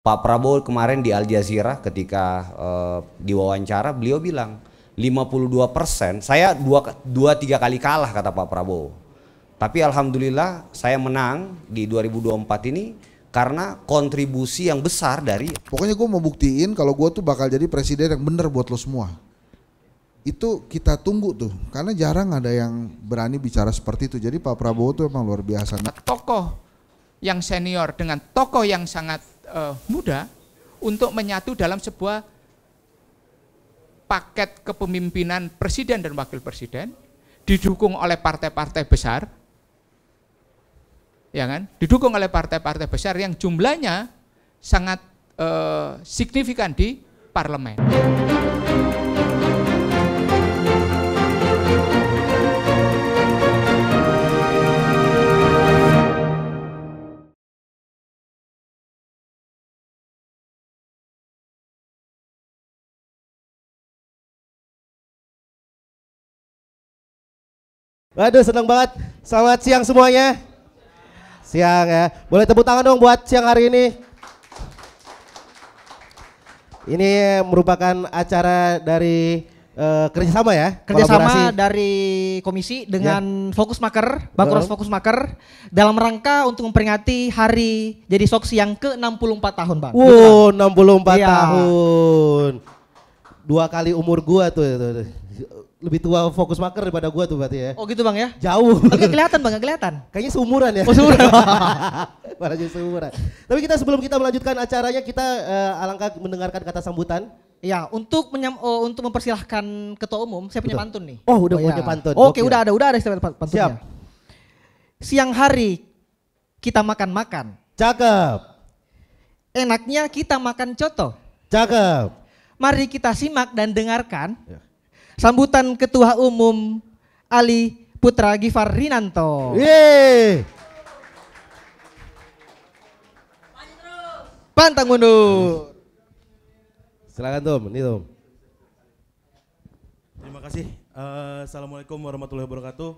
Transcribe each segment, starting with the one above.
Pak Prabowo kemarin di Al Jazeera ketika uh, diwawancara beliau bilang 52 persen saya dua, dua tiga kali kalah kata Pak Prabowo tapi alhamdulillah saya menang di 2024 ini karena kontribusi yang besar dari pokoknya gue mau buktiin kalau gue tuh bakal jadi presiden yang bener buat lo semua itu kita tunggu tuh karena jarang ada yang berani bicara seperti itu jadi Pak Prabowo tuh emang luar biasa tokoh yang senior dengan tokoh yang sangat uh, muda untuk menyatu dalam sebuah paket kepemimpinan presiden dan wakil presiden didukung oleh partai-partai besar ya kan didukung oleh partai-partai besar yang jumlahnya sangat uh, signifikan di parlemen. Waduh senang banget. Selamat siang semuanya. Siang ya. Boleh tepuk tangan dong buat siang hari ini. Ini merupakan acara dari uh, kerjasama ya. Kerjasama dari komisi dengan ya. Fokus Maker, Bakros Fokus Maker dalam rangka untuk memperingati hari jadi Soksi yang ke-64 tahun Bang. Wow, 64 ya. tahun. Dua kali umur gua tuh. tuh, tuh lebih tua fokus maker daripada gua tuh berarti ya. Oh gitu bang ya? Jauh. Oke oh, kelihatan bang, kelihatan. Kayaknya seumuran ya. Oh seumuran. Barangnya seumuran. Tapi kita sebelum kita melanjutkan acaranya kita uh, alangkah mendengarkan kata sambutan. Ya, untuk menyam, oh, untuk mempersilahkan ketua umum, saya punya Betul. pantun nih. Oh, udah oh, punya ya. pantun. Oke, okay, udah ada, udah ada istilah pantunnya. Siap. Siang hari kita makan-makan. Cakep. Enaknya kita makan coto. Cakep. Mari kita simak dan dengarkan. Ya sambutan Ketua Umum Ali Putra Gifar Rinanto. Yeay. Pantang mundur. Silakan Tom, ini Tom. Terima kasih. Uh, Assalamualaikum warahmatullahi wabarakatuh.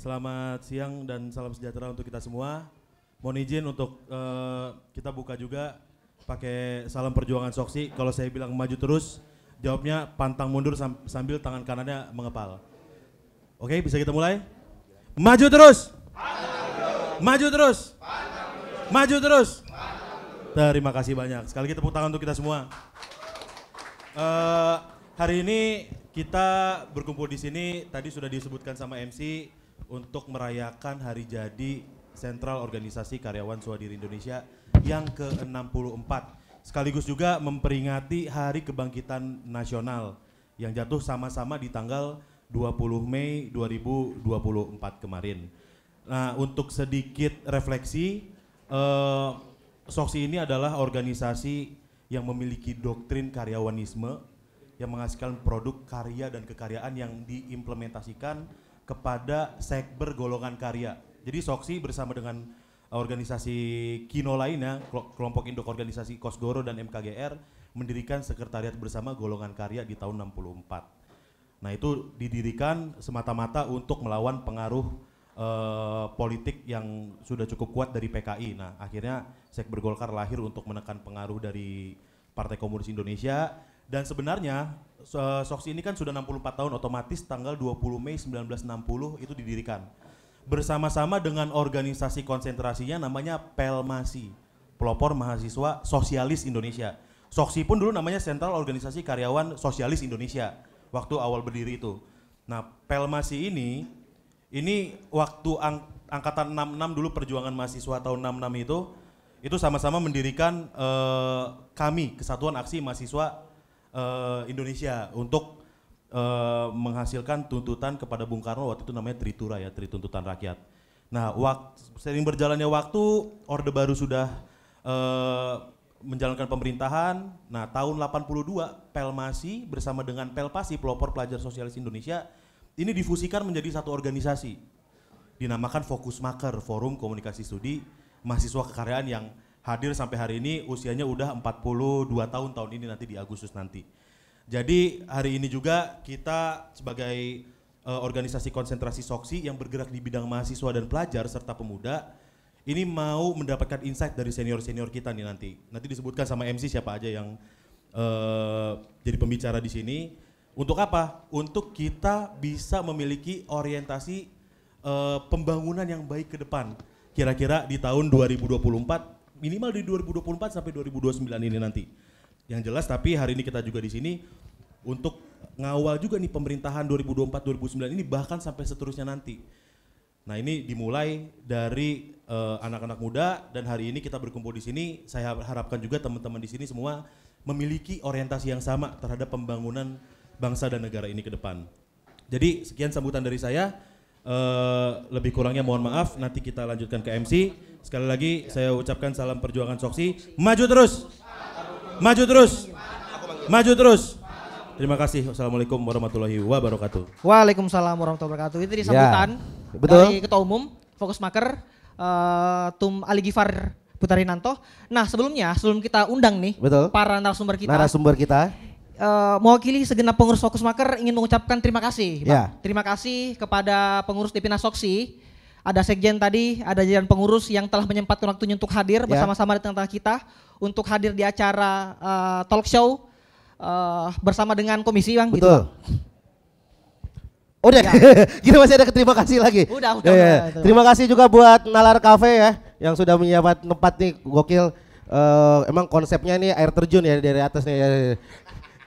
Selamat siang dan salam sejahtera untuk kita semua. Mohon izin untuk uh, kita buka juga pakai salam perjuangan Soksi. Kalau saya bilang maju terus, Jawabnya pantang mundur sambil tangan kanannya mengepal. Oke, bisa kita mulai? Maju terus. Maju terus. Maju terus. Terima kasih banyak. Sekali lagi tepuk tangan untuk kita semua. Uh, hari ini kita berkumpul di sini. Tadi sudah disebutkan sama MC untuk merayakan hari jadi Sentral Organisasi Karyawan Swadiri Indonesia yang ke-64 sekaligus juga memperingati Hari Kebangkitan Nasional yang jatuh sama-sama di tanggal 20 Mei 2024 kemarin. Nah, untuk sedikit refleksi, eh, Soksi ini adalah organisasi yang memiliki doktrin karyawanisme yang menghasilkan produk karya dan kekaryaan yang diimplementasikan kepada sekber golongan karya. Jadi Soksi bersama dengan organisasi Kino lainnya, kelompok induk organisasi Kosgoro dan MKGR mendirikan sekretariat bersama golongan karya di tahun 64. Nah itu didirikan semata-mata untuk melawan pengaruh eh, politik yang sudah cukup kuat dari PKI. Nah akhirnya Sekber Golkar lahir untuk menekan pengaruh dari Partai Komunis Indonesia dan sebenarnya eh, Soksi ini kan sudah 64 tahun otomatis tanggal 20 Mei 1960 itu didirikan bersama-sama dengan organisasi konsentrasinya namanya Pelmasi, Pelopor Mahasiswa Sosialis Indonesia. Soksi pun dulu namanya Sentral Organisasi Karyawan Sosialis Indonesia waktu awal berdiri itu. Nah, Pelmasi ini ini waktu ang angkatan 66 dulu perjuangan mahasiswa tahun 66 itu itu sama-sama mendirikan uh, kami Kesatuan Aksi Mahasiswa uh, Indonesia untuk uh, menghasilkan tuntutan kepada Bung Karno waktu itu namanya Tritura ya, Trituntutan Rakyat. Nah, waktu, sering berjalannya waktu, Orde Baru sudah uh, menjalankan pemerintahan. Nah, tahun 82 Pelmasi bersama dengan Pelpasi, Pelopor Pelajar Sosialis Indonesia, ini difusikan menjadi satu organisasi. Dinamakan Fokus Maker, Forum Komunikasi Studi Mahasiswa Kekaryaan yang hadir sampai hari ini usianya udah 42 tahun tahun ini nanti di Agustus nanti. Jadi hari ini juga kita sebagai uh, organisasi konsentrasi Soksi yang bergerak di bidang mahasiswa dan pelajar serta pemuda ini mau mendapatkan insight dari senior-senior kita nih nanti. Nanti disebutkan sama MC siapa aja yang uh, jadi pembicara di sini. Untuk apa? Untuk kita bisa memiliki orientasi uh, pembangunan yang baik ke depan. Kira-kira di tahun 2024, minimal di 2024 sampai 2029 ini nanti yang jelas tapi hari ini kita juga di sini untuk ngawal juga nih pemerintahan 2024-2009 ini bahkan sampai seterusnya nanti. Nah ini dimulai dari eh, anak-anak uh, muda dan hari ini kita berkumpul di sini. Saya harapkan juga teman-teman di sini semua memiliki orientasi yang sama terhadap pembangunan bangsa dan negara ini ke depan. Jadi sekian sambutan dari saya. Uh, lebih kurangnya mohon maaf. Nanti kita lanjutkan ke MC. Sekali lagi saya ucapkan salam perjuangan Soksi. Maju terus. Maju terus. Maju terus. Terima kasih. Assalamualaikum warahmatullahi wabarakatuh. Waalaikumsalam warahmatullahi wabarakatuh. Itu disambutan ya, betul. dari Ketua Umum Fokus Maker uh, Tum Ali Gifar Putari Nanto. Nah sebelumnya, sebelum kita undang nih betul. para narasumber kita. Narasumber kita. Uh, mewakili segenap pengurus Fokus Maker ingin mengucapkan terima kasih. Ya. Terima kasih kepada pengurus DP Nasoksi. Ada sekjen tadi, ada jajaran pengurus yang telah menyempatkan waktunya untuk hadir yeah. bersama-sama di tengah-tengah kita untuk hadir di acara uh, talk show uh, bersama dengan komisi bang. Gitu. Betul. Gitu. Udah, ya. kita masih ada terima kasih lagi. Udah, udah. Ya, ya. udah terima kasih juga buat Nalar Cafe ya yang sudah menyiapkan tempat nih gokil. Uh, emang konsepnya ini air terjun ya dari atas nih. Ya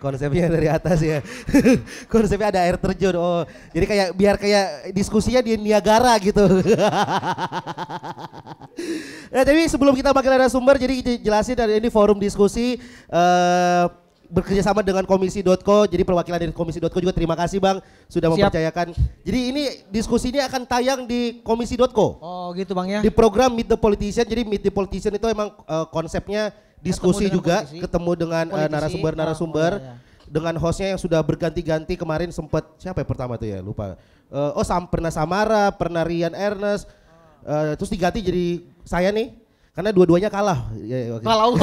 konsepnya dari atas ya. konsepnya ada air terjun. Oh, jadi kayak biar kayak diskusinya di Niagara gitu. nah, tapi sebelum kita pakai sumber, jadi jelasin dari ini forum diskusi uh, eh, bekerja sama dengan komisi.co. Jadi perwakilan dari komisi.co juga terima kasih Bang sudah Siap. mempercayakan. Jadi ini diskusi ini akan tayang di komisi.co. Oh, gitu Bang ya. Di program Meet the Politician. Jadi Meet the Politician itu emang uh, konsepnya diskusi ketemu juga, politisi, ketemu dengan eh, narasumber-narasumber uh, oh, oh, ya. dengan hostnya yang sudah berganti-ganti kemarin sempat siapa ya pertama tuh ya lupa. Uh, oh sam pernah Samara, pernah Rian Ernest, uh, terus diganti jadi saya nih karena dua-duanya kalah. Iya, iya, Kalau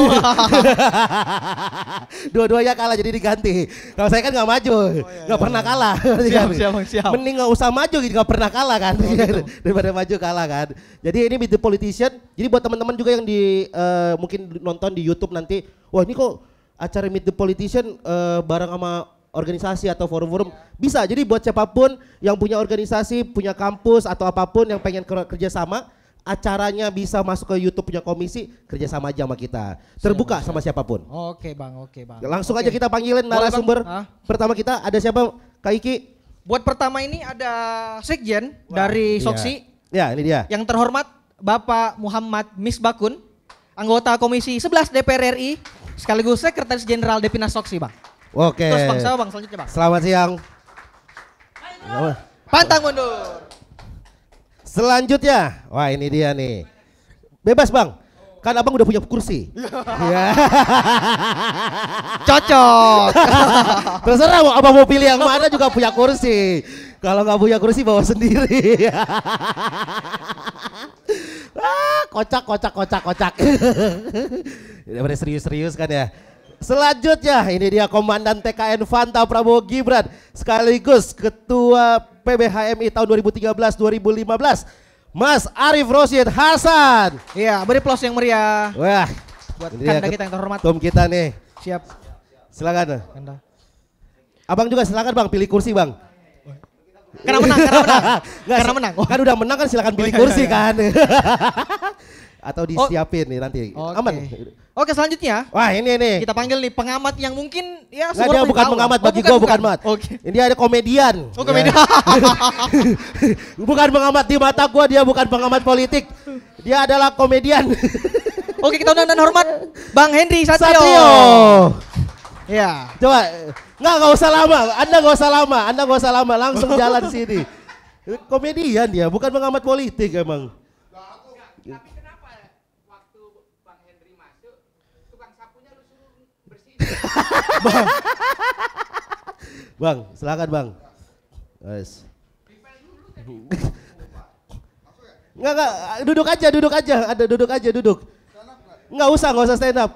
dua-duanya kalah jadi diganti. Kalau saya kan nggak maju, nggak oh, iya, iya, pernah kalah. Iya. Siap, siap, siap. Mending nggak usah maju gitu, nggak pernah kalah kan. Oh, gitu. Daripada maju kalah kan. Jadi ini Meet the Politician. Jadi buat teman-teman juga yang di uh, mungkin nonton di YouTube nanti, wah ini kok acara Meet the Politician uh, bareng sama organisasi atau forum-forum bisa jadi buat siapapun yang punya organisasi punya kampus atau apapun yang pengen kerjasama acaranya bisa masuk ke youtube punya komisi, kerja sama aja sama kita. Terbuka siap, sama siapapun. Oke, Bang. Oke, Bang. Langsung oke. aja kita panggilin narasumber. Pertama kita ada siapa? Kak Iki. Buat pertama ini ada Sekjen dari iya. Soksi. Ya, ini dia. Yang terhormat Bapak Muhammad Misbakun, anggota Komisi 11 DPR RI, sekaligus Sekretaris Jenderal Depina Soksi, Bang. Oke. Terus Bang, Bang, selanjutnya Bang. Selamat siang. Pantang mundur. Selanjutnya, wah ini dia nih. Bebas bang, kan abang udah punya kursi. Iya. Cocok. Terserah mau abang mau pilih yang mana juga punya kursi. Kalau nggak punya kursi bawa sendiri. ah, kocak, kocak, kocak, kocak. Udah serius-serius kan ya. Selanjutnya ini dia Komandan TKN Fanta Prabowo Gibran sekaligus Ketua PBHMI tahun 2013-2015. Mas Arif Rosyid Hasan. Iya, beri plus yang meriah. Wah. Buat kanda kita yang terhormat. Tom kita nih. Siap. Silakan. Kanda. Abang juga silakan Bang pilih kursi, Bang. Karena menang, karena menang. karena menang. Kan udah menang kan silakan pilih oh, iya, kursi iya, iya. kan. atau oh. disiapin oh. nih nanti. Okay. Aman. Oke, selanjutnya. Wah, ini nih. Kita panggil nih pengamat yang mungkin ya semua dia bukan tahu. pengamat oh, bagi gue bukan pengamat. Oke. Okay. Ini ada komedian. Oh, komedian. Ya. bukan pengamat di mata gue dia bukan pengamat politik. Dia adalah komedian. Oke, kita undang dan hormat Bang Henry Satrio. Satrio. Ya. Coba nggak nggak usah lama. Anda nggak usah lama. Anda nggak usah lama. Langsung jalan sini. Komedian dia, bukan pengamat politik emang. bang. bang, silakan Bang. Guys. Enggak, enggak, duduk aja, duduk aja. Ada duduk aja, duduk. Nggak usah, nggak usah stand up.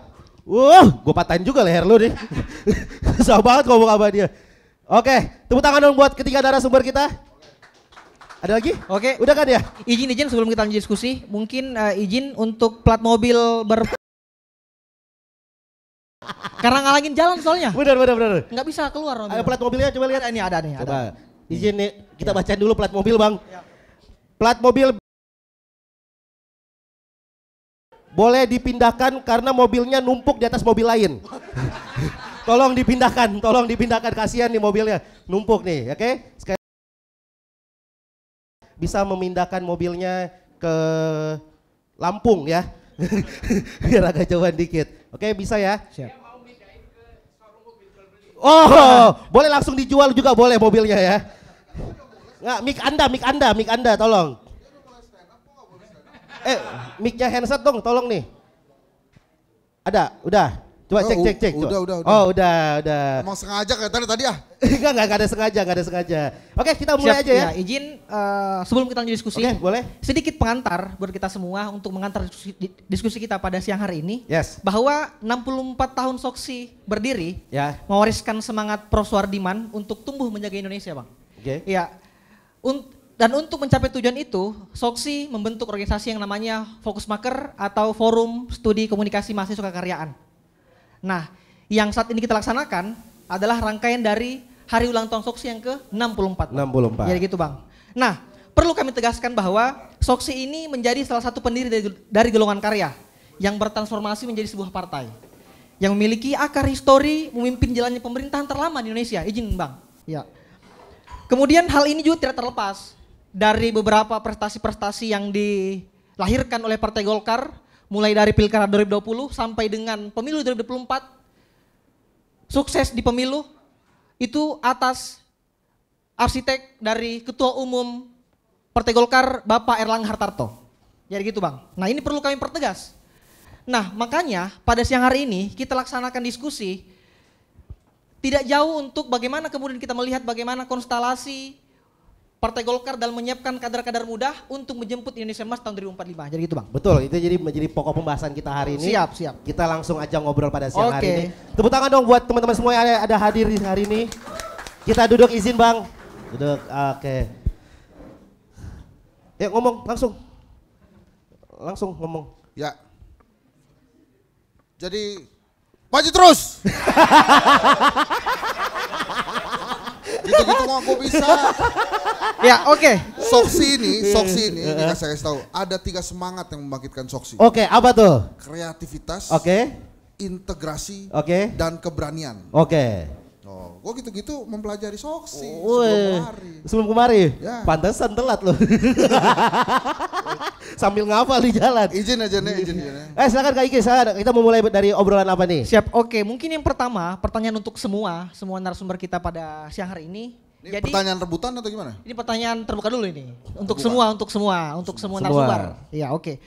Wah, gue patahin juga leher lu nih. Susah banget ngomong sama dia. Oke, tepuk tangan dong buat ketiga narasumber kita. Ada lagi? Oke. Udah kan ya? Izin-izin sebelum kita lanjut diskusi, mungkin uh, izin untuk plat mobil ber karena ngalangin jalan soalnya. Benar benar benar. Enggak bisa keluar mobil. Ayo plat mobilnya coba lihat ini ada nih, coba. ada. Izin nih, kita ya. bacain dulu plat mobil, Bang. Ya. Plat mobil boleh dipindahkan karena mobilnya numpuk di atas mobil lain. tolong dipindahkan, tolong dipindahkan kasihan nih mobilnya numpuk nih, ya, oke? Okay? Sekali bisa memindahkan mobilnya ke Lampung ya. Biar agak jauhan dikit. Oke, bisa ya? Siap. Oh, boleh langsung dijual juga boleh mobilnya ya. Nggak, mic Anda, mic Anda, mic Anda, tolong. Eh, micnya handset dong, tolong nih. Ada, udah. Coba oh, cek cek cek. Udah, udah, udah. Oh, udah, udah. Emang sengaja kayak tadi tadi ah. enggak, enggak, ada sengaja, enggak ada sengaja. Oke, kita mulai Siap, aja ya. ya. izin uh, sebelum kita lanjut diskusi. Oke, boleh. Sedikit pengantar buat kita semua untuk mengantar diskusi, diskusi kita pada siang hari ini. Yes. Bahwa 64 tahun Soksi berdiri ya. mewariskan semangat Proswardiman untuk tumbuh menjaga Indonesia, Bang. Oke. Okay. Iya. Un dan untuk mencapai tujuan itu, Soksi membentuk organisasi yang namanya Fokus Maker atau Forum Studi Komunikasi Mahasiswa Kekaryaan. Nah, yang saat ini kita laksanakan adalah rangkaian dari hari ulang tahun Soksi yang ke-64. 64. Jadi gitu Bang. Nah, perlu kami tegaskan bahwa Soksi ini menjadi salah satu pendiri dari, dari golongan karya yang bertransformasi menjadi sebuah partai yang memiliki akar histori memimpin jalannya pemerintahan terlama di Indonesia. Izin Bang. Ya. Kemudian hal ini juga tidak terlepas dari beberapa prestasi-prestasi yang dilahirkan oleh Partai Golkar mulai dari Pilkada 2020 sampai dengan Pemilu 2024 sukses di pemilu itu atas arsitek dari Ketua Umum Partai Golkar Bapak Erlang Hartarto. Jadi gitu Bang. Nah, ini perlu kami pertegas. Nah, makanya pada siang hari ini kita laksanakan diskusi tidak jauh untuk bagaimana kemudian kita melihat bagaimana konstelasi Partai Golkar dalam menyiapkan kader-kader muda untuk menjemput Indonesia Emas tahun 2045. Jadi gitu bang. Betul, itu jadi menjadi pokok pembahasan kita hari ini. Siap, siap. Kita langsung aja ngobrol pada siang okay. hari ini. Tepuk tangan dong buat teman-teman semua yang ada hadir di hari ini. Kita duduk izin bang. Duduk, oke. Okay. Ya ngomong langsung. Langsung ngomong. Ya. Jadi maju terus. Gitu-gitu mau aku bisa. ya, oke. Okay. Soksi ini, soksi ini, ini kasih saya tahu. Ada tiga semangat yang membangkitkan soksi. Oke, okay, apa tuh? Kreativitas. Oke. Okay. Integrasi. Oke. Okay. Dan keberanian. Oke. Okay. Oh, gua gitu-gitu mempelajari soksi oh, sebelum kemari. Sebelum kemari? Ya. Pantesan telat loh. Sambil ngapa di jalan. Izin aja nih, izin aja nih. Eh silakan Kak Iki, silakan. kita mau mulai dari obrolan apa nih? Siap, oke. Mungkin yang pertama, pertanyaan untuk semua, semua narasumber kita pada siang hari ini. Ini Jadi, pertanyaan rebutan atau gimana? Ini pertanyaan terbuka dulu ini. Untuk semua, untuk semua, untuk semua, semua narasumber. Iya, oke.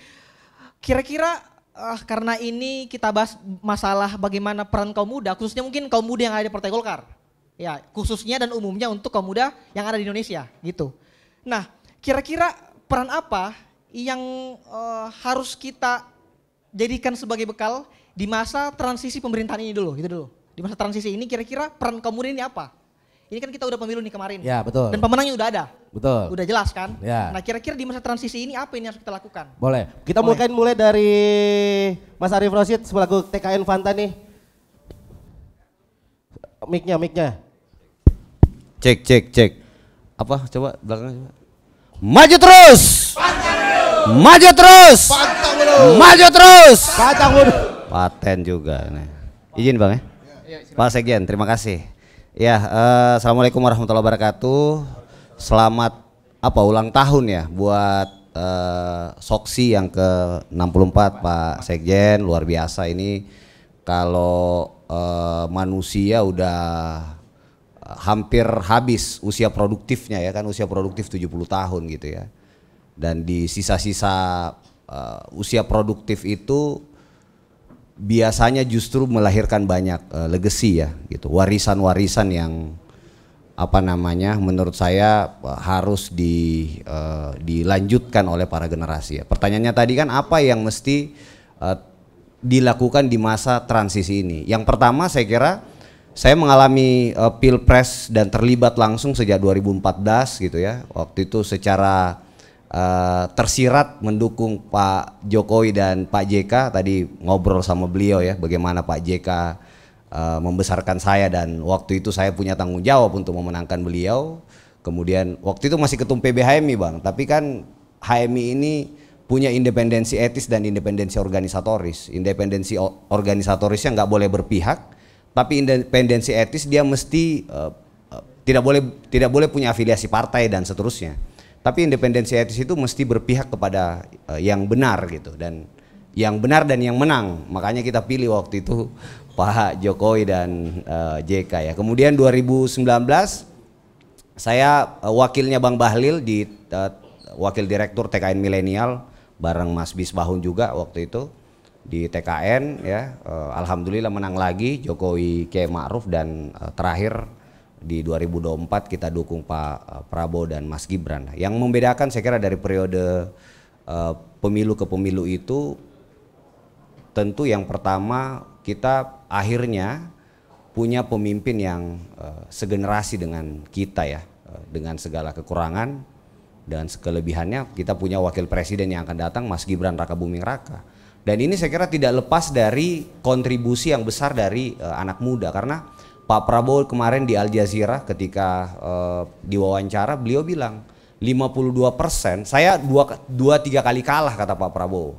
Kira-kira uh, karena ini kita bahas masalah bagaimana peran kaum muda, khususnya mungkin kaum muda yang ada di Partai Golkar. Ya, khususnya dan umumnya untuk kaum muda yang ada di Indonesia gitu. Nah, kira-kira peran apa yang uh, harus kita jadikan sebagai bekal di masa transisi pemerintahan ini dulu, gitu dulu. Di masa transisi ini kira-kira peran kaum muda ini apa? Ini kan kita udah pemilu nih kemarin. Ya, betul. Dan pemenangnya udah ada. Betul. Udah jelas kan? Ya. Nah, kira-kira di masa transisi ini apa ini yang harus kita lakukan? Boleh. Kita Boleh. mulai mulai dari Mas Arif Rosid selaku TKN Fanta nih. Mic-nya, Cek, cek, cek. Apa? Coba belakang Maju terus. Pantang dulu. Maju terus. Pantang dulu. Maju terus. Pantang dulu. Paten juga nih. Izin Bang ya iya, iya, Pak Sekjen, terima kasih. Ya, uh, assalamualaikum warahmatullahi wabarakatuh. Selamat apa ulang tahun ya buat uh, Soksi yang ke 64 Pak Sekjen luar biasa ini kalau uh, manusia udah hampir habis usia produktifnya ya kan usia produktif 70 tahun gitu ya. Dan di sisa-sisa uh, usia produktif itu biasanya justru melahirkan banyak uh, legacy ya gitu warisan-warisan yang apa namanya menurut saya eh, harus di uh, dilanjutkan oleh para generasi ya pertanyaannya tadi kan apa yang mesti uh, dilakukan di masa transisi ini yang pertama saya kira saya mengalami uh, pilpres dan terlibat langsung sejak 2014 gitu ya waktu itu secara Eh, tersirat mendukung Pak Jokowi dan Pak JK tadi ngobrol sama beliau ya bagaimana Pak JK uh, eh, membesarkan saya dan waktu itu saya punya tanggung jawab untuk memenangkan beliau kemudian waktu itu masih ketum PBHMI bang tapi kan HMI ini punya independensi etis dan independensi organisatoris independensi organisatorisnya nggak boleh berpihak tapi independensi etis dia mesti uh, tidak boleh tidak boleh punya afiliasi partai dan seterusnya tapi independensi etis itu mesti berpihak kepada uh, yang benar gitu dan yang benar dan yang menang. Makanya kita pilih waktu itu Pak Jokowi dan uh, eh, JK ya. Kemudian 2019 saya uh, wakilnya Bang Bahlil di uh, wakil direktur TKN Milenial bareng Mas Bisbahun juga waktu itu di TKN ya. Uh, Alhamdulillah menang lagi Jokowi K Ma'ruf dan uh, terakhir di 2024 kita dukung Pak eh, Prabowo dan Mas Gibran. Yang membedakan saya kira dari periode uh, pemilu ke pemilu itu tentu yang pertama kita akhirnya punya pemimpin yang uh, segenerasi dengan kita ya, uh, dengan segala kekurangan dan kelebihannya kita punya wakil presiden yang akan datang Mas Gibran Raka Buming Raka. Dan ini saya kira tidak lepas dari kontribusi yang besar dari uh, anak muda karena Pak Prabowo kemarin di Al Jazeera ketika uh, diwawancara beliau bilang 52 persen saya dua, dua tiga kali kalah kata Pak Prabowo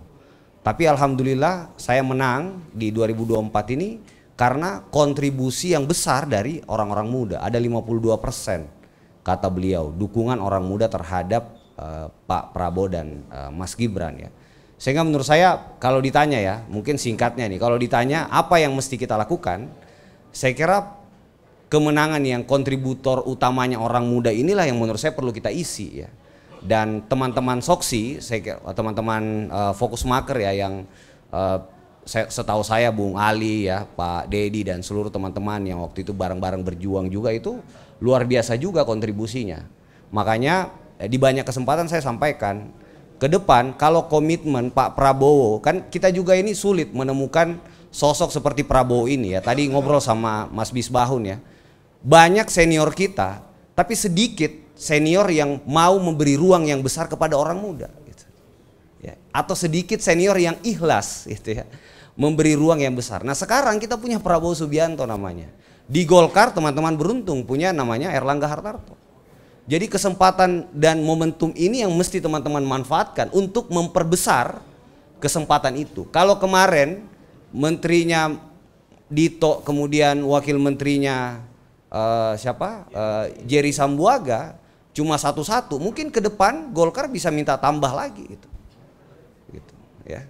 tapi alhamdulillah saya menang di 2024 ini karena kontribusi yang besar dari orang-orang muda ada 52 persen kata beliau dukungan orang muda terhadap uh, Pak Prabowo dan uh, Mas Gibran ya sehingga menurut saya kalau ditanya ya mungkin singkatnya nih kalau ditanya apa yang mesti kita lakukan saya kira kemenangan yang kontributor utamanya orang muda inilah yang menurut saya perlu kita isi ya. Dan teman-teman Soksi, saya teman-teman uh, eh, fokus maker ya yang uh, saya, setahu saya Bung Ali ya, Pak Dedi dan seluruh teman-teman yang waktu itu bareng-bareng berjuang juga itu luar biasa juga kontribusinya. Makanya eh, di banyak kesempatan saya sampaikan ke depan kalau komitmen Pak Prabowo kan kita juga ini sulit menemukan sosok seperti Prabowo ini ya. Tadi ngobrol sama Mas Bisbahun ya banyak senior kita, tapi sedikit senior yang mau memberi ruang yang besar kepada orang muda. Gitu. Ya. Atau sedikit senior yang ikhlas, gitu ya, memberi ruang yang besar. Nah sekarang kita punya Prabowo Subianto namanya. Di Golkar teman-teman beruntung punya namanya Erlangga Hartarto. Jadi kesempatan dan momentum ini yang mesti teman-teman manfaatkan untuk memperbesar kesempatan itu. Kalau kemarin menterinya Dito kemudian wakil menterinya Eh, siapa uh, Jerry Sambuaga cuma satu-satu mungkin ke depan Golkar bisa minta tambah lagi gitu gitu ya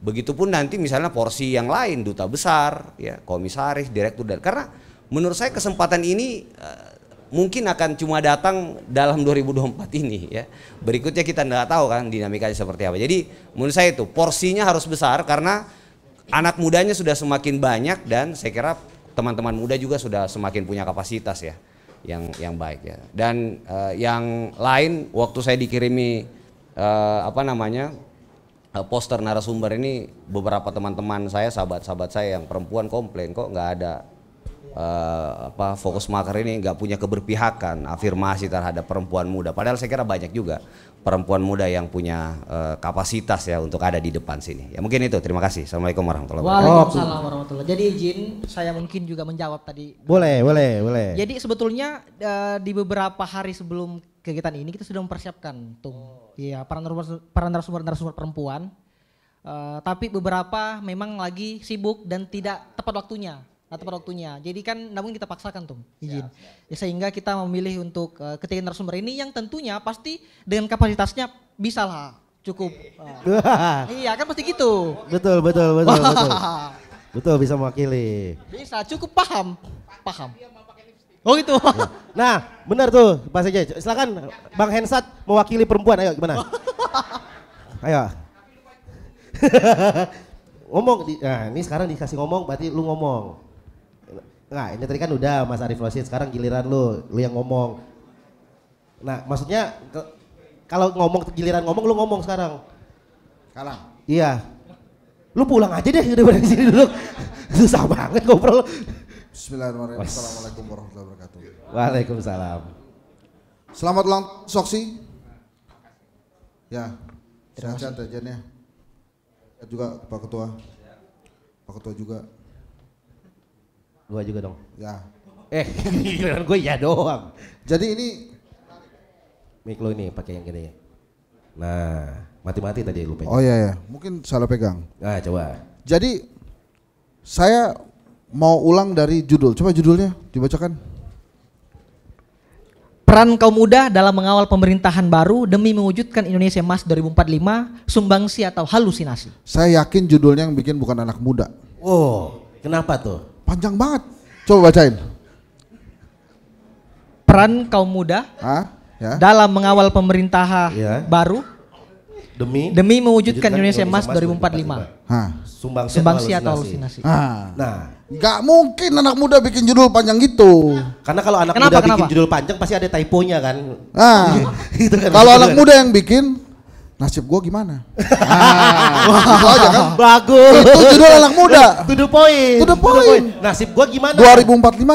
begitupun nanti misalnya porsi yang lain duta besar ya komisaris direktur dan karena menurut saya kesempatan ini uh, mungkin akan cuma datang dalam 2024 ini ya. Berikutnya kita nggak tahu kan dinamikanya seperti apa. Jadi menurut saya itu porsinya harus besar karena anak mudanya sudah semakin banyak dan saya kira teman-teman muda juga sudah semakin punya kapasitas ya yang yang baik ya. Dan uh, yang lain waktu saya dikirimi uh, apa namanya eh, poster narasumber ini beberapa teman-teman saya sahabat-sahabat saya yang perempuan komplain kok nggak ada uh, apa fokus maker ini nggak punya keberpihakan afirmasi terhadap perempuan muda padahal saya kira banyak juga perempuan muda yang punya uh, kapasitas ya untuk ada di depan sini. Ya mungkin itu. Terima kasih. Assalamualaikum warahmatullahi wabarakatuh. Waalaikumsalam warahmatullahi. Jadi izin saya mungkin juga menjawab tadi. Boleh, boleh, boleh. Jadi sebetulnya uh, di beberapa hari sebelum kegiatan ini kita sudah mempersiapkan tuh oh. ya para narasumber para narasumber, narasumber perempuan. Uh, tapi beberapa memang lagi sibuk dan tidak tepat waktunya atau pada waktunya. Jadi kan namun kita paksakan tuh izin. Ya, ya. ya sehingga kita memilih untuk uh, eh, ketiga narasumber ini yang tentunya pasti dengan kapasitasnya bisa lah cukup. Uh, iya kan pasti gitu. Betul betul betul betul. betul bisa mewakili. Bisa cukup paham. Paham. Oh gitu. Ya. Nah, benar tuh Pak Sekjen. Silakan Bang Hensat mewakili perempuan. Ayo gimana? Ayo. ngomong di, nah ini sekarang dikasih ngomong berarti lu ngomong Nah ini tadi kan udah Mas Arif Losin sekarang giliran lu, lu yang ngomong. Nah maksudnya kalau ngomong giliran ngomong lu ngomong sekarang. Kalah. Iya. Lu pulang aja deh daripada di sini dulu. Susah banget ngobrol. Bismillahirrahmanirrahim. Assalamualaikum warahmatullahi wabarakatuh. Waalaikumsalam. Selamat ulang Soksi. Ya. Sehat-sehat aja nih. Ya. juga Pak Ketua. Pak Ketua juga. Gua juga dong. Ya. Eh, giliran gue ya doang. Jadi ini mic lo ini pakai yang gini ya. Nah, mati-mati tadi lu pegang. Oh iya ya, mungkin salah pegang. Nah, coba. Jadi saya mau ulang dari judul. Coba judulnya dibacakan. Peran kaum muda dalam mengawal pemerintahan baru demi mewujudkan Indonesia Emas 2045, sumbangsi atau halusinasi. Saya yakin judulnya yang bikin bukan anak muda. Oh, kenapa tuh? Panjang banget. Coba bacain. Peran kaum muda Hah? Ya? dalam mengawal pemerintah ya. baru demi demi mewujudkan Indonesia, Indonesia Emas 2045. 2045. Sumbangsi, atau halusinasi. Ha. Nah, nggak mungkin anak muda bikin judul panjang gitu. Karena kalau anak kenapa, muda kenapa? bikin judul panjang pasti ada typonya kan. Nah, gitu kan. Kalau anak muda yang bikin nasib gue gimana? ah, itu aja kan? Bagus. Itu judul anak muda. To the point. To the point. To the point. Nasib gue gimana?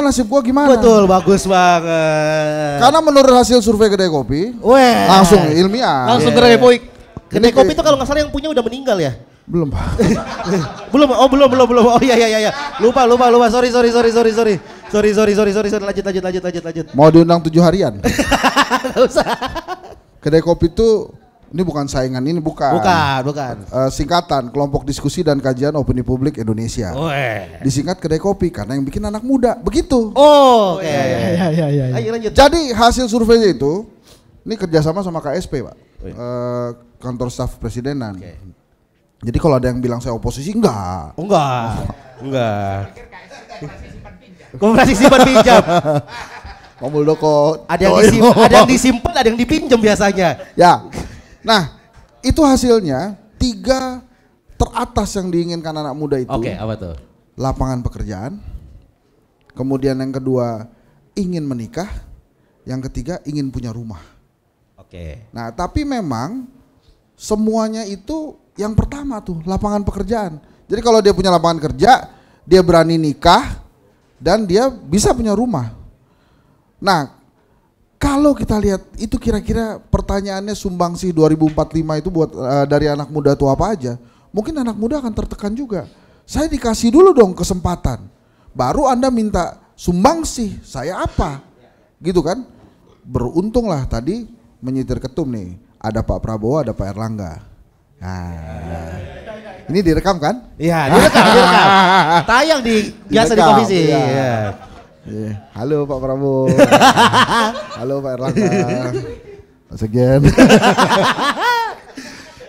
2045 nasib gue gimana? Betul, bagus banget. Karena menurut hasil survei kedai kopi, Weh. langsung ilmiah. Langsung yeah. kedai kopi. Kedai kopi itu kalau nggak salah yang punya udah meninggal ya? Belum pak. belum, oh belum, belum, belum. Oh iya, iya, iya. Lupa, lupa, lupa. Sorry, sorry, sorry, sorry, sorry. Sorry, sorry, sorry, sorry, sorry. Lanjut, lanjut, lanjut, lanjut, lanjut. Mau diundang tujuh harian? Gak usah. Kedai kopi itu ini bukan saingan ini bukan. Bukan, bukan. Uh, singkatan Kelompok Diskusi dan Kajian Opini Publik Indonesia. Oh, eh. Disingkat Kedai Kopi karena yang bikin anak muda. Begitu. Oh, oh oke. Okay. Iya, iya, iya, Ayo lanjut. Jadi hasil surveinya itu ini kerjasama sama KSP, Pak. Oh, iya. uh, kantor staf presidenan. Okay. Jadi kalau ada yang bilang saya oposisi enggak. Oh, enggak. Enggak. Kompresi simpan pinjam. Pak doko. Ada yang disimpan, ada yang disimpan, ada yang dipinjam biasanya. Ya. Nah, itu hasilnya tiga teratas yang diinginkan anak muda itu. Oke, okay, apa tuh? Lapangan pekerjaan. Kemudian yang kedua ingin menikah. Yang ketiga ingin punya rumah. Oke. Okay. Nah, tapi memang semuanya itu yang pertama tuh lapangan pekerjaan. Jadi kalau dia punya lapangan kerja, dia berani nikah dan dia bisa punya rumah. Nah, kalau kita lihat itu kira-kira pertanyaannya sumbangsi 2045 itu buat uh, dari anak muda tuh apa aja? Mungkin anak muda akan tertekan juga. Saya dikasih dulu dong kesempatan. Baru Anda minta sumbangsi, saya apa? Gitu kan? Beruntunglah tadi menyitir ketum nih. Ada Pak Prabowo, ada Pak Erlangga. Nah, ini direkam kan? Iya, direkam, direkam. Tayang di biasa di televisi. Ya. Ya. Eh, halo Pak Prabowo. Halo Pak Erlangga. Mas again.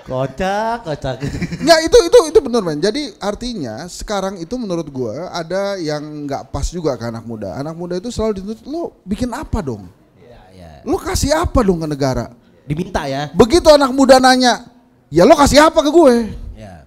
kocak, kocak. Nggak itu itu itu benar men. Jadi artinya sekarang itu menurut gua ada yang nggak pas juga ke anak muda. Anak muda itu selalu dituntut lo bikin apa dong? Iya, iya. Lo kasih apa dong ke negara? Diminta ya. Begitu anak muda nanya, ya lo kasih apa ke gue? Ya.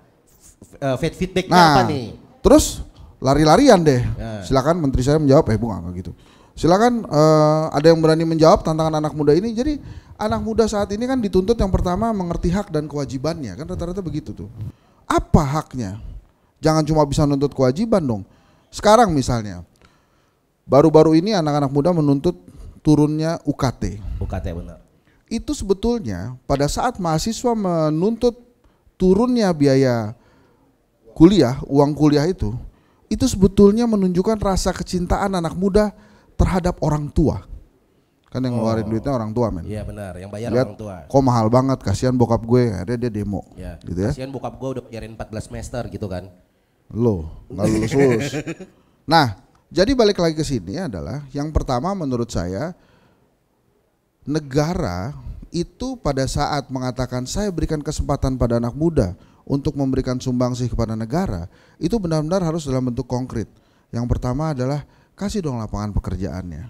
Uh, feedbacknya nah, apa nih? Terus lari-larian deh. Ya. Silakan menteri saya menjawab, eh bunga gitu. Silakan uh, ada yang berani menjawab tantangan anak muda ini. Jadi anak muda saat ini kan dituntut yang pertama mengerti hak dan kewajibannya kan rata-rata begitu tuh. Apa haknya? Jangan cuma bisa nuntut kewajiban dong. Sekarang misalnya baru-baru ini anak-anak muda menuntut turunnya UKT. UKT benar. Itu sebetulnya pada saat mahasiswa menuntut turunnya biaya kuliah, uang kuliah itu, itu sebetulnya menunjukkan rasa kecintaan anak muda terhadap orang tua. Kan yang ngeluarin oh. duitnya orang tua men. Iya benar, yang bayar Lihat, orang tua. Kok mahal banget, kasihan bokap gue, akhirnya dia demo. Ya. Gitu ya. Kasihan bokap gue udah pelajarin 14 semester gitu kan. Lo, nggak lulus nah, jadi balik lagi ke sini adalah yang pertama menurut saya negara itu pada saat mengatakan saya berikan kesempatan pada anak muda untuk memberikan sumbangsih kepada negara itu benar-benar harus dalam bentuk konkret. Yang pertama adalah kasih dong lapangan pekerjaannya.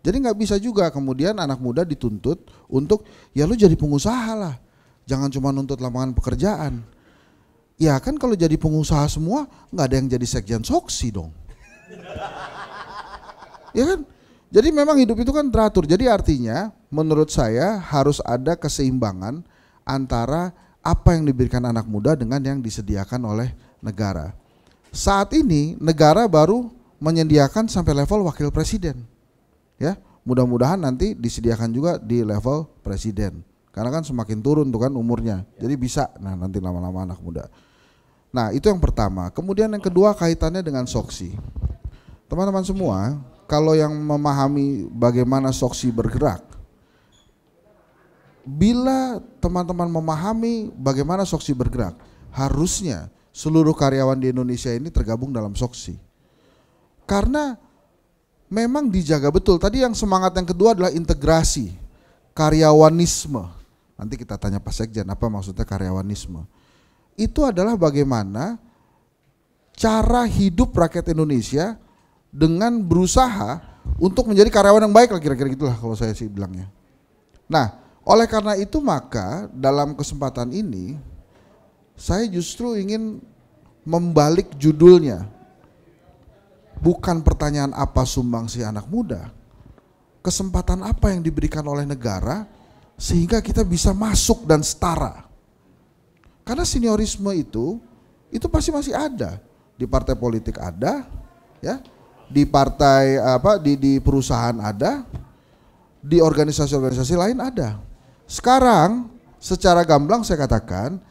Jadi nggak bisa juga kemudian anak muda dituntut untuk ya lu jadi pengusaha lah. Jangan cuma nuntut lapangan pekerjaan. Ya kan kalau jadi pengusaha semua nggak ada yang jadi sekjen soksi dong. ya kan? Jadi memang hidup itu kan teratur. Jadi artinya menurut saya harus ada keseimbangan antara apa yang diberikan anak muda dengan yang disediakan oleh negara. Saat ini negara baru menyediakan sampai level wakil presiden. Ya, mudah-mudahan nanti disediakan juga di level presiden. Karena kan semakin turun tuh kan umurnya. Jadi bisa nah nanti lama-lama anak muda. Nah, itu yang pertama. Kemudian yang kedua kaitannya dengan soksi. Teman-teman semua, kalau yang memahami bagaimana soksi bergerak, Bila teman-teman memahami bagaimana Soksi bergerak, harusnya seluruh karyawan di Indonesia ini tergabung dalam Soksi. Karena memang dijaga betul. Tadi yang semangat yang kedua adalah integrasi, karyawanisme. Nanti kita tanya Pak Sekjen apa maksudnya karyawanisme. Itu adalah bagaimana cara hidup rakyat Indonesia dengan berusaha untuk menjadi karyawan yang baik lah kira-kira gitulah kalau saya sih bilangnya. Nah, oleh karena itu maka dalam kesempatan ini saya justru ingin membalik judulnya. Bukan pertanyaan apa sumbangsi anak muda. Kesempatan apa yang diberikan oleh negara sehingga kita bisa masuk dan setara. Karena seniorisme itu itu pasti masih ada di partai politik ada ya di partai apa di di perusahaan ada di organisasi-organisasi lain ada sekarang secara gamblang saya katakan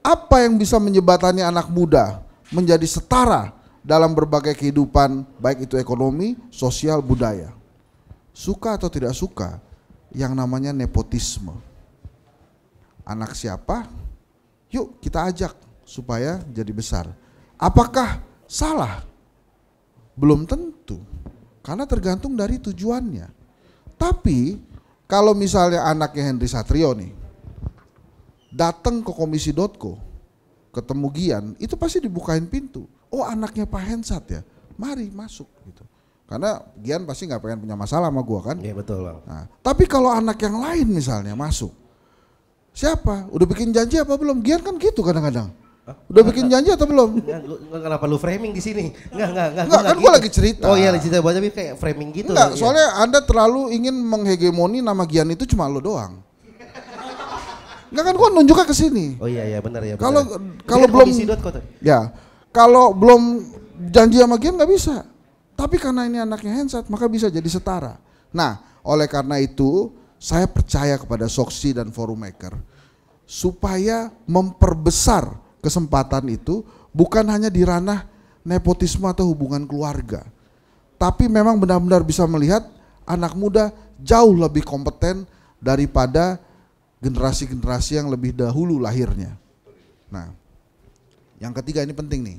apa yang bisa menyebatani anak muda menjadi setara dalam berbagai kehidupan baik itu ekonomi, sosial, budaya. Suka atau tidak suka yang namanya nepotisme. Anak siapa? Yuk kita ajak supaya jadi besar. Apakah salah? Belum tentu. Karena tergantung dari tujuannya. Tapi kalau misalnya anaknya Henry Satrio nih datang ke komisi ketemu Gian, itu pasti dibukain pintu. Oh anaknya Pak Hensat ya, mari masuk gitu. Karena Gian pasti nggak pengen punya masalah sama gua kan? Iya betul bang. Nah, tapi kalau anak yang lain misalnya masuk, siapa? Udah bikin janji apa belum? Gian kan gitu kadang-kadang Hah? Udah bikin janji atau belum? Enggak, kenapa lu framing di sini? Enggak, enggak, enggak. Enggak, kan gitu. gua lagi cerita. Oh iya, lagi cerita tapi kayak framing gitu. Enggak, iya. soalnya Anda terlalu ingin menghegemoni nama Gian itu cuma lu doang. Enggak kan gua nunjuknya ke sini. Oh iya iya benar ya. Kalau kalau belum Ya. Kalau belum janji sama Gian nggak bisa. Tapi karena ini anaknya handset, maka bisa jadi setara. Nah, oleh karena itu saya percaya kepada Soksi dan Forum Maker supaya memperbesar kesempatan itu bukan hanya di ranah nepotisme atau hubungan keluarga, tapi memang benar-benar bisa melihat anak muda jauh lebih kompeten daripada generasi-generasi yang lebih dahulu lahirnya. Nah, yang ketiga ini penting nih.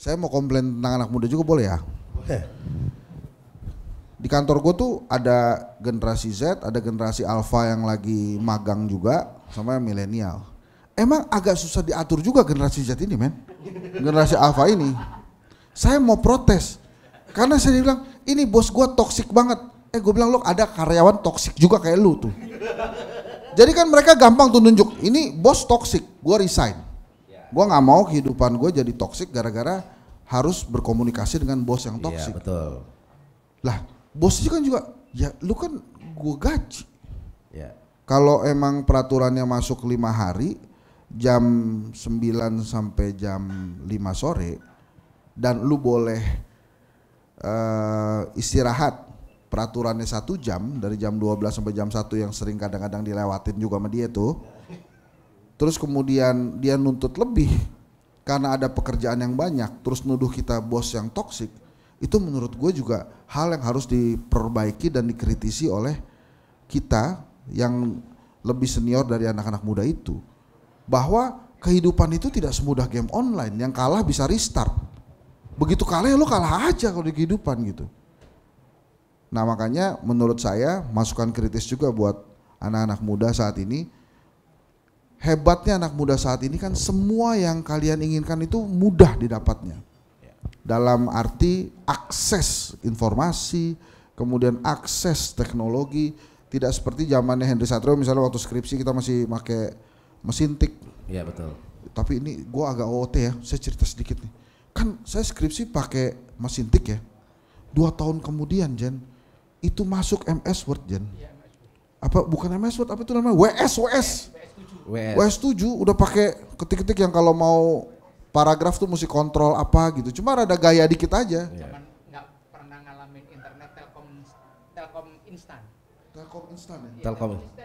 Saya mau komplain tentang anak muda juga boleh ya? Boleh. Di kantor gue tuh ada generasi Z, ada generasi Alpha yang lagi magang juga, sama milenial emang agak susah diatur juga generasi Z ini men. Generasi Alpha ini. Saya mau protes. Karena saya bilang, ini bos gua toksik banget. Eh gue bilang, lo ada karyawan toksik juga kayak lu tuh. Jadi kan mereka gampang tuh nunjuk, ini bos toksik, gue resign. Gue gak mau kehidupan gue jadi toksik gara-gara harus berkomunikasi dengan bos yang toksik. Iya betul. Lah bosnya kan juga, ya lu kan gue gaji. Iya. Kalau emang peraturannya masuk lima hari, jam 9 sampai jam 5 sore dan lu boleh uh, istirahat peraturannya satu jam dari jam 12 sampai jam 1 yang sering kadang-kadang dilewatin juga sama dia tuh terus kemudian dia nuntut lebih karena ada pekerjaan yang banyak terus nuduh kita bos yang toksik itu menurut gue juga hal yang harus diperbaiki dan dikritisi oleh kita yang lebih senior dari anak-anak muda itu bahwa kehidupan itu tidak semudah game online yang kalah bisa restart. Begitu kalah ya lo kalah aja kalau di kehidupan gitu. Nah makanya menurut saya masukan kritis juga buat anak-anak muda saat ini. Hebatnya anak muda saat ini kan semua yang kalian inginkan itu mudah didapatnya. Dalam arti akses informasi, kemudian akses teknologi. Tidak seperti zamannya Henry Satrio misalnya waktu skripsi kita masih pakai mesin tik. Iya betul. Tapi ini gue agak OOT ya, saya cerita sedikit nih. Kan saya skripsi pakai mesin tik ya. Dua tahun kemudian Jen, itu masuk MS Word Jen. Iya, apa bukan MS Word, apa itu namanya? WS, WS. WS, 7 udah pakai ketik-ketik yang kalau mau paragraf tuh mesti kontrol apa gitu. Cuma rada gaya dikit aja. Iya. instan. Telkom instan ya? Telkom instan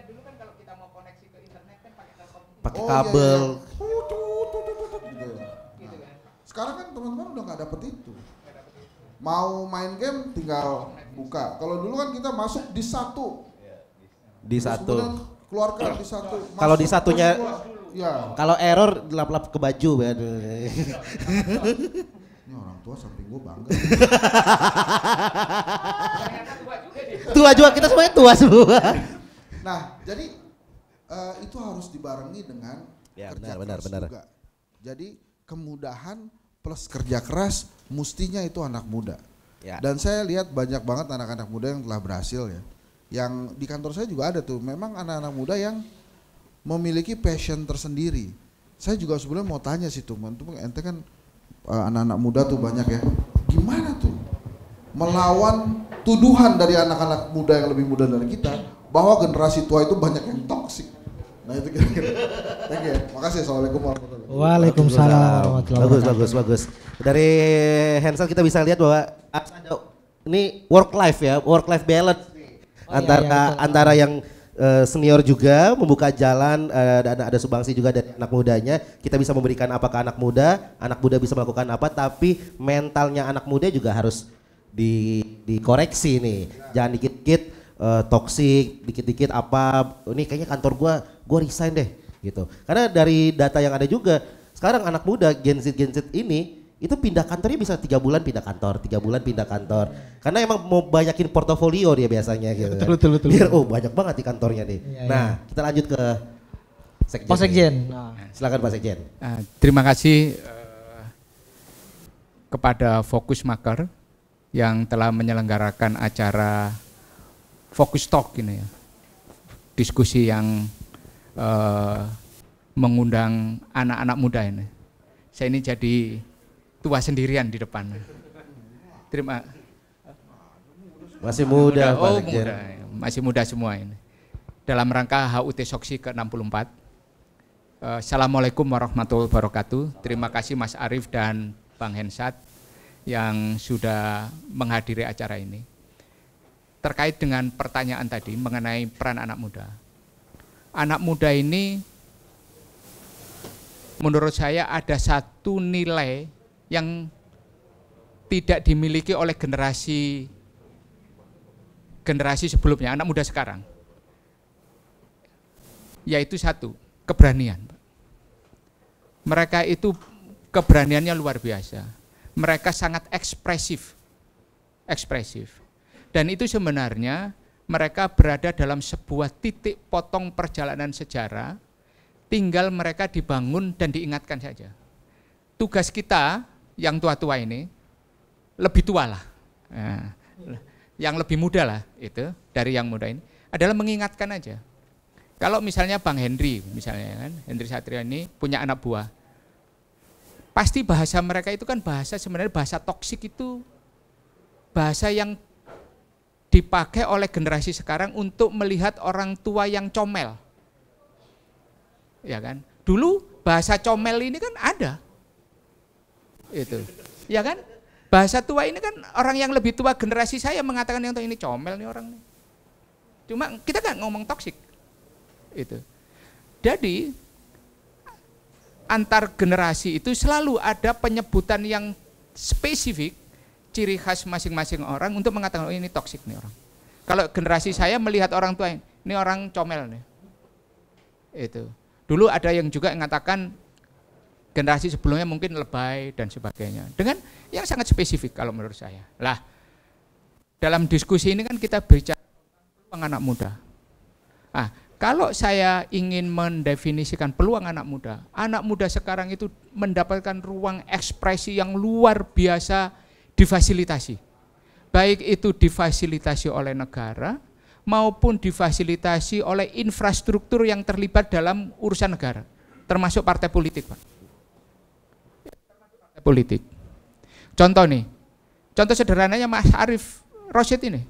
pakai oh, iya, kabel. Iya, iya. sekarang kan teman-teman udah nggak dapet itu. Mau main game tinggal buka. Kalau dulu kan kita masuk di satu. Di satu. Keluarkan di satu. Kalau di satunya Ya. Kalau error lap-lap ke baju ya. Ini orang tua samping gue bangga. tua juga kita semuanya tua semua. Nah, jadi uh, itu harus dibarengi dengan ya, kerja benar, keras benar, juga. Benar. Jadi kemudahan plus kerja keras mustinya itu anak muda. Ya. Dan saya lihat banyak banget anak-anak muda yang telah berhasil ya. Yang di kantor saya juga ada tuh, memang anak-anak muda yang memiliki passion tersendiri. Saya juga sebenarnya mau tanya sih tuh, tuh ente kan anak eh, anak-anak muda tuh banyak ya. Gimana tuh melawan tuduhan dari anak-anak muda yang lebih muda dari kita bahwa generasi tua itu banyak yang toksik? Nah itu kira-kira. Thank you ya. Makasih. Ya, Assalamualaikum warahmatullahi wabarakatuh. Waalaikumsalam warahmatullahi wabarakatuh. Bagus, bagus, bagus. Dari Hansel kita bisa lihat bahwa ah, ini work life ya, work life balance oh, iya, iya, antara antara yang eh, senior juga membuka jalan eh, dan ada ada sumbangsi juga dari anak mudanya kita bisa memberikan apa ke anak muda anak muda bisa melakukan apa tapi mentalnya anak muda juga harus di dikoreksi nih iya. jangan dikit-dikit uh, eh, toksik, dikit-dikit apa, ini kayaknya kantor gua gua resign deh gitu. Karena dari data yang ada juga sekarang anak muda Gen Z Gen Z ini itu pindah kantornya bisa tiga bulan pindah kantor, tiga bulan pindah kantor. Karena emang mau banyakin portofolio dia biasanya gitu. Betul, kan. betul, betul. Biar oh banyak banget di kantornya nih. Iya, iya. nah, iya. kita lanjut ke Sekjen. Pak Sekjen. Nah, nah. Silakan Pak Sekjen. Nah, terima kasih eh, kepada Fokus Maker yang telah menyelenggarakan acara fokus talk ini ya. Diskusi yang uh, mengundang anak-anak muda ini. Saya ini jadi tua sendirian di depan. Terima. Masih muda, oh, Pak oh, muda. Masih muda semua ini. Dalam rangka HUT Soksi ke-64. Eh, Assalamualaikum warahmatullahi wabarakatuh. Terima kasih Mas Arief dan Bang Hensat yang sudah menghadiri acara ini terkait dengan pertanyaan tadi mengenai peran anak muda. Anak muda ini menurut saya ada satu nilai yang tidak dimiliki oleh generasi generasi sebelumnya, anak muda sekarang. Yaitu satu, keberanian. Mereka itu keberaniannya luar biasa. Mereka sangat ekspresif. Ekspresif. Dan itu sebenarnya mereka berada dalam sebuah titik potong perjalanan sejarah, tinggal mereka dibangun dan diingatkan saja. Tugas kita yang tua-tua ini lebih tua lah, nah, yang lebih muda lah itu dari yang muda ini adalah mengingatkan aja. Kalau misalnya Bang Henry, misalnya kan Henry Satrio ini punya anak buah, pasti bahasa mereka itu kan bahasa sebenarnya bahasa toksik itu bahasa yang dipakai oleh generasi sekarang untuk melihat orang tua yang comel. Ya kan? Dulu bahasa comel ini kan ada. Itu. Ya kan? Bahasa tua ini kan orang yang lebih tua generasi saya mengatakan yang ini comel nih orang Cuma kita kan ngomong toksik. Itu. Jadi antar generasi itu selalu ada penyebutan yang spesifik ciri khas masing-masing orang untuk mengatakan oh ini toksik nih orang. Kalau generasi saya melihat orang tua ini orang comel nih. Itu. Dulu ada yang juga mengatakan generasi sebelumnya mungkin lebay dan sebagainya. Dengan yang sangat spesifik kalau menurut saya. Lah, dalam diskusi ini kan kita bicara peluang anak muda. Ah, kalau saya ingin mendefinisikan peluang anak muda, anak muda sekarang itu mendapatkan ruang ekspresi yang luar biasa difasilitasi. Baik itu difasilitasi oleh negara maupun difasilitasi oleh infrastruktur yang terlibat dalam urusan negara, termasuk partai politik, Pak. Partai politik. Contoh nih, contoh sederhananya Mas Arief Rosid ini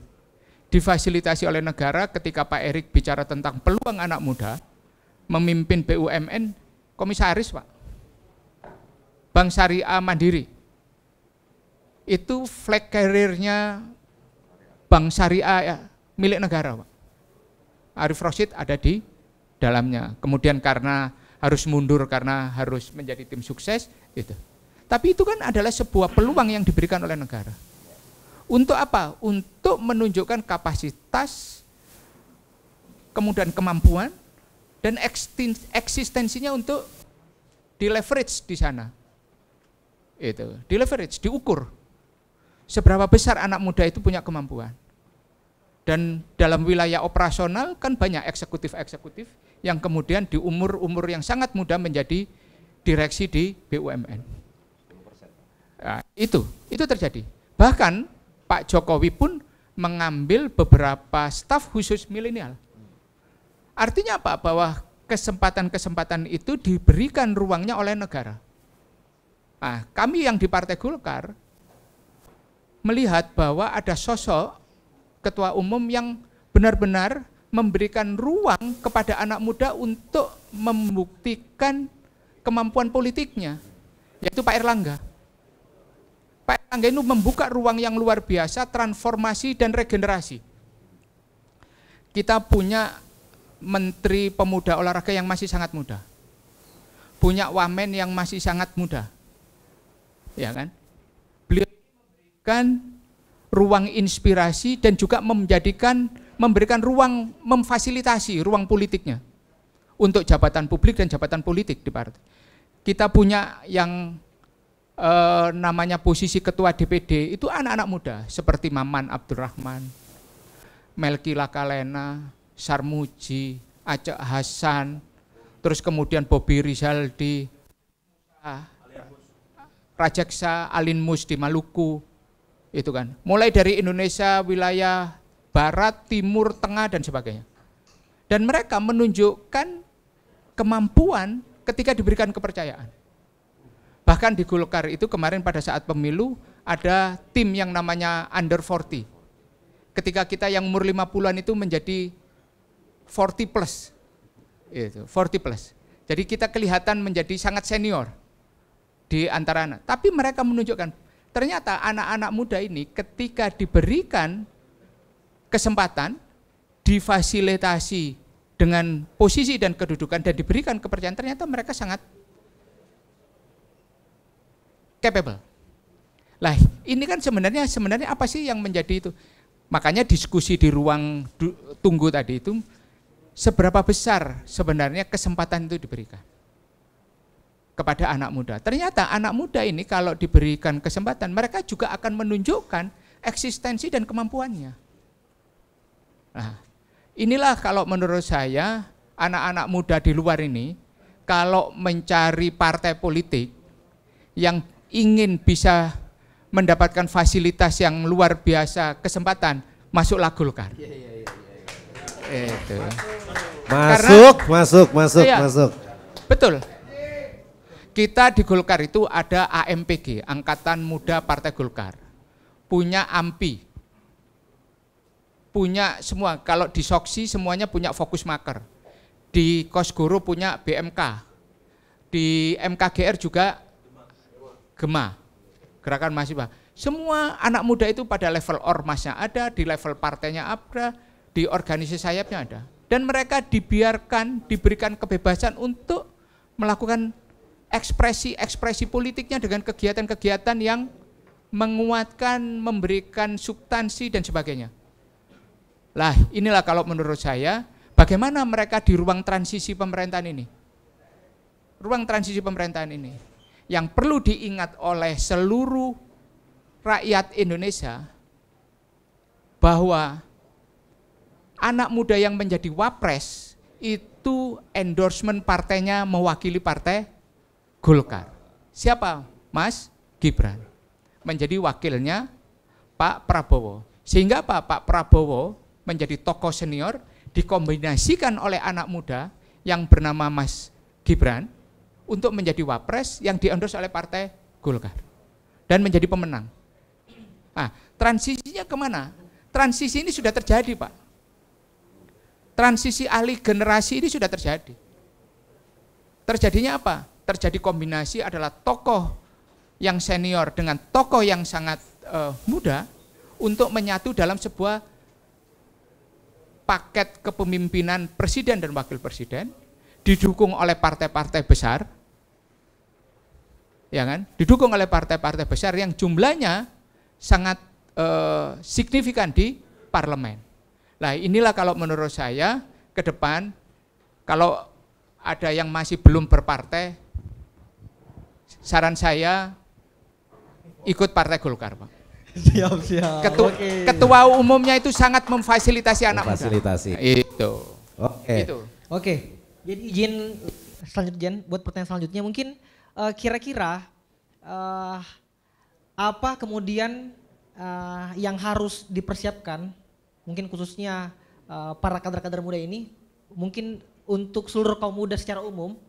difasilitasi oleh negara ketika Pak Erik bicara tentang peluang anak muda memimpin BUMN komisaris Pak Bank Syariah Mandiri itu flag carrier-nya bank syariah ya, milik negara Pak. Arif Rosid ada di dalamnya. Kemudian karena harus mundur karena harus menjadi tim sukses itu. Tapi itu kan adalah sebuah peluang yang diberikan oleh negara. Untuk apa? Untuk menunjukkan kapasitas, kemudian kemampuan, dan eksistensinya untuk di leverage di sana. Itu, di leverage, diukur seberapa besar anak muda itu punya kemampuan. Dan dalam wilayah operasional kan banyak eksekutif-eksekutif yang kemudian di umur-umur yang sangat muda menjadi direksi di BUMN. Nah, itu, itu terjadi. Bahkan Pak Jokowi pun mengambil beberapa staf khusus milenial. Artinya apa? Bahwa kesempatan-kesempatan itu diberikan ruangnya oleh negara. Nah, kami yang di Partai Golkar melihat bahwa ada sosok ketua umum yang benar-benar memberikan ruang kepada anak muda untuk membuktikan kemampuan politiknya, yaitu Pak Erlangga. Pak Erlangga ini membuka ruang yang luar biasa transformasi dan regenerasi. Kita punya menteri pemuda olahraga yang masih sangat muda. Punya wamen yang masih sangat muda. Ya kan? Beliau memberikan ruang inspirasi dan juga menjadikan memberikan ruang memfasilitasi ruang politiknya untuk jabatan publik dan jabatan politik di partai. Kita punya yang e, namanya posisi ketua DPD itu anak-anak muda seperti Maman Abdurrahman, Melki Lakalena, Sarmuji, Aceh Hasan, terus kemudian Bobi Rizaldi, Rajaksa Alin Mus di Maluku, itu kan. Mulai dari Indonesia, wilayah barat, timur, tengah dan sebagainya. Dan mereka menunjukkan kemampuan ketika diberikan kepercayaan. Bahkan di Golkar itu kemarin pada saat pemilu ada tim yang namanya under 40. Ketika kita yang umur 50-an itu menjadi 40 plus. Itu, 40 plus. Jadi kita kelihatan menjadi sangat senior di antara anak. Tapi mereka menunjukkan Ternyata anak-anak muda ini ketika diberikan kesempatan, difasilitasi dengan posisi dan kedudukan dan diberikan kepercayaan, ternyata mereka sangat capable. Lah, ini kan sebenarnya sebenarnya apa sih yang menjadi itu? Makanya diskusi di ruang tunggu tadi itu seberapa besar sebenarnya kesempatan itu diberikan kepada anak muda. Ternyata anak muda ini kalau diberikan kesempatan, mereka juga akan menunjukkan eksistensi dan kemampuannya. Nah, inilah kalau menurut saya anak-anak muda di luar ini kalau mencari partai politik yang ingin bisa mendapatkan fasilitas yang luar biasa kesempatan masuklah Golkar. Iya, iya, iya, Itu. Masuk, masuk, masuk, masuk. Betul. Kita di Golkar itu ada AMPG, Angkatan Muda Partai Golkar. Punya AMPI. Punya semua, kalau di Soksi semuanya punya fokus maker. Di Kosgoro punya BMK. Di MKGR juga GEMA, Gerakan Mahasiswa. Semua anak muda itu pada level ormasnya ada, di level partainya ada, di organisasi sayapnya ada dan mereka dibiarkan diberikan kebebasan untuk melakukan ekspresi-ekspresi politiknya dengan kegiatan-kegiatan yang menguatkan, memberikan substansi dan sebagainya. Lah, inilah kalau menurut saya, bagaimana mereka di ruang transisi pemerintahan ini? Ruang transisi pemerintahan ini yang perlu diingat oleh seluruh rakyat Indonesia bahwa anak muda yang menjadi wapres itu endorsement partainya mewakili partai Golkar. Siapa? Mas Gibran. Menjadi wakilnya Pak Prabowo. Sehingga Pak Pak Prabowo menjadi tokoh senior dikombinasikan oleh anak muda yang bernama Mas Gibran untuk menjadi wapres yang diendorse oleh Partai Golkar dan menjadi pemenang. Nah, transisinya kemana? Transisi ini sudah terjadi, Pak. Transisi ahli generasi ini sudah terjadi. Terjadinya apa? terjadi kombinasi adalah tokoh yang senior dengan tokoh yang sangat uh, muda untuk menyatu dalam sebuah paket kepemimpinan presiden dan wakil presiden didukung oleh partai-partai besar ya kan didukung oleh partai-partai besar yang jumlahnya sangat uh, signifikan di parlemen. Nah, inilah kalau menurut saya ke depan kalau ada yang masih belum berpartai saran saya ikut Partai Golkar, Pak. Siap, siap. Ketua, okay. ketua umumnya itu sangat memfasilitasi anak Fasilitasi. muda. Itu. Oke. Okay. Gitu. Oke. Okay. Jadi izin selanjutnya buat pertanyaan selanjutnya mungkin eh, kira-kira uh, uh, apa kemudian uh, yang harus dipersiapkan mungkin khususnya uh, para kader-kader muda ini mungkin untuk seluruh kaum muda secara umum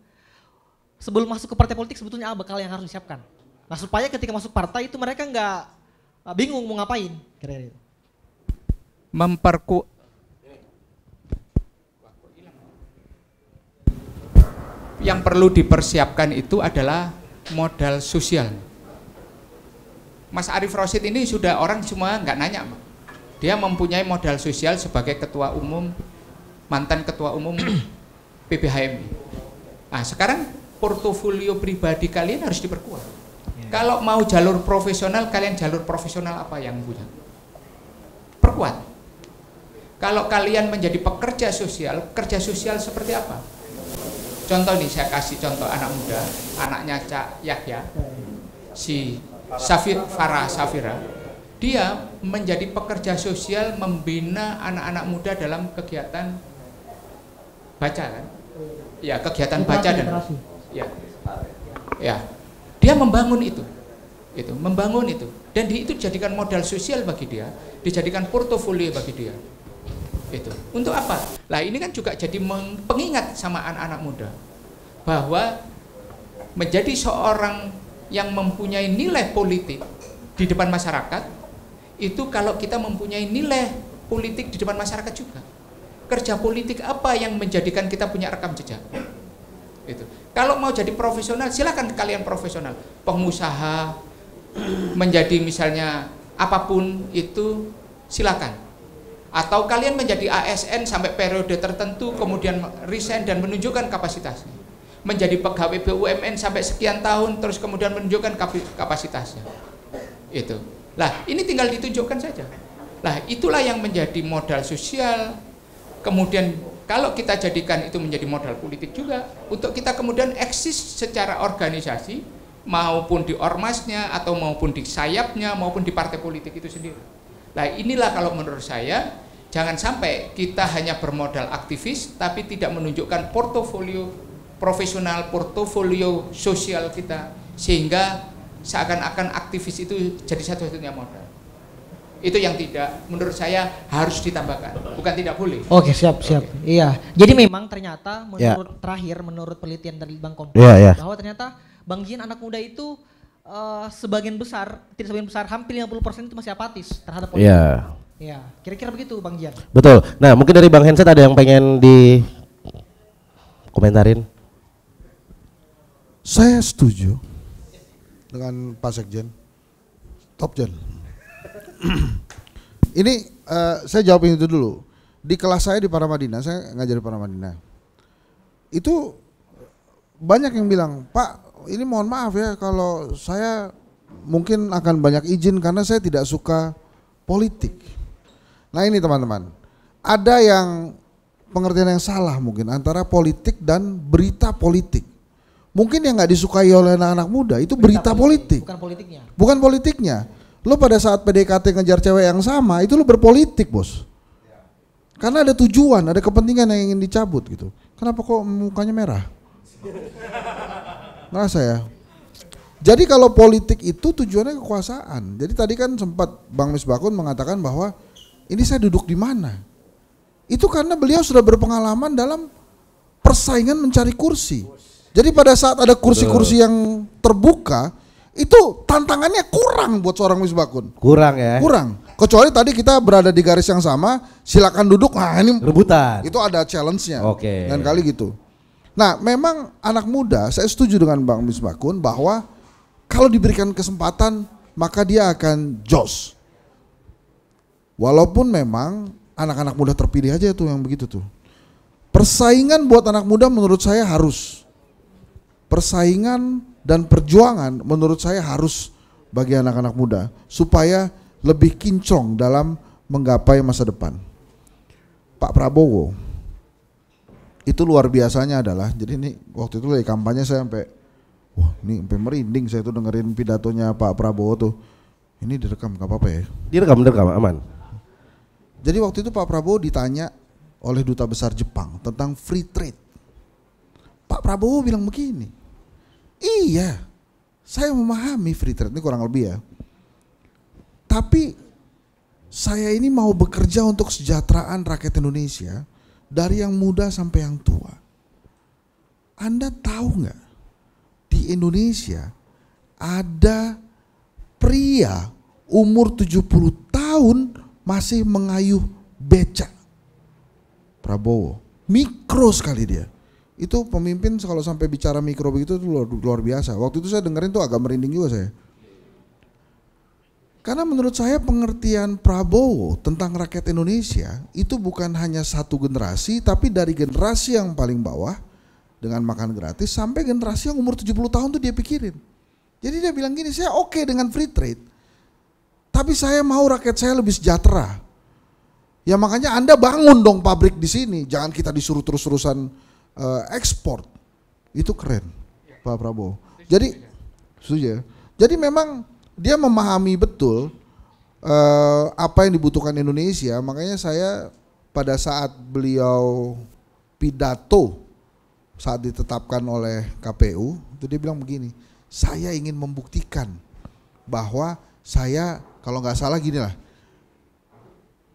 sebelum masuk ke partai politik sebetulnya apa bekal yang harus disiapkan? Nah supaya ketika masuk partai itu mereka nggak bingung mau ngapain kira gitu. Memperku yang perlu dipersiapkan itu adalah modal sosial. Mas Arif Rosid ini sudah orang semua nggak nanya, Dia mempunyai modal sosial sebagai ketua umum mantan ketua umum PBHMI. Nah, sekarang portofolio pribadi kalian harus diperkuat. Yeah. Kalau mau jalur profesional, kalian jalur profesional apa yang punya? Perkuat. Kalau kalian menjadi pekerja sosial, kerja sosial seperti apa? Contoh nih, saya kasih contoh anak muda, anaknya Cak Yahya, si Safir, Farah Safira. Dia menjadi pekerja sosial membina anak-anak muda dalam kegiatan baca kan? Ya, kegiatan baca dan ya ya dia membangun itu itu membangun itu dan di, itu dijadikan modal sosial bagi dia dijadikan portofolio bagi dia itu untuk apa lah ini kan juga jadi pengingat sama anak-anak muda bahwa menjadi seorang yang mempunyai nilai politik di depan masyarakat itu kalau kita mempunyai nilai politik di depan masyarakat juga kerja politik apa yang menjadikan kita punya rekam jejak itu. Kalau mau jadi profesional, silahkan kalian profesional, pengusaha, menjadi misalnya apapun itu silakan. Atau kalian menjadi ASN sampai periode tertentu, kemudian resign dan menunjukkan kapasitasnya. Menjadi pegawai BUMN sampai sekian tahun, terus kemudian menunjukkan kapasitasnya. Itu. Lah, ini tinggal ditunjukkan saja. Lah, itulah yang menjadi modal sosial, kemudian kalau kita jadikan itu menjadi modal politik juga untuk kita kemudian eksis secara organisasi maupun di ormasnya atau maupun di sayapnya maupun di partai politik itu sendiri. Nah inilah kalau menurut saya jangan sampai kita hanya bermodal aktivis tapi tidak menunjukkan portofolio profesional, portofolio sosial kita sehingga seakan-akan aktivis itu jadi satu-satunya modal itu yang tidak menurut saya harus ditambahkan bukan tidak boleh oke siap siap okay. iya jadi memang ternyata ya. menurut yeah. terakhir menurut penelitian dari Bank Kompas yeah, yeah. bahwa ternyata bang Jin anak muda itu uh, sebagian besar tidak sebagian besar hampir 50% itu masih apatis terhadap politik yeah. Iya, kira-kira begitu bang Jin. betul nah mungkin dari bang Henset ada yang pengen di komentarin saya setuju dengan Pak Sekjen Top Jen ini uh, saya jawab itu dulu. Di kelas saya di Paramadina, saya ngajar di Paramadina. Itu banyak yang bilang, "Pak, ini mohon maaf ya kalau saya mungkin akan banyak izin karena saya tidak suka politik." Nah, ini teman-teman. Ada yang pengertian yang salah mungkin antara politik dan berita politik. Mungkin yang nggak disukai oleh anak-anak muda itu berita, berita politik. politik. Bukan politiknya. Bukan politiknya Lo pada saat PDKT ngejar cewek yang sama, itu lo berpolitik, Bos. Karena ada tujuan, ada kepentingan yang ingin dicabut gitu. Kenapa kok mukanya merah? Ngerasa ya? Jadi kalau politik itu tujuannya kekuasaan. Jadi tadi kan sempat Bang Misbakun mengatakan bahwa ini saya duduk di mana? Itu karena beliau sudah berpengalaman dalam persaingan mencari kursi. Jadi pada saat ada kursi-kursi yang terbuka, itu tantangannya kurang buat seorang Bakun. Kurang ya. Kurang. Kecuali tadi kita berada di garis yang sama, silakan duduk. Nah, ini rebutan. Itu ada challenge-nya. Oke. Okay. Dan kali gitu. Nah, memang anak muda, saya setuju dengan Bang Bakun bahwa kalau diberikan kesempatan, maka dia akan jos. Walaupun memang anak-anak muda terpilih aja tuh yang begitu tuh. Persaingan buat anak muda menurut saya harus. Persaingan dan perjuangan menurut saya harus bagi anak-anak muda supaya lebih kincong dalam menggapai masa depan. Pak Prabowo itu luar biasanya adalah jadi ini waktu itu dari kampanye saya sampai wah ini sampai merinding saya itu dengerin pidatonya Pak Prabowo tuh ini direkam gak apa-apa ya direkam direkam aman jadi waktu itu Pak Prabowo ditanya oleh duta besar Jepang tentang free trade Pak Prabowo bilang begini Iya, saya memahami free trade ini kurang lebih ya. Tapi saya ini mau bekerja untuk kesejahteraan rakyat Indonesia dari yang muda sampai yang tua. Anda tahu nggak di Indonesia ada pria umur 70 tahun masih mengayuh becak. Prabowo, mikro sekali dia itu pemimpin kalau sampai bicara mikro begitu itu luar, luar biasa. Waktu itu saya dengerin tuh agak merinding juga saya. Karena menurut saya pengertian Prabowo tentang rakyat Indonesia itu bukan hanya satu generasi tapi dari generasi yang paling bawah dengan makan gratis sampai generasi yang umur 70 tahun tuh dia pikirin. Jadi dia bilang gini, saya oke okay dengan free trade. Tapi saya mau rakyat saya lebih sejahtera. Ya makanya Anda bangun dong pabrik di sini. Jangan kita disuruh terus-terusan uh, ekspor itu keren Pak Prabowo. Jadi setuju ya. Jadi memang dia memahami betul uh, apa yang dibutuhkan Indonesia. Makanya saya pada saat beliau pidato saat ditetapkan oleh KPU itu dia bilang begini, saya ingin membuktikan bahwa saya kalau nggak salah gini lah,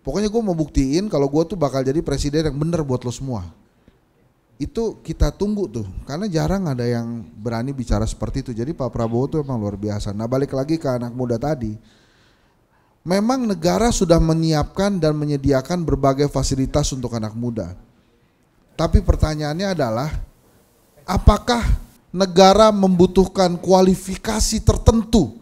pokoknya gue mau buktiin kalau gue tuh bakal jadi presiden yang benar buat lo semua itu kita tunggu tuh karena jarang ada yang berani bicara seperti itu jadi Pak Prabowo tuh emang luar biasa nah balik lagi ke anak muda tadi memang negara sudah menyiapkan dan menyediakan berbagai fasilitas untuk anak muda tapi pertanyaannya adalah apakah negara membutuhkan kualifikasi tertentu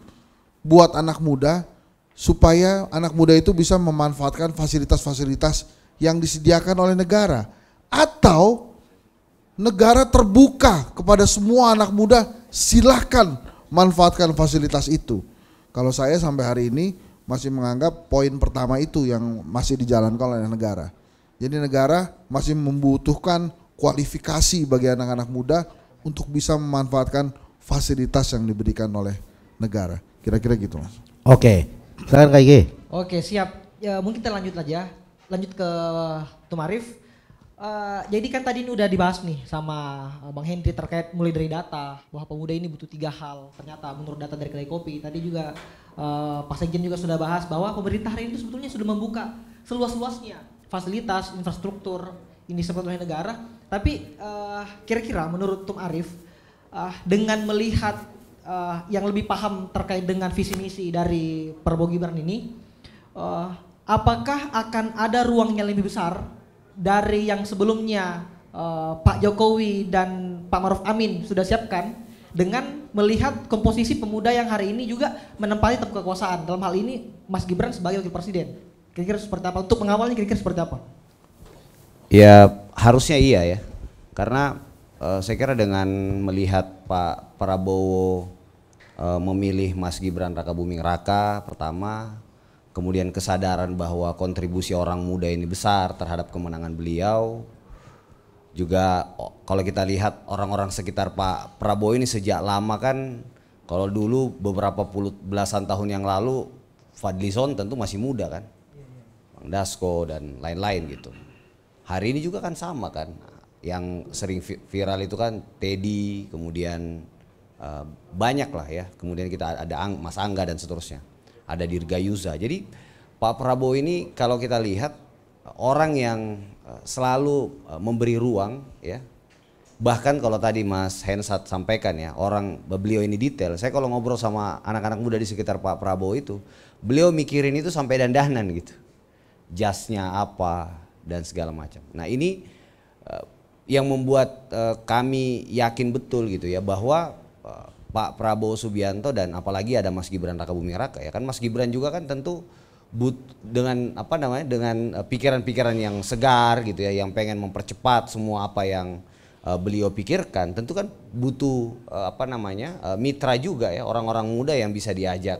buat anak muda supaya anak muda itu bisa memanfaatkan fasilitas-fasilitas yang disediakan oleh negara atau negara terbuka kepada semua anak muda, silahkan manfaatkan fasilitas itu. Kalau saya sampai hari ini masih menganggap poin pertama itu yang masih dijalankan oleh negara. Jadi negara masih membutuhkan kualifikasi bagi anak-anak muda untuk bisa memanfaatkan fasilitas yang diberikan oleh negara. Kira-kira gitu mas. Oke, silakan Kak Oke siap. Ya, mungkin kita lanjut aja. Lanjut ke Tumarif. Eh, jadi kan tadi ini udah dibahas nih sama eh, Bang Henry terkait mulai dari data bahwa pemuda ini butuh tiga hal ternyata menurut data dari Kedai Kopi tadi juga uh, Pak Sekjen juga sudah bahas bahwa pemerintah hari ini sebetulnya sudah membuka seluas-luasnya fasilitas infrastruktur ini sebetulnya negara tapi uh, kira-kira menurut Tum Arif uh, dengan melihat uh, yang lebih paham terkait dengan visi misi dari Prabowo Gibran ini uh, apakah akan ada ruang yang lebih besar dari yang sebelumnya uh, Pak Jokowi dan Pak Maruf Amin sudah siapkan dengan melihat komposisi pemuda yang hari ini juga menempati tempat kekuasaan. Dalam hal ini Mas Gibran sebagai wakil presiden. Kira-kira seperti apa? Untuk mengawalnya kira-kira seperti apa? Ya harusnya iya ya. Karena uh, saya kira dengan melihat Pak Prabowo uh, memilih Mas Gibran Raka Buming Raka pertama kemudian kesadaran bahwa kontribusi orang muda ini besar terhadap kemenangan beliau juga kalau kita lihat orang-orang sekitar Pak Prabowo ini sejak lama kan kalau dulu beberapa puluh belasan tahun yang lalu Fadlison tentu masih muda kan Bang Dasko dan lain-lain gitu hari ini juga kan sama kan yang sering viral itu kan Teddy kemudian eh, banyak lah ya kemudian kita ada Mas Angga dan seterusnya ada Dirgayuza. Jadi Pak Prabowo ini kalau kita lihat orang yang eh, selalu eh, memberi ruang ya. Bahkan kalau tadi Mas Hensat sampaikan ya, orang beliau ini detail. Saya kalau ngobrol sama anak-anak muda di sekitar Pak Prabowo itu, beliau mikirin itu sampai dandanan gitu. Jasnya apa dan segala macam. Nah, ini eh, yang membuat kami yakin betul gitu ya bahwa Pak Prabowo Subianto dan apalagi ada Mas Gibran raka buming Raka ya kan Mas Gibran juga kan tentu but dengan apa namanya dengan eh, pikiran-pikiran yang segar gitu ya yang pengen mempercepat semua apa yang uh, beliau pikirkan tentu kan butuh uh, apa namanya uh, mitra juga ya orang-orang muda yang bisa diajak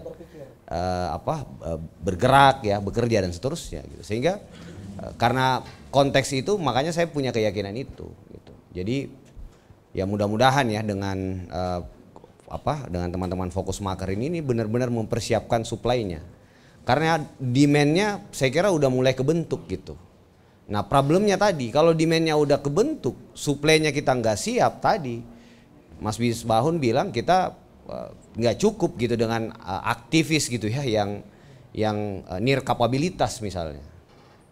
uh, apa uh, bergerak ya bekerja dan seterusnya gitu sehingga uh, karena konteks itu makanya saya punya keyakinan itu gitu jadi ya mudah-mudahan ya dengan uh, apa dengan teman-teman fokus maker ini ini benar-benar mempersiapkan suplainya Karena demand-nya saya kira udah mulai kebentuk gitu. Nah problemnya tadi kalau demandnya udah kebentuk, suplainya kita nggak siap tadi. Mas Bahun bilang kita eh, nggak cukup gitu dengan uh, aktivis gitu ya yang yang uh, near kapabilitas misalnya.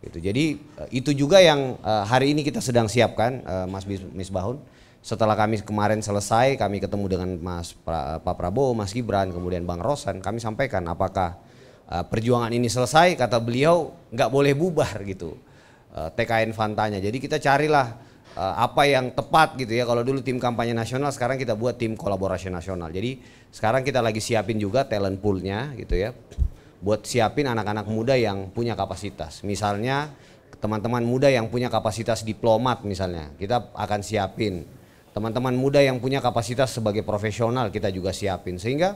Gitu. Jadi uh, itu juga yang uh, hari ini kita sedang siapkan uh, Mas Bisbahun setelah kami kemarin selesai kami ketemu dengan Mas pra, Pak Prabowo, Mas Gibran, kemudian Bang Rosan, kami sampaikan apakah uh, perjuangan ini selesai? Kata beliau nggak boleh bubar gitu uh, eh, TKN Fantanya. Jadi kita carilah uh, apa yang tepat gitu ya. Kalau dulu tim kampanye nasional, sekarang kita buat tim kolaborasi nasional. Jadi sekarang kita lagi siapin juga talent poolnya gitu ya. Buat siapin anak-anak muda yang punya kapasitas. Misalnya teman-teman muda yang punya kapasitas diplomat misalnya, kita akan siapin teman-teman muda yang punya kapasitas sebagai profesional kita juga siapin sehingga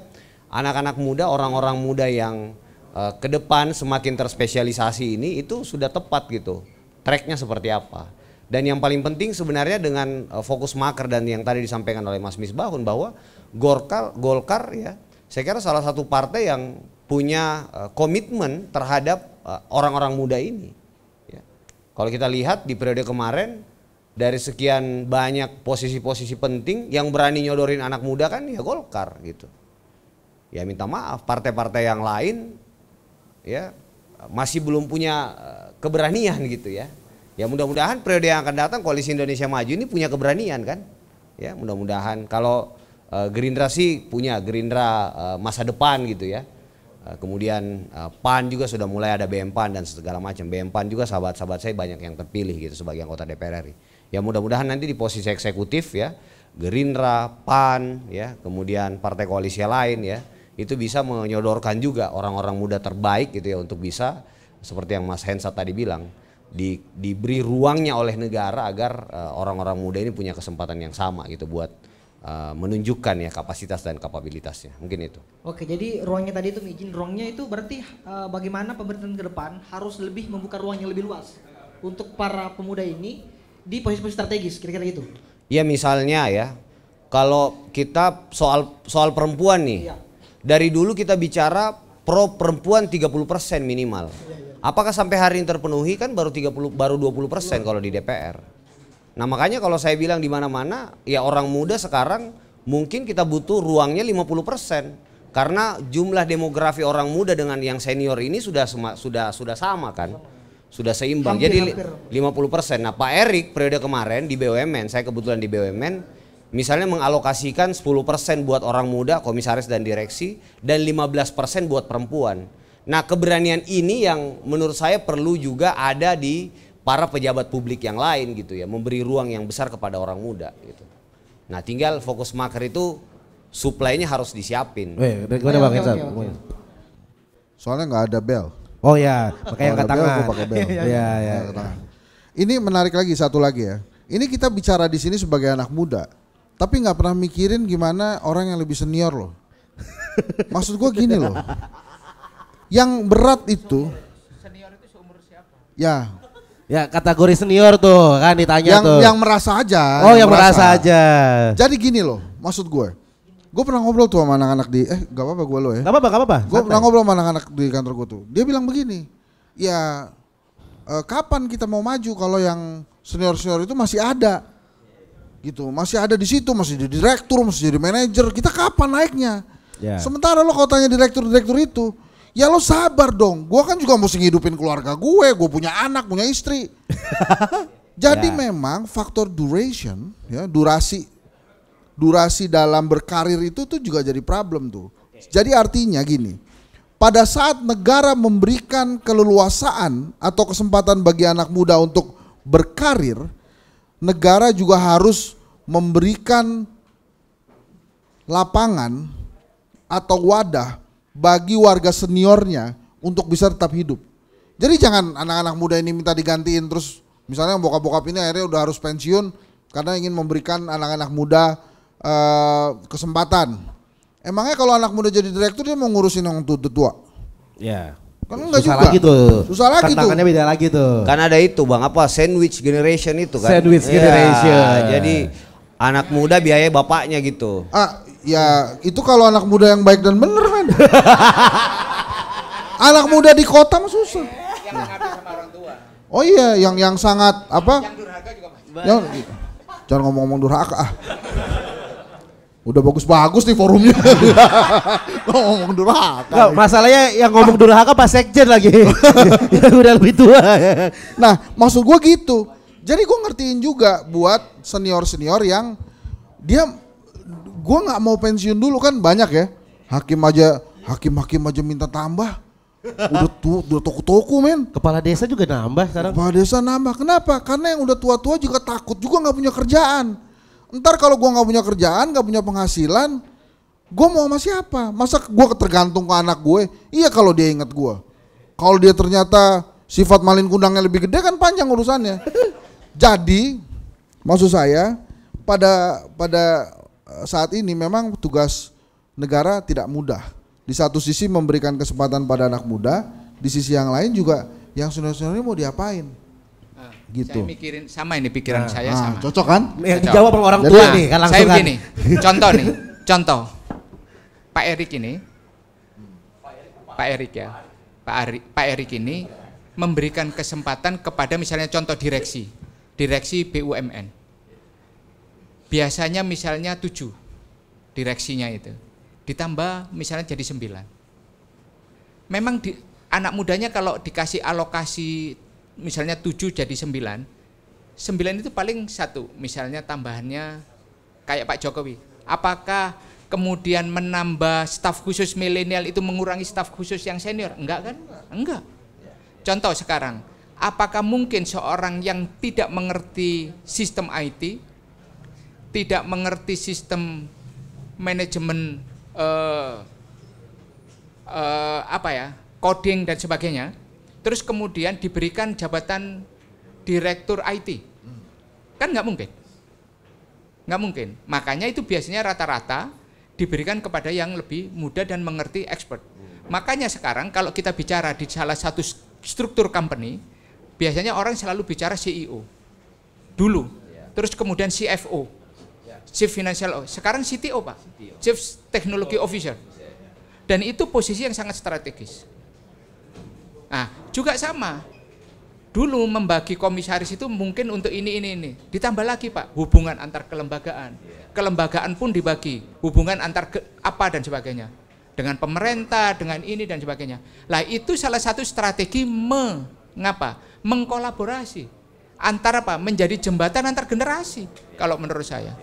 anak-anak muda orang-orang muda yang uh, ke depan semakin terspesialisasi ini itu sudah tepat gitu tracknya seperti apa dan yang paling penting sebenarnya dengan uh, fokus maker dan yang tadi disampaikan oleh Mas Misbahun bahwa Golkar Golkar ya saya kira salah satu partai yang punya uh, komitmen terhadap orang-orang uh, muda ini ya. kalau kita lihat di periode kemarin dari sekian banyak posisi-posisi penting yang berani nyodorin anak muda kan ya Golkar gitu. Ya minta maaf partai-partai yang lain ya masih belum punya eh, keberanian gitu ya. Ya mudah-mudahan periode yang akan datang koalisi Indonesia Maju ini punya keberanian kan. Ya mudah-mudahan kalau eh, Gerindra sih punya Gerindra eh, masa depan gitu ya. kemudian PAN juga sudah mulai ada BM PAN dan segala macam. BM PAN juga sahabat-sahabat saya banyak yang terpilih gitu sebagai anggota DPR RI. Ya mudah-mudahan nanti di posisi eksekutif ya Gerindra, PAN, ya kemudian partai koalisi lain ya itu bisa menyodorkan juga orang-orang muda terbaik gitu ya untuk bisa seperti yang Mas Hensa tadi bilang di, diberi ruangnya oleh negara agar eh, orang-orang uh, muda ini punya kesempatan yang sama gitu buat uh, menunjukkan ya kapasitas dan kapabilitasnya mungkin itu. Oke jadi ruangnya tadi itu izin ruangnya itu berarti uh, bagaimana pemerintahan ke depan harus lebih membuka ruang yang lebih luas untuk para pemuda ini di posisi-posisi strategis kira-kira gitu. Ya misalnya ya, kalau kita soal soal perempuan nih. iya. Dari dulu kita bicara pro perempuan 30% minimal. persen minimal iya, iya. Apakah sampai hari ini terpenuhi kan baru 30 baru 20% persen iya. kalau di DPR. Nah, makanya kalau saya bilang di mana-mana ya orang muda sekarang mungkin kita butuh ruangnya 50% karena jumlah demografi orang muda dengan yang senior ini sudah sudah sudah sama kan sudah seimbang. Hampir, Jadi hampir. 50%. Nah, Pak Erik periode kemarin di BUMN, saya kebetulan di BUMN, misalnya mengalokasikan 10% buat orang muda, komisaris dan direksi dan 15% buat perempuan. Nah, keberanian ini yang menurut saya perlu juga ada di para pejabat publik yang lain gitu ya, memberi ruang yang besar kepada orang muda gitu. Nah, tinggal fokus maker itu suplainya harus disiapin. Weh, bagaimana Bang Soalnya nggak ada bel. Oh ya, pakai yang ke tangan. Pakai bel. Iya, iya. Iya, iya, iya. Ini menarik lagi satu lagi ya. Ini kita bicara di sini sebagai anak muda, tapi nggak pernah mikirin gimana orang yang lebih senior loh. Maksud gue gini loh. Yang berat itu senior itu seumur siapa? Ya. Ya kategori senior tuh kan ditanya yang, tuh. Yang merasa aja. Oh yang, yang merasa. merasa aja. Jadi gini loh, maksud gue Gue pernah ngobrol tuh sama anak-anak di eh gak apa-apa gue lo ya. Gak apa-apa, gak apa-apa. Gue pernah ngobrol sama anak-anak di kantor gue tuh. Dia bilang begini, ya eh, kapan kita mau maju kalau yang senior-senior itu masih ada gitu masih ada di situ masih jadi direktur masih jadi manajer kita kapan naiknya yeah. sementara lo kalau tanya direktur direktur itu ya lo sabar dong gue kan juga mesti ngidupin keluarga gue gue punya anak punya istri jadi yeah. memang faktor duration ya durasi durasi dalam berkarir itu tuh juga jadi problem tuh. Jadi artinya gini, pada saat negara memberikan keleluasaan atau kesempatan bagi anak muda untuk berkarir, negara juga harus memberikan lapangan atau wadah bagi warga seniornya untuk bisa tetap hidup. Jadi jangan anak-anak muda ini minta digantiin terus misalnya bokap-bokap ini akhirnya udah harus pensiun karena ingin memberikan anak-anak muda uh, kesempatan. Emangnya kalau anak muda jadi direktur dia mau ngurusin yang tua tua? Ya. Kan enggak Susah juga. lagi tuh. Susah lagi tuh. beda lagi tuh. Kan ada itu Bang apa sandwich generation itu kan. Sandwich ya, generation. Jadi anak muda biaya bapaknya gitu. Ah, ya itu kalau anak muda yang baik dan bener men. anak muda di kota mah susah. Yang sama orang tua. Oh iya, yang yang sangat apa? Yang durhaka juga Mas. Jangan ngomong-ngomong durhaka ah. Udah bagus-bagus nih forumnya. ngomong durhaka. Nah, masalahnya yang ngomong durhaka Pak Sekjen lagi. yang udah lebih tua. nah, maksud gua gitu. Jadi gua ngertiin juga buat senior-senior yang dia gua nggak mau pensiun dulu kan banyak ya. Hakim aja, hakim-hakim aja minta tambah. Udah tuh, udah toko-toko men. Kepala desa juga nambah sekarang. Kepala desa nambah. Kenapa? Karena yang udah tua-tua juga takut juga nggak punya kerjaan Ntar kalau gue nggak punya kerjaan, nggak punya penghasilan, gue mau sama siapa? Masa gue ketergantung ke anak gue? Iya kalau dia ingat gue. Kalau dia ternyata sifat malin kundangnya lebih gede kan panjang urusannya. Jadi maksud saya pada pada eh, saat ini memang tugas negara tidak mudah. Di satu sisi memberikan kesempatan pada anak muda, di sisi yang lain juga yang senior-senior mau diapain? gitu. Saya mikirin sama ini pikiran nah, saya ah, sama. cocok kan? jawab cocok. Ya, dijawab orang Jadi, tua nah, nih kan langsung saya kan? begini, contoh nih, contoh. Pak Erik ini, Pak Erik ya, Pak Erik, Pak Erik ini memberikan kesempatan kepada misalnya contoh direksi, direksi BUMN. Biasanya misalnya tujuh direksinya itu, ditambah misalnya jadi sembilan. Memang di, anak mudanya kalau dikasih alokasi misalnya 7 jadi 9 9 itu paling satu misalnya tambahannya kayak Pak Jokowi apakah kemudian menambah staf khusus milenial itu mengurangi staf khusus yang senior enggak kan enggak contoh sekarang apakah mungkin seorang yang tidak mengerti sistem IT tidak mengerti sistem manajemen eh, eh, apa ya coding dan sebagainya terus kemudian diberikan jabatan direktur IT. Kan nggak mungkin. Nggak mungkin. Makanya itu biasanya rata-rata diberikan kepada yang lebih muda dan mengerti expert. Makanya sekarang kalau kita bicara di salah satu struktur company, biasanya orang selalu bicara CEO. Dulu. Iya. Terus kemudian CFO. Iya. Chief Financial Officer. Sekarang CTO, Pak. Chief Technology oh. Officer. Iya, dan itu posisi yang sangat strategis Nah, juga sama. Dulu membagi komisaris itu mungkin untuk ini, ini, ini. Ditambah lagi Pak, hubungan antar kelembagaan. Kelembagaan pun dibagi, hubungan antar ke, apa dan sebagainya. Dengan pemerintah, dengan ini dan sebagainya. Lah itu salah satu strategi mengapa? Mengkolaborasi. Antara apa? Menjadi jembatan antar generasi kalau menurut saya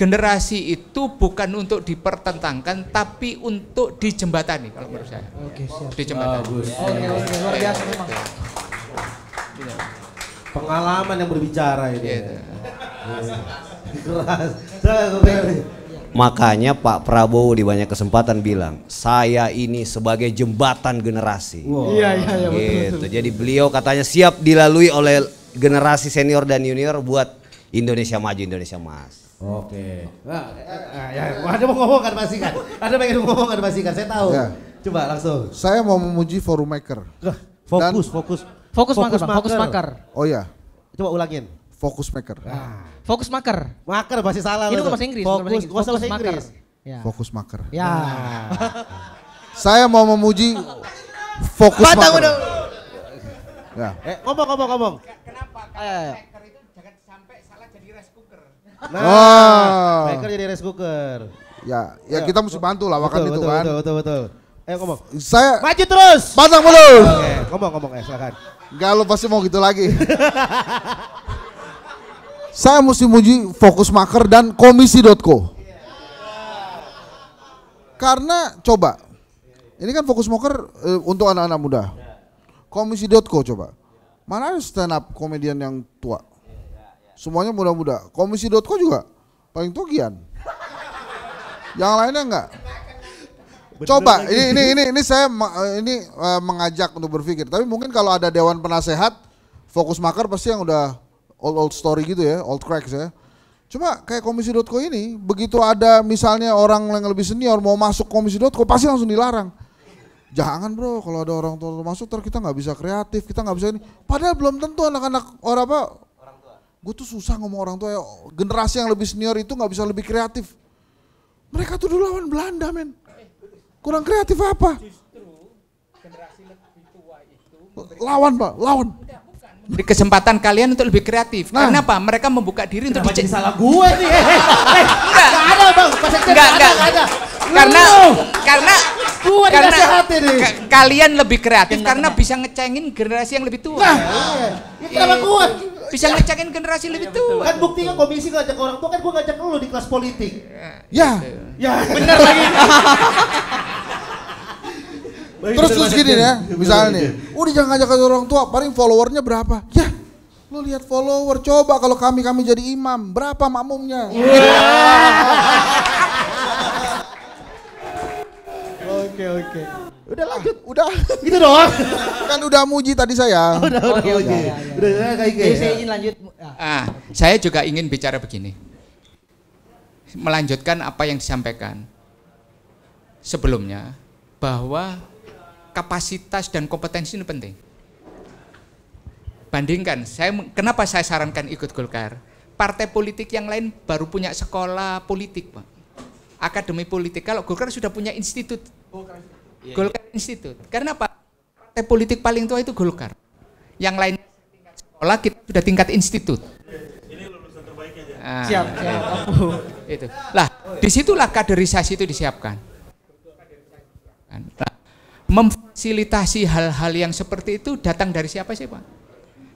generasi itu bukan untuk dipertentangkan tapi untuk dijembatani kalau menurut saya. Oke, siap. Dijembatani. Bagus. Oke, oke, luar biasa memang. Pengalaman yang berbicara ini. Gitu. Makanya Pak Prabowo di banyak kesempatan bilang, saya ini sebagai jembatan generasi. Wow. Iya, iya, iya, betul, gitu. betul. Jadi beliau katanya siap dilalui oleh generasi senior dan junior buat Indonesia maju, Indonesia mas. Oke. Nah, ya, ada mau ngomong kan pasti kan. Ada pengen ngomong kan pasti kan. Saya tahu. Ya. Coba langsung. Saya mau memuji forum maker. Fokus, Dan fokus. Fokus, fokus maker, maker. fokus maker. Oh ya. Coba ulangin. Fokus maker. Ah. Fokus maker. Maker pasti salah. Ini bahasa Inggris. Fokus, fokus maker. Inggris. Ya. Fokus maker. Ya. Nah. Saya mau memuji fokus Bata, maker. Udah. Ya. Eh, ngomong, ngomong, ngomong. Kenapa? Karena maker itu Nah, oh. Ah. mereka jadi rice cooker. Ya, ya Ayo. kita mesti bantu lah betul, itu betul, kan. Betul, betul, betul. Eh ngomong. Saya maju terus. Pasang dulu. Oke, okay, ngomong ngomong eh silakan. Enggak lo pasti mau gitu lagi. Saya mesti muji Fokus Maker dan Komisi.co. Yeah. Karena coba, ini kan Fokus Maker eh, untuk anak-anak muda. Komisi.co coba. Mana ada stand up komedian yang tua? Semuanya muda-muda. Komisi.co juga paling togian. Yang lainnya enggak. Bener Coba ini ini ini ini saya eh, ini eh, mengajak untuk berpikir. Tapi mungkin kalau ada dewan penasehat, fokus maker pasti yang udah old old story gitu ya, old cracks ya. Cuma kayak komisi.co ini, begitu ada misalnya orang yang lebih senior mau masuk komisi.co pasti langsung dilarang. Jangan bro, kalau ada orang tua masuk ter kita nggak bisa kreatif, kita nggak bisa ini. Padahal belum tentu anak-anak orang apa gue tuh susah ngomong orang tua ya. generasi yang lebih senior itu nggak bisa lebih kreatif mereka tuh dulu lawan Belanda men kurang kreatif apa justru lawan pak lawan di kesempatan kalian untuk lebih kreatif. Nah. Kenapa? Mereka membuka diri Kenapa untuk di salah gue nih. Eh, eh, eh, enggak. ada bang. Pas enggak, enggak. ada. Karena, karena Gua karena hati nih. kalian lebih kreatif Kenapa? karena bisa ngecengin generasi yang lebih tua. Nah, ya, kenapa iya. gua? Iya. bisa ya. ngecekin generasi ya, lebih iya, tua. Kan buktinya komisi ngajak orang tua kan gue ngajak lu di kelas politik. Iya. Ya. Ya. Bener lagi. Terus terus gini ya, misalnya nih, udah jangan ngajak orang tua, paling followernya berapa? Ya, lu lihat follower, coba kalau kami kami jadi imam, berapa makmumnya? Oke oke. Udah lanjut, ah, udah. Gitu doang. kan udah muji tadi saya. Oh, udah, oh, iya, iya, iya, udah okay, udah Ya, ya. Udah, kayak gitu ya. Saya izin lanjut. Ah. ah, saya juga ingin bicara begini. Melanjutkan apa yang disampaikan sebelumnya bahwa kapasitas dan kompetensi ini penting. Bandingkan, saya kenapa saya sarankan ikut Golkar? Partai politik yang lain baru punya sekolah politik, Pak. Akademi politik. Kalau Golkar sudah punya institut. Oh, yeah, Golkar yeah. Institute. Karena apa? partai politik paling tua itu Golkar. Yang lain sekolah kita sudah tingkat institut. Ini lulusan terbaiknya Ah. Siap, siap. Oh. itu. Lah, disitulah kaderisasi itu disiapkan. Kan? Nah, memfasilitasi hal-hal yang seperti itu datang dari siapa sih Pak?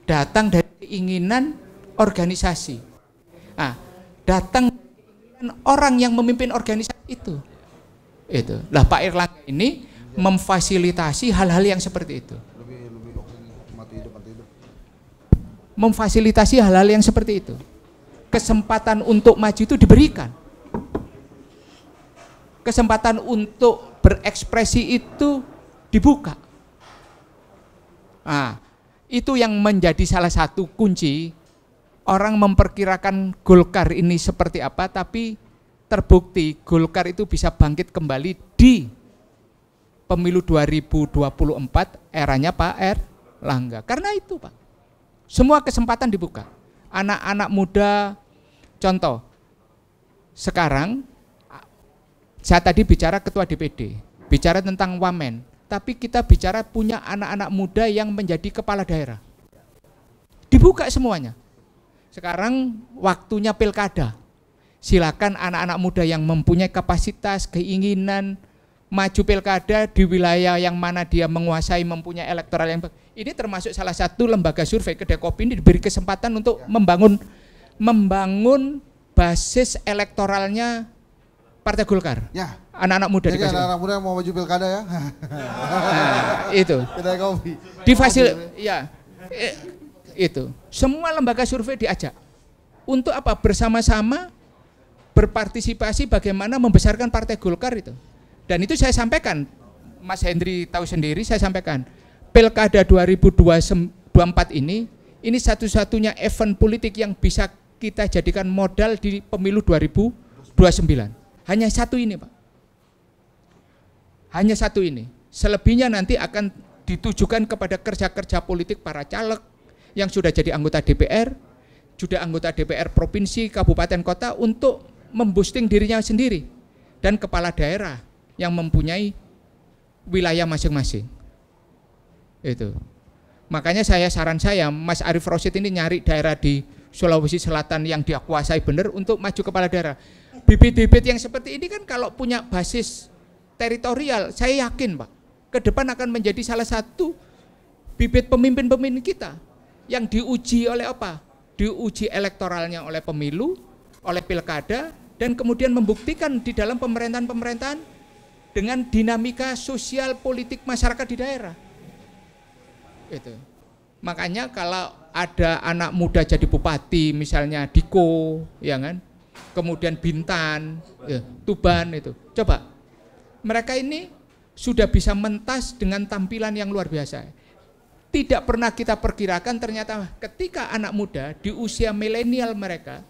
Datang dari keinginan organisasi. Nah, datang orang yang memimpin organisasi itu. Itu. Lah Pak Erlangga ini Iya. memfasilitasi hal-hal yang seperti itu. Memfasilitasi hal-hal yang seperti itu. Kesempatan untuk maju itu diberikan. Kesempatan untuk berekspresi itu dibuka. Nah, itu yang menjadi salah satu kunci orang memperkirakan Golkar ini seperti apa, tapi terbukti Golkar itu bisa bangkit kembali di pemilu 2024 eranya Pak R. Langga. Karena itu Pak, semua kesempatan dibuka. Anak-anak muda, contoh, sekarang saya tadi bicara ketua DPD, bicara tentang wamen, tapi kita bicara punya anak-anak muda yang menjadi kepala daerah. Dibuka semuanya. Sekarang waktunya pilkada. Silakan anak-anak muda yang mempunyai kapasitas, keinginan, maju pilkada di wilayah yang mana dia menguasai mempunyai elektoral yang ini termasuk salah satu lembaga survei kedai kopi ini diberi kesempatan untuk ya. membangun membangun basis elektoralnya Partai Golkar. Ya. Anak-anak muda Jadi anak-anak muda yang mau maju pilkada ya. nah, itu. kopi. Di fasil ya. E, itu. Semua lembaga survei diajak. Untuk apa? Bersama-sama berpartisipasi bagaimana membesarkan Partai Golkar itu. Dan itu saya sampaikan, Mas Hendri tahu sendiri, saya sampaikan. Pilkada 2024 ini, ini satu-satunya event politik yang bisa kita jadikan modal di pemilu 2029. Hanya satu ini, Pak. Hanya satu ini. Selebihnya nanti akan ditujukan kepada kerja-kerja politik para caleg yang sudah jadi anggota DPR, sudah anggota DPR provinsi, kabupaten, kota untuk memboosting dirinya sendiri dan kepala daerah yang mempunyai wilayah masing-masing. Itu. Makanya saya saran saya Mas Arif Rosid ini nyari daerah di Sulawesi Selatan yang dia kuasai benar untuk maju kepala daerah. Bibit-bibit yang seperti ini kan kalau punya basis teritorial, saya yakin Pak, ke depan akan menjadi salah satu bibit pemimpin-pemimpin kita yang diuji oleh apa? Diuji elektoralnya oleh pemilu, oleh pilkada, dan kemudian membuktikan di dalam pemerintahan-pemerintahan dengan dinamika sosial politik masyarakat di daerah. Itu. Makanya kalau ada anak muda jadi bupati misalnya Diko, ya kan? Kemudian Bintan, Tuban, ya, Tuban itu. Coba mereka ini sudah bisa mentas dengan tampilan yang luar biasa. Tidak pernah kita perkirakan ternyata ketika anak muda di usia milenial mereka,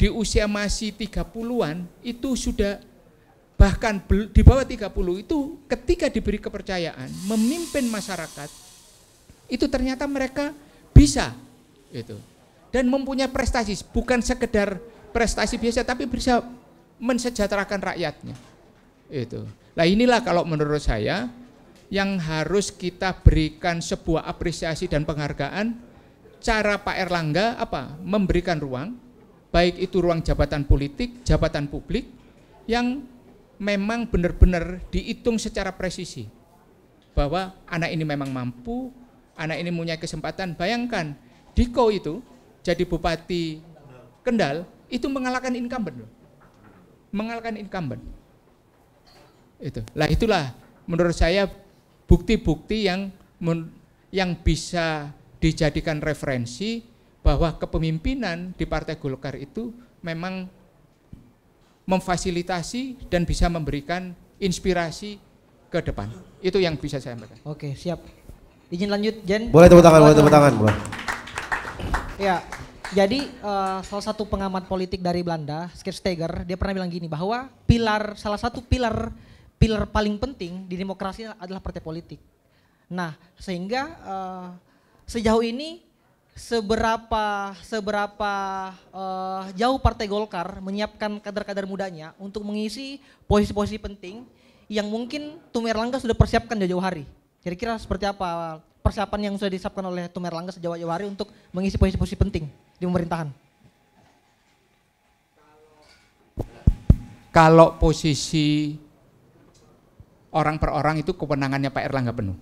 di usia masih 30-an itu sudah bahkan di bawah 30 itu ketika diberi kepercayaan memimpin masyarakat itu ternyata mereka bisa itu dan mempunyai prestasi bukan sekedar prestasi biasa tapi bisa mensejahterakan rakyatnya itu lah inilah kalau menurut saya yang harus kita berikan sebuah apresiasi dan penghargaan cara Pak Erlangga apa memberikan ruang baik itu ruang jabatan politik jabatan publik yang memang benar-benar dihitung secara presisi bahwa anak ini memang mampu, anak ini punya kesempatan. Bayangkan Diko itu jadi bupati Kendal itu mengalahkan incumbent loh. Mengalahkan incumbent. Itu. Lah itulah menurut saya bukti-bukti yang yang bisa dijadikan referensi bahwa kepemimpinan di Partai Golkar itu memang memfasilitasi dan bisa memberikan inspirasi ke depan. Itu yang bisa saya sampaikan. Oke, siap. Izin lanjut, Jen. Boleh tepuk tangan, boleh tepuk tangan. Boleh. Ya, jadi uh, salah satu pengamat politik dari Belanda, Steger, dia pernah bilang gini bahwa pilar salah satu pilar pilar paling penting di demokrasi adalah partai politik. Nah, sehingga uh, sejauh ini seberapa seberapa uh, jauh Partai Golkar menyiapkan kader-kader mudanya untuk mengisi posisi-posisi penting yang mungkin Tum Erlangga sudah persiapkan jauh-jauh hari. Kira-kira seperti apa persiapan yang sudah disiapkan oleh Tum Erlangga sejauh-jauh hari untuk mengisi posisi-posisi penting di pemerintahan? Kalau posisi orang per orang itu kewenangannya Pak Erlangga penuh.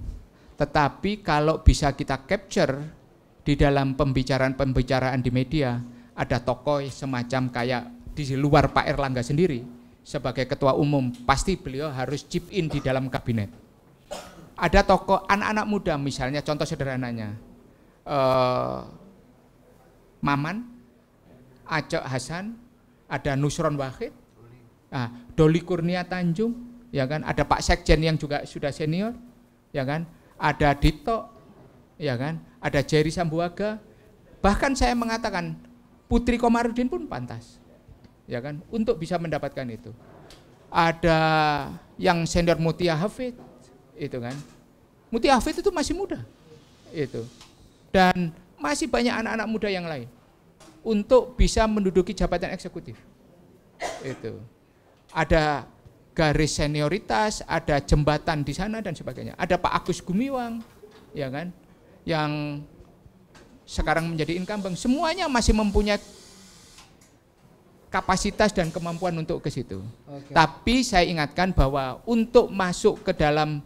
Tetapi kalau bisa kita capture di dalam pembicaraan-pembicaraan di media ada tokoh semacam kayak di luar Pak Erlangga sendiri sebagai ketua umum pasti beliau harus chip in di dalam kabinet. Ada tokoh anak-anak muda misalnya contoh sederhananya uh, Maman, Acok Hasan, ada Nusron Wahid, ah, Doli Kurnia Tanjung, ya kan, ada Pak Sekjen yang juga sudah senior, ya kan, ada Dito, ya kan, ada Jerry Sambuaga, bahkan saya mengatakan Putri Komarudin pun pantas, ya kan, untuk bisa mendapatkan itu. Ada yang senior Mutia Hafid, itu kan. Mutia Hafid itu masih muda, itu. Dan masih banyak anak-anak muda yang lain untuk bisa menduduki jabatan eksekutif. Itu. Ada garis senioritas, ada jembatan di sana dan sebagainya. Ada Pak Agus Gumiwang, ya kan? yang sekarang menjadi incumbent, semuanya masih mempunyai kapasitas dan kemampuan untuk ke situ. Okay. Tapi saya ingatkan bahwa untuk masuk ke dalam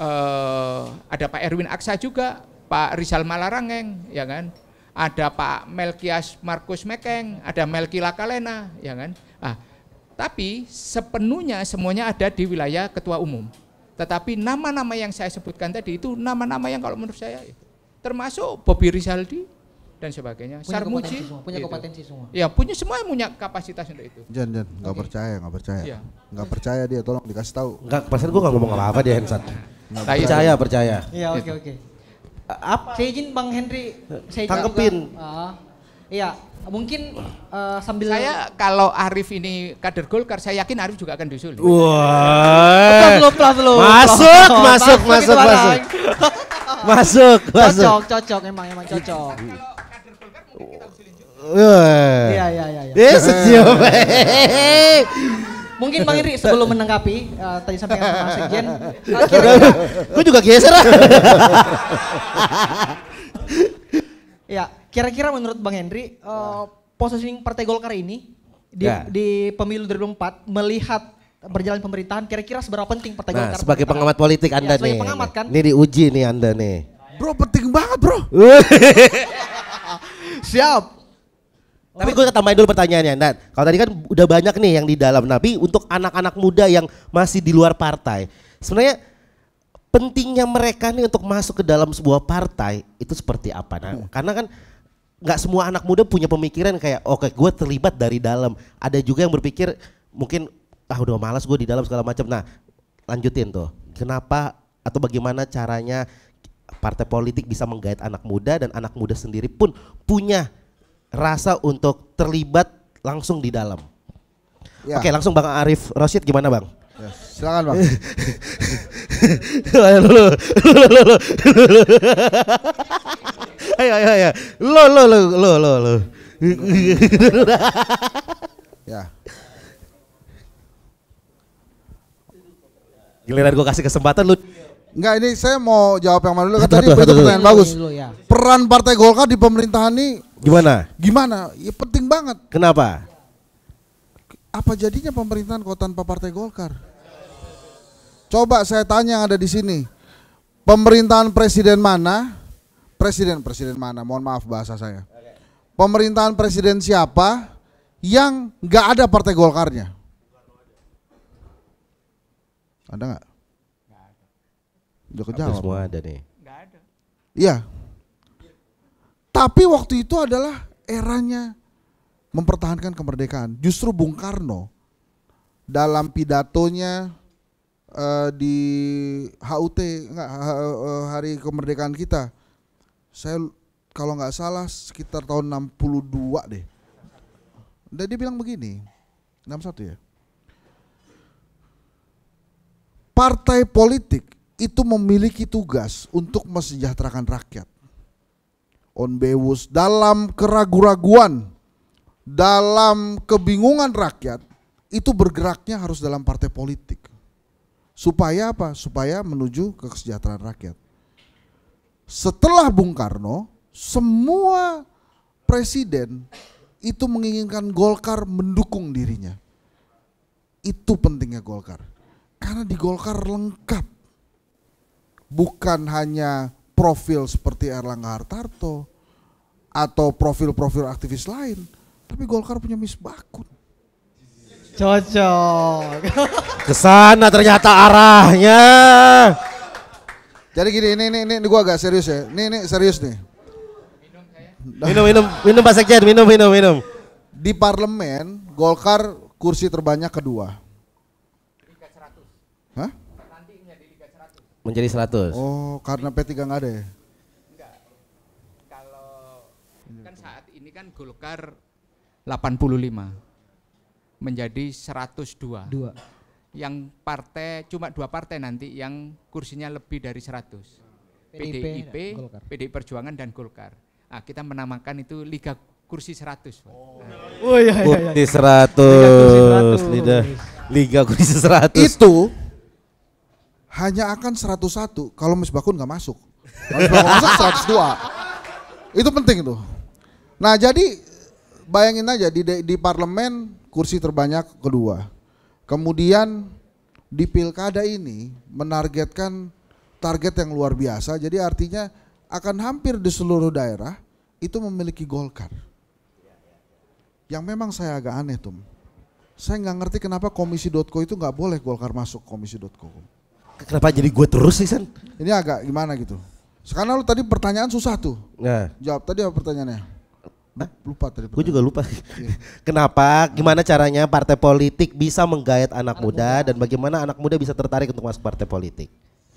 eh, ada Pak Erwin Aksa juga, Pak Rizal Malarangeng, ya kan? Ada Pak Melkias Markus Mekeng, ada Melki Lakalena, ya kan? Ah, tapi sepenuhnya semuanya ada di wilayah ketua umum. Tetapi nama-nama yang saya sebutkan tadi itu nama-nama yang kalau menurut saya termasuk Bobby Rizaldi dan sebagainya. Punya Sarmuji kompetensi semua, punya gitu. kompetensi semua. Ya, punya semua yang punya kapasitas untuk itu. Jan, Jan, nggak okay. percaya, nggak percaya. nggak iya. Nggak percaya dia, tolong dikasih tahu. Nggak, pasal gua nggak ngomong apa-apa dia Hensan. Nah, iya. percaya, percaya. Iya, oke, okay, gitu. oke. Okay. Apa? Saya izin Bang Henry, saya tangkepin. ya ah. iya, mungkin uh, sambil saya kalau Arif ini kader Golkar saya yakin Arif juga akan diusul. Wah. Wow. Masuk, masuk, masuk, masuk. masuk masuk, masuk. Cocok, cocok emang emang cocok. Iya, iya, iya. Iya, Mungkin Bang Iri sebelum menanggapi uh, tadi ke Mas Sekjen. Eh, Gue juga geser ya, kira-kira menurut Bang Henry uh, eh, positioning Partai Golkar ini di, ya. di pemilu 2004 melihat berjalan pemerintahan kira-kira seberapa penting Partai nah, sebagai pengamat politik iya, Anda ya, nih. pengamat kan? Ini diuji nih Anda nih. Bro, penting banget, Bro. Siap. Tapi gue tambahin dulu pertanyaannya, Nat. Kalau tadi kan udah banyak nih yang di dalam, tapi untuk anak-anak muda yang masih di luar partai, sebenarnya pentingnya mereka nih untuk masuk ke dalam sebuah partai itu seperti apa? Nah, hmm. karena kan nggak semua anak muda punya pemikiran kayak, oke, okay, gue terlibat dari dalam. Ada juga yang berpikir mungkin ah udah malas gue di dalam segala macam. Nah, lanjutin tuh. Kenapa atau bagaimana caranya partai politik bisa menggait anak muda dan anak muda sendiri pun punya rasa untuk terlibat langsung di dalam. Ya. Oke, langsung Bang Arif Rosid gimana, Bang? Ya, silakan bang. ayo lo, lo, lo, ayo, ayo, ayo. Lo, lo, lo, lo, lo, lo. ya. Giliran gue kasih kesempatan lu Enggak ini saya mau jawab yang mana dulu kan tadi itu pertanyaan bagus. Dulu, ya. Peran Partai Golkar di pemerintahan ini gimana? Gimana? Ya penting banget. Kenapa? Apa jadinya pemerintahan kalau tanpa Partai Golkar? Coba saya tanya yang ada di sini. Pemerintahan presiden mana? Presiden presiden mana? Mohon maaf bahasa saya. Pemerintahan presiden siapa yang enggak ada Partai Golkarnya? Ada nggak? Nggak Udah Semua ada nih. Nggak ada. Iya. Tapi waktu itu adalah eranya mempertahankan kemerdekaan. Justru Bung Karno dalam pidatonya uh, di HUT enggak, eh, hari kemerdekaan kita, saya kalau nggak salah sekitar tahun 62 deh. Dan dia bilang begini, 61 ya. partai politik itu memiliki tugas untuk mesejahterakan rakyat. On Onbewus dalam keraguan-raguan, dalam kebingungan rakyat itu bergeraknya harus dalam partai politik. Supaya apa? Supaya menuju ke kesejahteraan rakyat. Setelah Bung Karno, semua presiden itu menginginkan Golkar mendukung dirinya. Itu pentingnya Golkar karena di Golkar lengkap. Bukan hanya profil seperti Erlangga Hartarto atau profil-profil aktivis lain, tapi Golkar punya misbakun. Cocok. Kesana ternyata arahnya. Jadi gini, ini ini ini, ini gue agak serius ya. Ini ini serius nih. Minum minum minum Pak Sekjen, minum minum minum. Di parlemen Golkar kursi terbanyak kedua. Hah? Menjadi 100. Oh, karena P3 enggak ada ya? Enggak. Kalau kan saat ini kan Golkar 85 menjadi 102. Dua. Yang partai cuma dua partai nanti yang kursinya lebih dari 100. PDIP, PDIP PDI Perjuangan dan Golkar. Nah, kita menamakan itu Liga Kursi 100. Oh, oh iya, iya, iya. Kursi 100, Liga Kursi 100. Liga Kursi 100. Itu hanya akan 101 kalau Miss Bakun nggak masuk. Kalau Miss Bakun masuk 102. Itu penting itu. Nah jadi bayangin aja di, di parlemen kursi terbanyak kedua. Kemudian di pilkada ini menargetkan target yang luar biasa. Jadi artinya akan hampir di seluruh daerah itu memiliki Golkar. Yang memang saya agak aneh tuh. Saya nggak ngerti kenapa komisi.co itu nggak boleh Golkar masuk komisi.co. Kenapa jadi gue terus sih San? Ini agak gimana gitu. Karena lu tadi pertanyaan susah tuh. Nah. Jawab tadi apa pertanyaannya? Nah, Lupa tadi. Gue juga lupa. Iya. Kenapa? Gimana caranya partai politik bisa menggayat anak, anak muda, muda dan bagaimana anak muda bisa tertarik untuk masuk partai politik?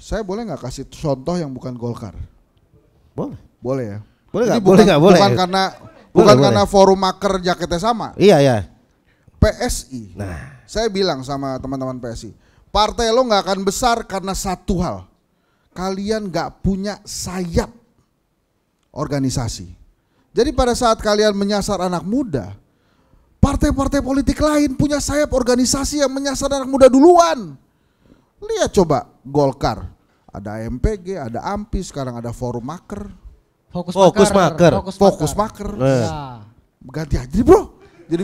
Saya boleh nggak kasih contoh yang bukan Golkar? Boleh. Boleh ya. Boleh nggak? Boleh nggak? Boleh. Bukan karena boleh, bukan boleh. karena forum maker jaketnya sama. Iya ya. PSI. Nah. Saya bilang sama teman-teman PSI, Partai lo nggak akan besar karena satu hal. Kalian nggak punya sayap organisasi. Jadi pada saat kalian menyasar anak muda, partai-partai politik lain punya sayap organisasi yang menyasar anak muda duluan. Lihat coba Golkar, ada MPG, ada AMPI, sekarang ada Forum Maker. Fokus, Fokus Maker. Maker. Fokus Maker. Ya. Ganti aja bro. Jadi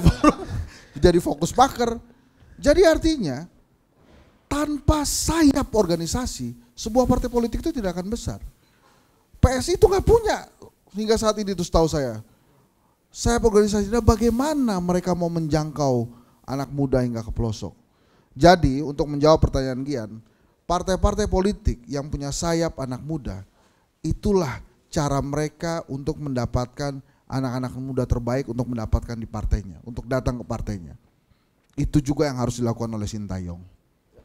jadi Fokus Maker. Jadi artinya tanpa sayap organisasi, sebuah partai politik itu tidak akan besar. PSI itu nggak punya hingga saat ini itu setahu saya. Saya organisasinya bagaimana mereka mau menjangkau anak muda hingga ke pelosok. Jadi untuk menjawab pertanyaan Gian, partai-partai politik yang punya sayap anak muda, itulah cara mereka untuk mendapatkan anak-anak muda terbaik untuk mendapatkan di partainya, untuk datang ke partainya. Itu juga yang harus dilakukan oleh Sintayong.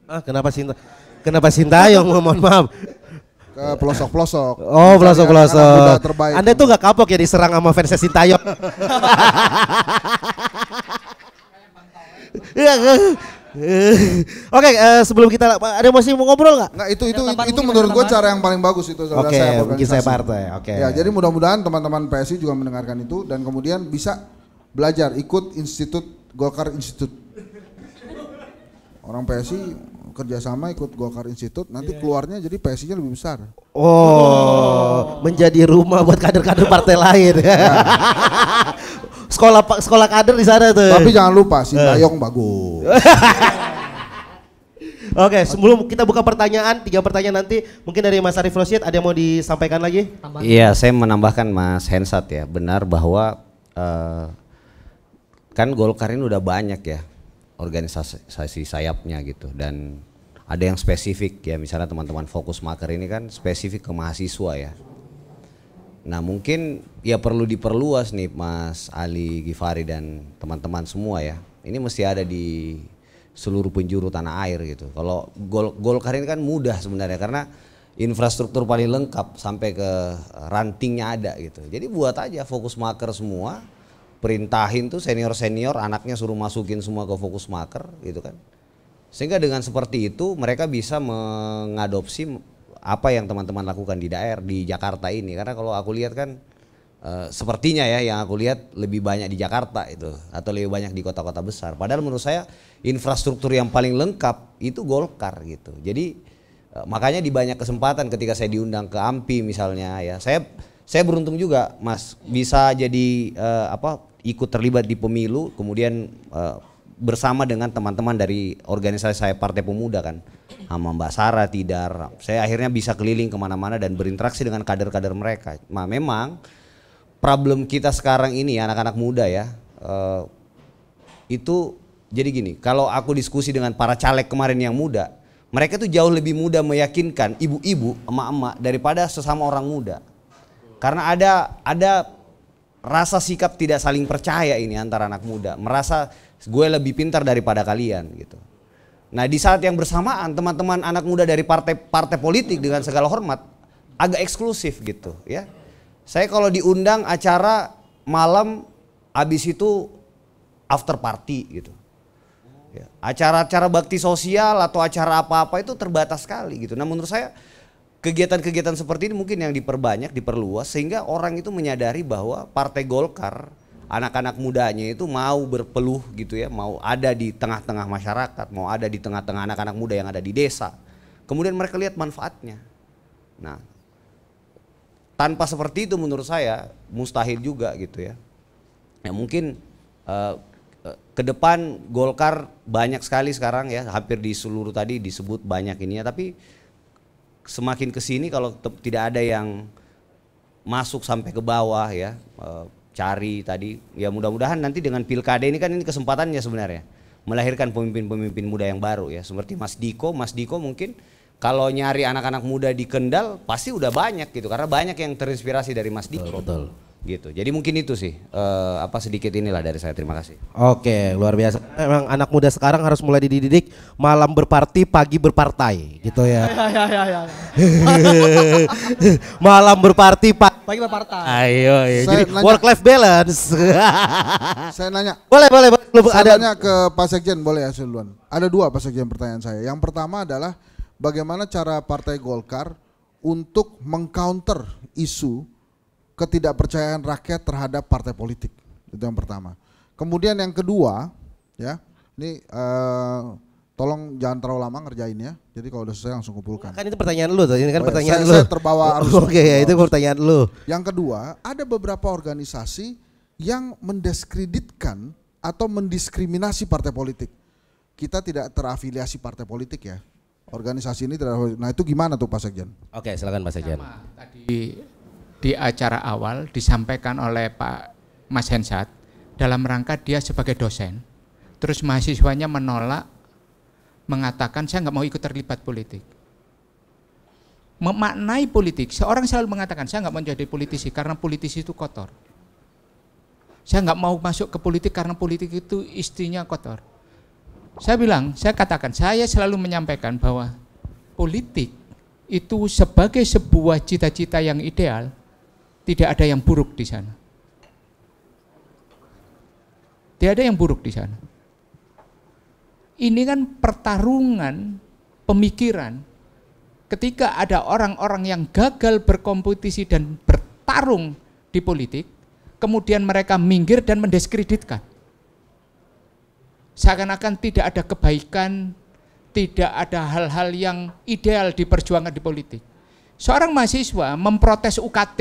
Ah, kenapa Sinta? Kenapa Sinta yang oh, Mohon maaf. Ke pelosok-pelosok. Oh, pelosok-pelosok. Anda tuh nggak kapok ya diserang sama versi fans Iya. Kan? Oke, okay, uh, eh, sebelum kita ada masih mau ngobrol nggak? Nggak itu itu ya, itu menurut gue cara yang paling bagus itu saudara okay, saya. bagi saya partai. Oke. Okay. Ya, jadi mudah-mudahan teman-teman PSI juga mendengarkan itu dan kemudian bisa belajar ikut Institut Golkar Institut. Orang PSI kerjasama ikut Golkar Institute nanti yeah. Iya. keluarnya jadi PSI-nya lebih besar. Oh, oh, menjadi rumah buat kader-kader partai lain. Iya. sekolah sekolah kader di sana tuh. Tapi jangan lupa si Bayong eh. uh. bagus. Oke, okay, sebelum kita buka pertanyaan, tiga pertanyaan nanti mungkin dari Mas Arif Rosyid ada yang mau disampaikan lagi? Iya, saya menambahkan Mas Hensat ya, benar bahwa uh, kan Golkar ini udah banyak ya organisasi sayapnya gitu dan ada yang spesifik ya misalnya teman-teman fokus maker ini kan spesifik ke mahasiswa ya. Nah mungkin ya perlu diperluas nih Mas Ali Gifari dan teman-teman semua ya. Ini mesti ada di seluruh penjuru tanah air gitu. Kalau Gol Golkar ini kan mudah sebenarnya karena infrastruktur paling lengkap sampai ke rantingnya ada gitu. Jadi buat aja fokus maker semua, perintahin tuh senior-senior anaknya suruh masukin semua ke fokus maker gitu kan sehingga dengan seperti itu mereka bisa mengadopsi apa yang teman-teman lakukan di daerah di Jakarta ini karena kalau aku lihat kan e, sepertinya ya yang aku lihat lebih banyak di Jakarta itu atau lebih banyak di kota-kota besar. Padahal menurut saya infrastruktur yang paling lengkap itu Golkar gitu. Jadi e, makanya di banyak kesempatan ketika saya diundang ke Ampi misalnya ya, saya saya beruntung juga Mas bisa jadi e, apa ikut terlibat di pemilu kemudian e, bersama dengan teman-teman dari organisasi saya Partai Pemuda kan sama Mbak Sara, Tidar saya akhirnya bisa keliling kemana-mana dan berinteraksi dengan kader-kader mereka nah memang problem kita sekarang ini anak-anak muda ya eh, itu jadi gini kalau aku diskusi dengan para caleg kemarin yang muda mereka tuh jauh lebih mudah meyakinkan ibu-ibu emak-emak daripada sesama orang muda karena ada ada rasa sikap tidak saling percaya ini antara anak muda merasa gue lebih pintar daripada kalian gitu. Nah di saat yang bersamaan teman-teman anak muda dari partai partai politik dengan segala hormat agak eksklusif gitu ya. Saya kalau diundang acara malam abis itu after party gitu. Ya, acara-acara bakti sosial atau acara apa-apa itu terbatas sekali gitu. Nah menurut saya kegiatan-kegiatan seperti ini mungkin yang diperbanyak, diperluas sehingga orang itu menyadari bahwa partai Golkar anak-anak mudanya itu mau berpeluh gitu ya, mau ada di tengah-tengah masyarakat, mau ada di tengah-tengah anak-anak muda yang ada di desa. Kemudian mereka lihat manfaatnya. Nah, tanpa seperti itu menurut saya mustahil juga gitu ya. Ya mungkin uh, ke depan Golkar banyak sekali sekarang ya, hampir di seluruh tadi disebut banyak ini ya, tapi semakin ke sini kalau tidak ada yang masuk sampai ke bawah ya, eh, cari tadi ya mudah-mudahan nanti dengan pilkada ini kan ini kesempatannya sebenarnya melahirkan pemimpin-pemimpin muda yang baru ya seperti Mas Diko Mas Diko mungkin kalau nyari anak-anak muda di Kendal pasti udah banyak gitu karena banyak yang terinspirasi dari Mas Diko betul, betul gitu. Jadi mungkin itu sih uh, apa sedikit inilah dari saya. Terima kasih. Oke, luar biasa. Emang anak muda sekarang harus mulai dididik malam berparti, pagi berpartai, gitu ya. gitu ya. Ya ya ya. ya. malam berparti, pa pagi berpartai. Ayo, ayo. Jadi nanya, work life balance. saya nanya. Boleh, boleh, boleh. saya ada nanya ke Pak Sekjen boleh ya duluan. Ada dua Pak Sekjen pertanyaan saya. Yang pertama adalah bagaimana cara Partai Golkar untuk mengcounter isu ketidakpercayaan rakyat terhadap partai politik. Itu yang pertama. Kemudian yang kedua, ya, ini uh, tolong jangan terlalu lama ngerjain ya. Jadi kalau udah selesai langsung kumpulkan. Kan itu pertanyaan lu ini kan oh, iya, pertanyaan saya, lu. Saya terbawa arus. Oke, okay, ya, itu pertanyaan lu. Yang kedua, ada beberapa organisasi yang mendiskreditkan atau mendiskriminasi partai politik. Kita tidak terafiliasi partai politik ya. Organisasi ini terlalu. Nah, itu gimana tuh Pak Sekjen? Oke, silakan Pak Sekjen. tadi di acara awal disampaikan oleh Pak Mas Hensat dalam rangka dia sebagai dosen. Terus mahasiswanya menolak mengatakan saya nggak mau ikut terlibat politik. Memaknai politik, seorang selalu mengatakan saya nggak mau jadi politisi karena politisi itu kotor. Saya nggak mau masuk ke politik karena politik itu istrinya kotor. Saya bilang, saya katakan, saya selalu menyampaikan bahwa politik itu sebagai sebuah cita-cita yang ideal tidak ada yang buruk di sana. Tidak ada yang buruk di sana. Ini kan pertarungan pemikiran. Ketika ada orang-orang yang gagal berkompetisi dan bertarung di politik, kemudian mereka minggir dan mendiskreditkan. Seakan-akan tidak ada kebaikan, tidak ada hal-hal yang ideal diperjuangkan di politik. Seorang mahasiswa memprotes UKT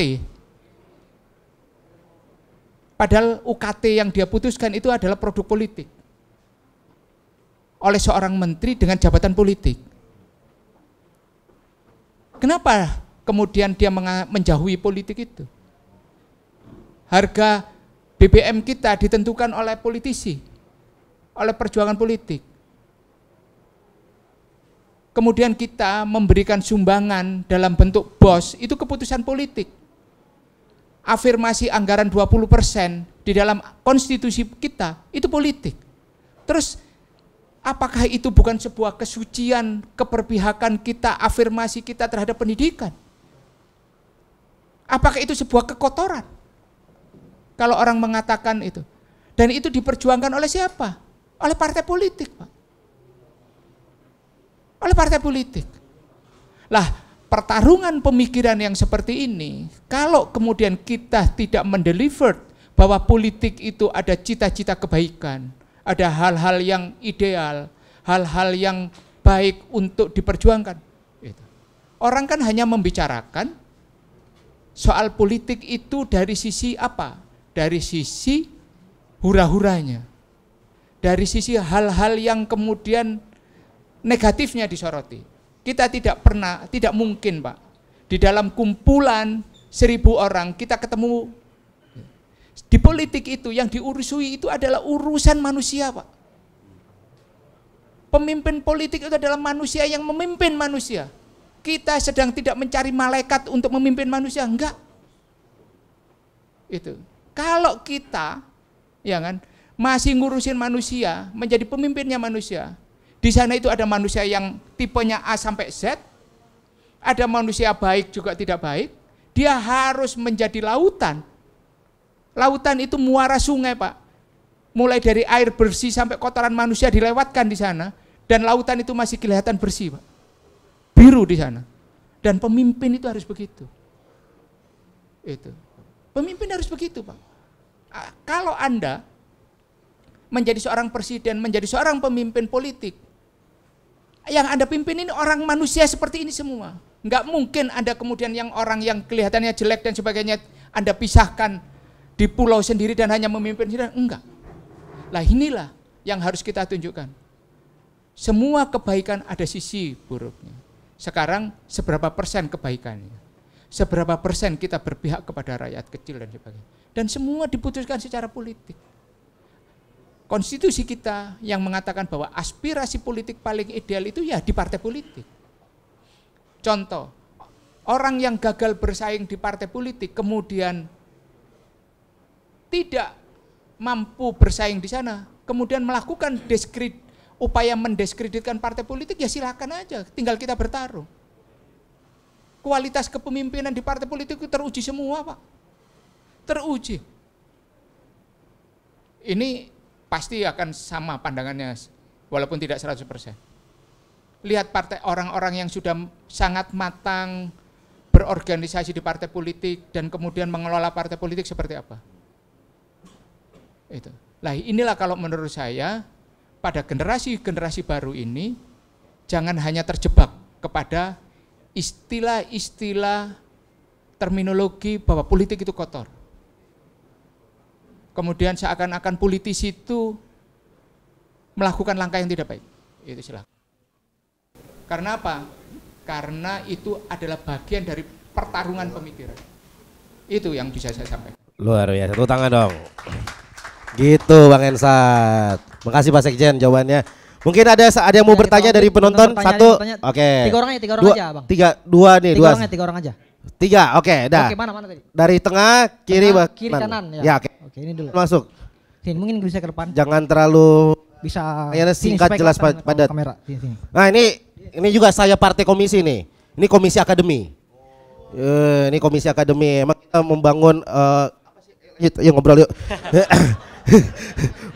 Padahal UKT yang dia putuskan itu adalah produk politik. Oleh seorang menteri dengan jabatan politik. Kenapa kemudian dia menjauhi politik itu? Harga BBM kita ditentukan oleh politisi, oleh perjuangan politik. Kemudian kita memberikan sumbangan dalam bentuk bos, itu keputusan politik afirmasi anggaran 20% di dalam konstitusi kita itu politik. Terus apakah itu bukan sebuah kesucian, keperpihakan kita, afirmasi kita terhadap pendidikan? Apakah itu sebuah kekotoran? Kalau orang mengatakan itu. Dan itu diperjuangkan oleh siapa? Oleh partai politik, Pak. Oleh partai politik. Lah, pertarungan pemikiran yang seperti ini, kalau kemudian kita tidak mendeliver bahwa politik itu ada cita-cita kebaikan, ada hal-hal yang ideal, hal-hal yang baik untuk diperjuangkan. Orang kan hanya membicarakan soal politik itu dari sisi apa? Dari sisi hura-huranya. Dari sisi hal-hal yang kemudian negatifnya disoroti kita tidak pernah, tidak mungkin Pak. Di dalam kumpulan seribu orang kita ketemu di politik itu yang diurusui itu adalah urusan manusia Pak. Pemimpin politik itu adalah manusia yang memimpin manusia. Kita sedang tidak mencari malaikat untuk memimpin manusia, enggak. Itu. Kalau kita ya kan masih ngurusin manusia, menjadi pemimpinnya manusia, di sana itu ada manusia yang tipenya A sampai Z, ada manusia baik juga tidak baik. Dia harus menjadi lautan. Lautan itu muara sungai, Pak. Mulai dari air bersih sampai kotoran manusia dilewatkan di sana dan lautan itu masih kelihatan bersih, Pak. Biru di sana. Dan pemimpin itu harus begitu. Itu. Pemimpin harus begitu, Pak. Kalau Anda menjadi seorang presiden, menjadi seorang pemimpin politik, yang Anda pimpin ini orang manusia seperti ini semua. Enggak mungkin Anda kemudian yang orang yang kelihatannya jelek dan sebagainya Anda pisahkan di pulau sendiri dan hanya memimpin sendiri. Enggak. Lah inilah yang harus kita tunjukkan. Semua kebaikan ada sisi buruknya. Sekarang seberapa persen kebaikannya? Seberapa persen kita berpihak kepada rakyat kecil dan sebagainya? Dan semua diputuskan secara politik konstitusi kita yang mengatakan bahwa aspirasi politik paling ideal itu ya di partai politik. Contoh, orang yang gagal bersaing di partai politik kemudian tidak mampu bersaing di sana, kemudian melakukan diskrit, upaya mendeskreditkan partai politik, ya silakan aja, tinggal kita bertarung. Kualitas kepemimpinan di partai politik itu teruji semua, Pak. Teruji. Ini pasti akan sama pandangannya walaupun tidak 100%. Lihat partai orang-orang yang sudah sangat matang berorganisasi di partai politik dan kemudian mengelola partai politik seperti apa. Itu. Lah inilah kalau menurut saya pada generasi-generasi baru ini jangan hanya terjebak kepada istilah-istilah terminologi bahwa politik itu kotor kemudian seakan-akan politisi itu melakukan langkah yang tidak baik. Itu silakan. Karena apa? Karena itu adalah bagian dari pertarungan pemikiran. Itu yang bisa saya sampaikan. Luar biasa, tepuk tangan dong. Gitu Bang Ensat. Makasih Pak Sekjen jawabannya. Mungkin ada ada yang mau ya, bertanya dari penonton, penonton satu. Oke. Okay. Tiga orang ya, tiga orang dua, aja, Bang. Tiga, dua nih, tiga dua. Orang ya, tiga orang aja. Tiga, oke, okay, dah. Oke, okay, mana mana tadi? Dari tengah, kiri, tengah, kiri kanan. Ya, ya oke. Okay. Oke, ini dulu. Masuk. Sini, mungkin bisa ke depan. Jangan terlalu bisa ya, singkat sini, jelas padat. padat. Kamera. Sini, sini. Nah, ini ini juga saya partai komisi nih. Ini komisi akademi. Oh. Uh, ini komisi akademi. Emang kita membangun uh, eh, yuk, yuk ngobrol yuk.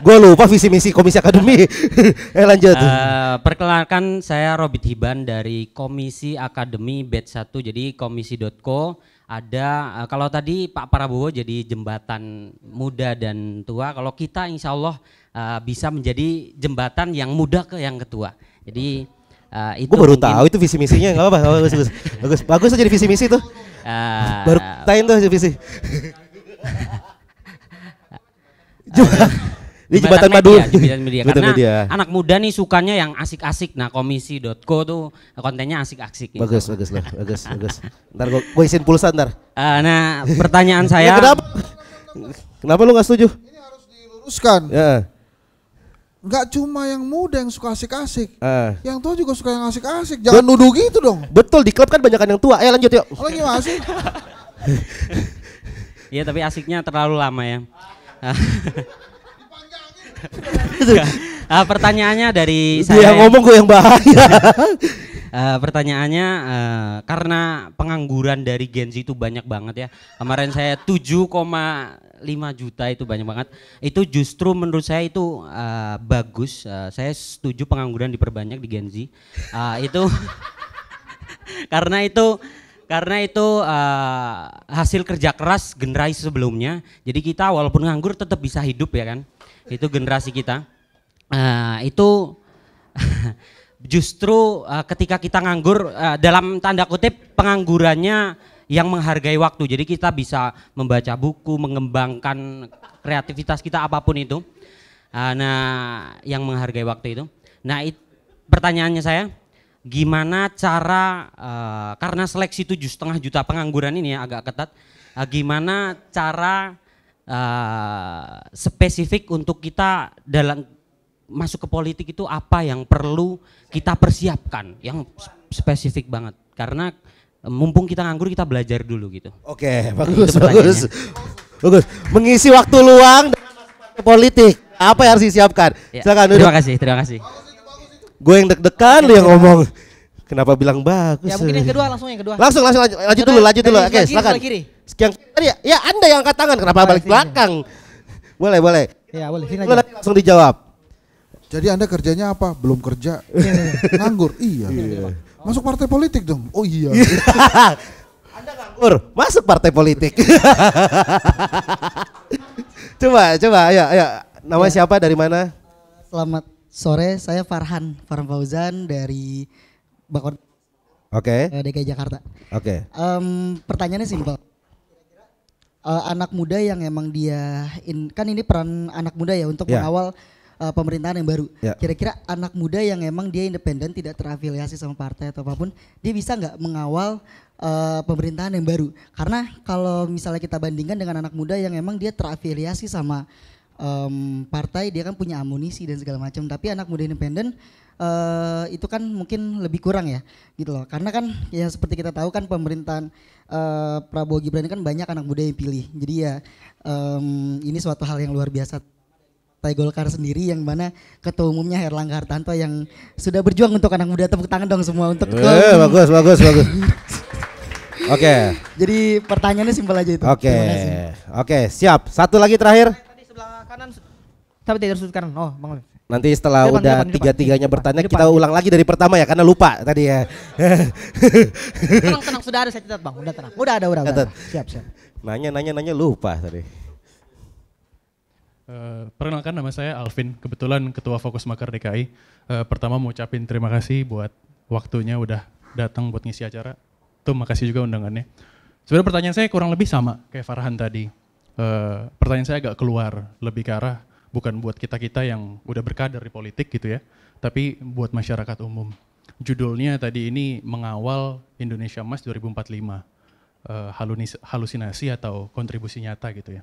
gue lupa visi misi komisi akademi. eh lanjut. Uh, perkenalkan saya Robit Hiban dari Komisi Akademi Bed 1 jadi komisi.co ada uh, kalau tadi Pak Prabowo jadi jembatan muda dan tua, kalau kita insya Allah uh, bisa menjadi jembatan yang muda ke yang ketua. Jadi uh, itu. Gue baru tahu itu visi misinya nggak apa-apa, bagus, bagus, bagus, bagus jadi visi misi tuh. Uh, baru tain tuh visi. Ini jembatan, jembatan madu. Media, jembatan media. Karena media. anak muda nih sukanya yang asik-asik. Nah komisi.co tuh kontennya asik-asik. Bagus, gitu. bagus bagus, bagus, bagus. Ntar gue, gue isiin pulsa ntar. Uh, nah pertanyaan saya. Ya, kenapa? Kenapa lu gak setuju? Ini harus diluruskan. Ya. Gak cuma yang muda yang suka asik-asik, uh. yang tua juga suka yang asik-asik. Jangan nuduh gitu dong. Betul di klub kan banyak yang tua. Eh lanjut yuk. Oh, gimana sih? Iya tapi asiknya terlalu lama ya uh, pertanyaannya dari Dia saya yang ngomong gue yang bahaya. uh, pertanyaannya uh, karena pengangguran dari Gen Z itu banyak banget ya. Kemarin saya 7,5 juta itu banyak banget. Itu justru menurut saya itu uh, bagus. Uh, saya setuju pengangguran diperbanyak di Gen Z. Uh, itu karena itu karena itu uh, hasil kerja keras generasi sebelumnya. Jadi kita walaupun nganggur tetap bisa hidup ya kan. Itu generasi kita. Uh, itu justru uh, ketika kita nganggur uh, dalam tanda kutip penganggurannya yang menghargai waktu. Jadi kita bisa membaca buku, mengembangkan kreativitas kita apapun itu. Nah, yang menghargai waktu itu. Nah, it, pertanyaannya saya, gimana cara uh, karena seleksi tujuh setengah juta pengangguran ini ya agak ketat uh, gimana cara uh, spesifik untuk kita dalam masuk ke politik itu apa yang perlu kita persiapkan yang spesifik banget karena mumpung kita nganggur kita belajar dulu gitu oke okay, bagus bagus bagus mengisi waktu luang ke politik apa yang harus disiapkan ya, silakan duduk. terima kasih terima kasih Gue yang deg-degan lu yang ngomong. Kenapa bilang bagus? Ya mungkin yang eh? kedua langsung yang kedua. Langsung langsung lanjut, lanjut dulu, lanjut dulu. Oke, silakan. Kiri. Sekian tadi ya, ya Anda yang angkat tangan kenapa balik belakang? Boleh, boleh. Ya, boleh. Sini Langsung dijawab. Jadi Anda kerjanya apa? Belum kerja. Iya, iya, iya. Nganggur. Iya. Masuk partai politik dong. Oh iya. Anda nganggur, masuk partai politik. coba, coba, ya ya Nama ya. siapa dari mana? Selamat sore saya Farhan Farhan Fauzan dari Bakon Oke. Okay. Eh, DKI Jakarta. Oke. Okay. Um, pertanyaannya simpel. Uh, anak muda yang emang dia in, kan ini peran anak muda ya untuk yeah. mengawal uh, pemerintahan yang baru. Ya. Kira-kira yeah. anak muda yang emang dia independen, tidak terafiliasi sama partai atau apapun, dia bisa nggak mengawal uh, pemerintahan yang baru? Karena kalau misalnya kita bandingkan dengan anak muda yang emang dia terafiliasi sama um, partai dia kan punya amunisi dan segala macam tapi anak muda independen uh, itu kan mungkin lebih kurang ya gitu loh karena kan ya seperti kita tahu kan pemerintahan uh, Prabowo Gibran kan banyak anak muda yang pilih jadi ya um, ini suatu hal yang luar biasa Partai Golkar sendiri yang mana ketua umumnya Herlangga Hartanto yang sudah berjuang untuk anak muda tepuk tangan dong semua untuk eh, ketua umum. bagus bagus bagus Oke. Okay. Jadi pertanyaannya simpel aja itu. Oke. Okay. Oke, okay, siap. Satu lagi terakhir kanan. Tapi tidak sudut kanan. Oh, Bang Nanti setelah depan, udah tiga-tiganya bertanya depan, kita ulang lagi dari pertama ya karena lupa tadi ya. tenang tenang sudah ada saya catat Bang, udah tenang. Udah ada udah. udah. Siap siap. Nanya nanya nanya lupa tadi. Uh, perkenalkan nama saya Alvin, kebetulan Ketua Fokus Makar DKI. Uh, eh, pertama mau ucapin terima kasih buat waktunya udah datang buat ngisi acara. Tuh makasih juga undangannya. Sebenarnya pertanyaan saya kurang lebih sama kayak Farhan tadi Eh, pertanyaan saya agak keluar lebih ke arah bukan buat kita-kita yang udah berkader di politik gitu ya, tapi buat masyarakat umum. Judulnya tadi ini mengawal Indonesia Emas 2045, uh, eh, halusinasi atau kontribusi nyata gitu ya.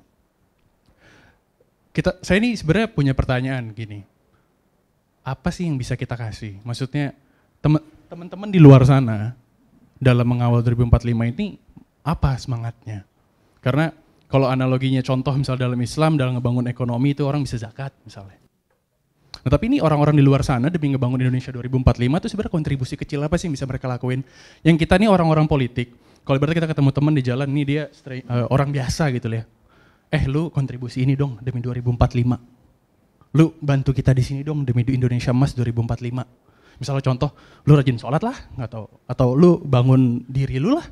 Kita, saya ini sebenarnya punya pertanyaan gini, apa sih yang bisa kita kasih? Maksudnya teman-teman di luar sana dalam mengawal 2045 ini apa semangatnya? Karena kalau analoginya contoh misal dalam Islam dalam ngebangun ekonomi itu orang bisa zakat misalnya. Nah tapi ini orang-orang di luar sana demi ngebangun Indonesia 2045 itu sebenarnya kontribusi kecil apa sih yang bisa mereka lakuin? Yang kita nih orang-orang politik, kalau berarti kita ketemu teman di jalan nih dia uh, orang biasa gitu ya. Eh lu kontribusi ini dong demi 2045. Lu bantu kita di sini dong demi Indonesia Emas 2045 misalnya contoh lu rajin sholat lah atau atau lu bangun diri lu lah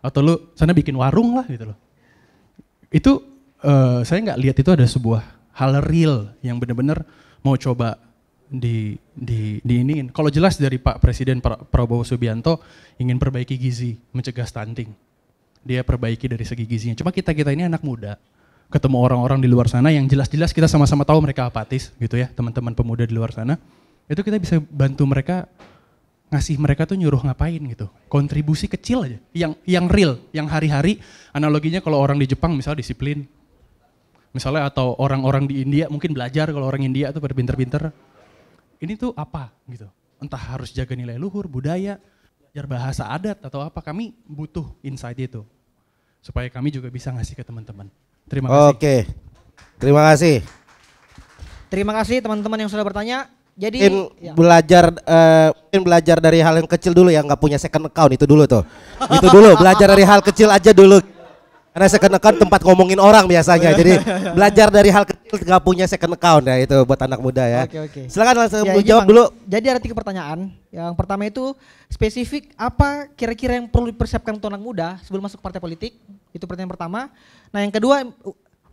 atau lu sana bikin warung lah gitu loh itu uh, saya nggak lihat itu ada sebuah hal real yang benar-benar mau coba di di diinin. Kalau jelas dari Pak Presiden Prabowo Subianto ingin perbaiki gizi, mencegah stunting. Dia perbaiki dari segi gizinya. Cuma kita kita ini anak muda, ketemu orang-orang di luar sana yang jelas-jelas kita sama-sama tahu mereka apatis gitu ya, teman-teman pemuda di luar sana. Itu kita bisa bantu mereka ngasih mereka tuh nyuruh ngapain gitu. Kontribusi kecil aja, yang yang real, yang hari-hari. Analoginya kalau orang di Jepang misalnya disiplin. Misalnya atau orang-orang di India mungkin belajar kalau orang India tuh pada pinter-pinter. Ini tuh apa gitu. Entah harus jaga nilai luhur, budaya, belajar bahasa adat atau apa. Kami butuh insight itu. Supaya kami juga bisa ngasih ke teman-teman. Terima kasih. Oke. Terima kasih. Terima kasih teman-teman yang sudah bertanya. Jadi in ya. belajar uh, eh, in belajar dari hal yang kecil dulu ya nggak punya second account itu dulu tuh. itu dulu belajar dari hal kecil aja dulu. Karena second account tempat ngomongin orang biasanya. Jadi belajar dari hal kecil nggak punya second account ya itu buat anak muda ya. Oke oke. Silakan langsung ya, jawab bang, dulu. Jadi ada tiga pertanyaan. Yang pertama itu spesifik apa kira-kira yang perlu dipersiapkan untuk anak muda sebelum masuk partai politik? Itu pertanyaan pertama. Nah yang kedua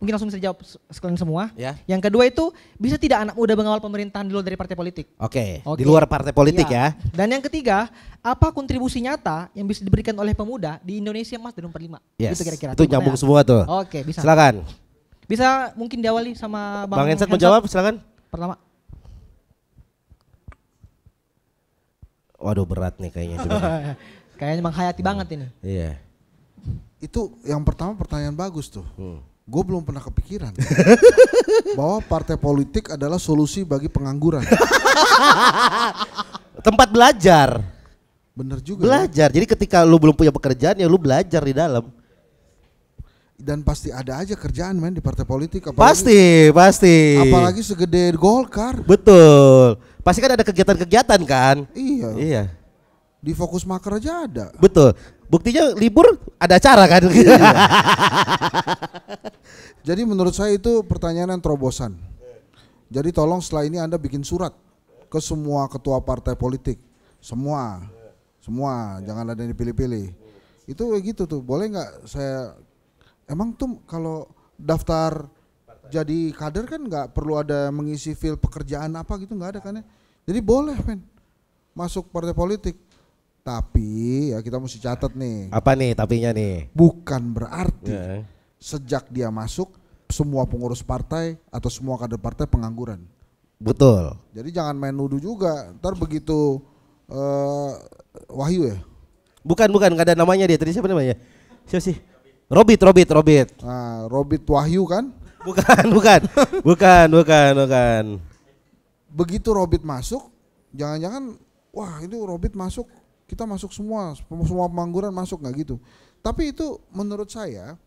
mungkin langsung bisa dijawab sekalian semua. Ya. Yang kedua itu bisa tidak anak muda mengawal pemerintahan di luar dari partai politik. Oke. Okay. Okay. Di luar partai politik ya. ya. Dan yang ketiga, apa kontribusi nyata yang bisa diberikan oleh pemuda di Indonesia Mas nomor Lima? Gitu yes. Itu kira-kira. Itu nyambung ya? semua tuh. Oke, okay, bisa. Silakan. Bisa mungkin diawali sama Bang, Bang Ensat menjawab silakan. Pertama. Waduh berat nih kayaknya kayaknya menghayati hmm. banget ini. Iya. Itu yang pertama pertanyaan bagus tuh. Hmm gue belum pernah kepikiran bahwa partai politik adalah solusi bagi pengangguran. Tempat belajar. Bener juga. Ya. Belajar. Ya? Jadi ketika lu belum punya pekerjaan ya lu belajar di dalam. Dan pasti ada aja kerjaan men di partai politik. Apalagi, pasti, pasti. Apalagi segede Golkar. Betul. Pasti kan ada kegiatan-kegiatan kan. Iya. Iya. Di fokus maker aja ada. Betul. Buktinya libur ada acara kan. Iya. Jadi menurut saya itu pertanyaan yang terobosan. Jadi tolong setelah ini Anda bikin surat ke semua ketua partai politik. Semua. Semua, jangan ada yang dipilih-pilih. Itu gitu tuh. Boleh nggak saya Emang tuh kalau daftar jadi kader kan nggak perlu ada mengisi field pekerjaan apa gitu nggak ada kan ya. Jadi boleh men masuk partai politik tapi ya kita mesti catat nih. Apa nih tapinya nih? Bukan berarti yeah. sejak dia masuk semua pengurus partai atau semua kader partai pengangguran. Betul. Jadi jangan main nuduh juga. Ntar begitu uh, Wahyu ya. Bukan bukan nggak ada namanya dia. Tadi siapa namanya? Siapa sih? Robit Robit Robit. Nah, Robit Wahyu kan? Bukan bukan bukan bukan bukan. Begitu Robit masuk, jangan-jangan wah itu Robit masuk kita masuk semua, semua pengangguran masuk nggak gitu. Tapi itu menurut saya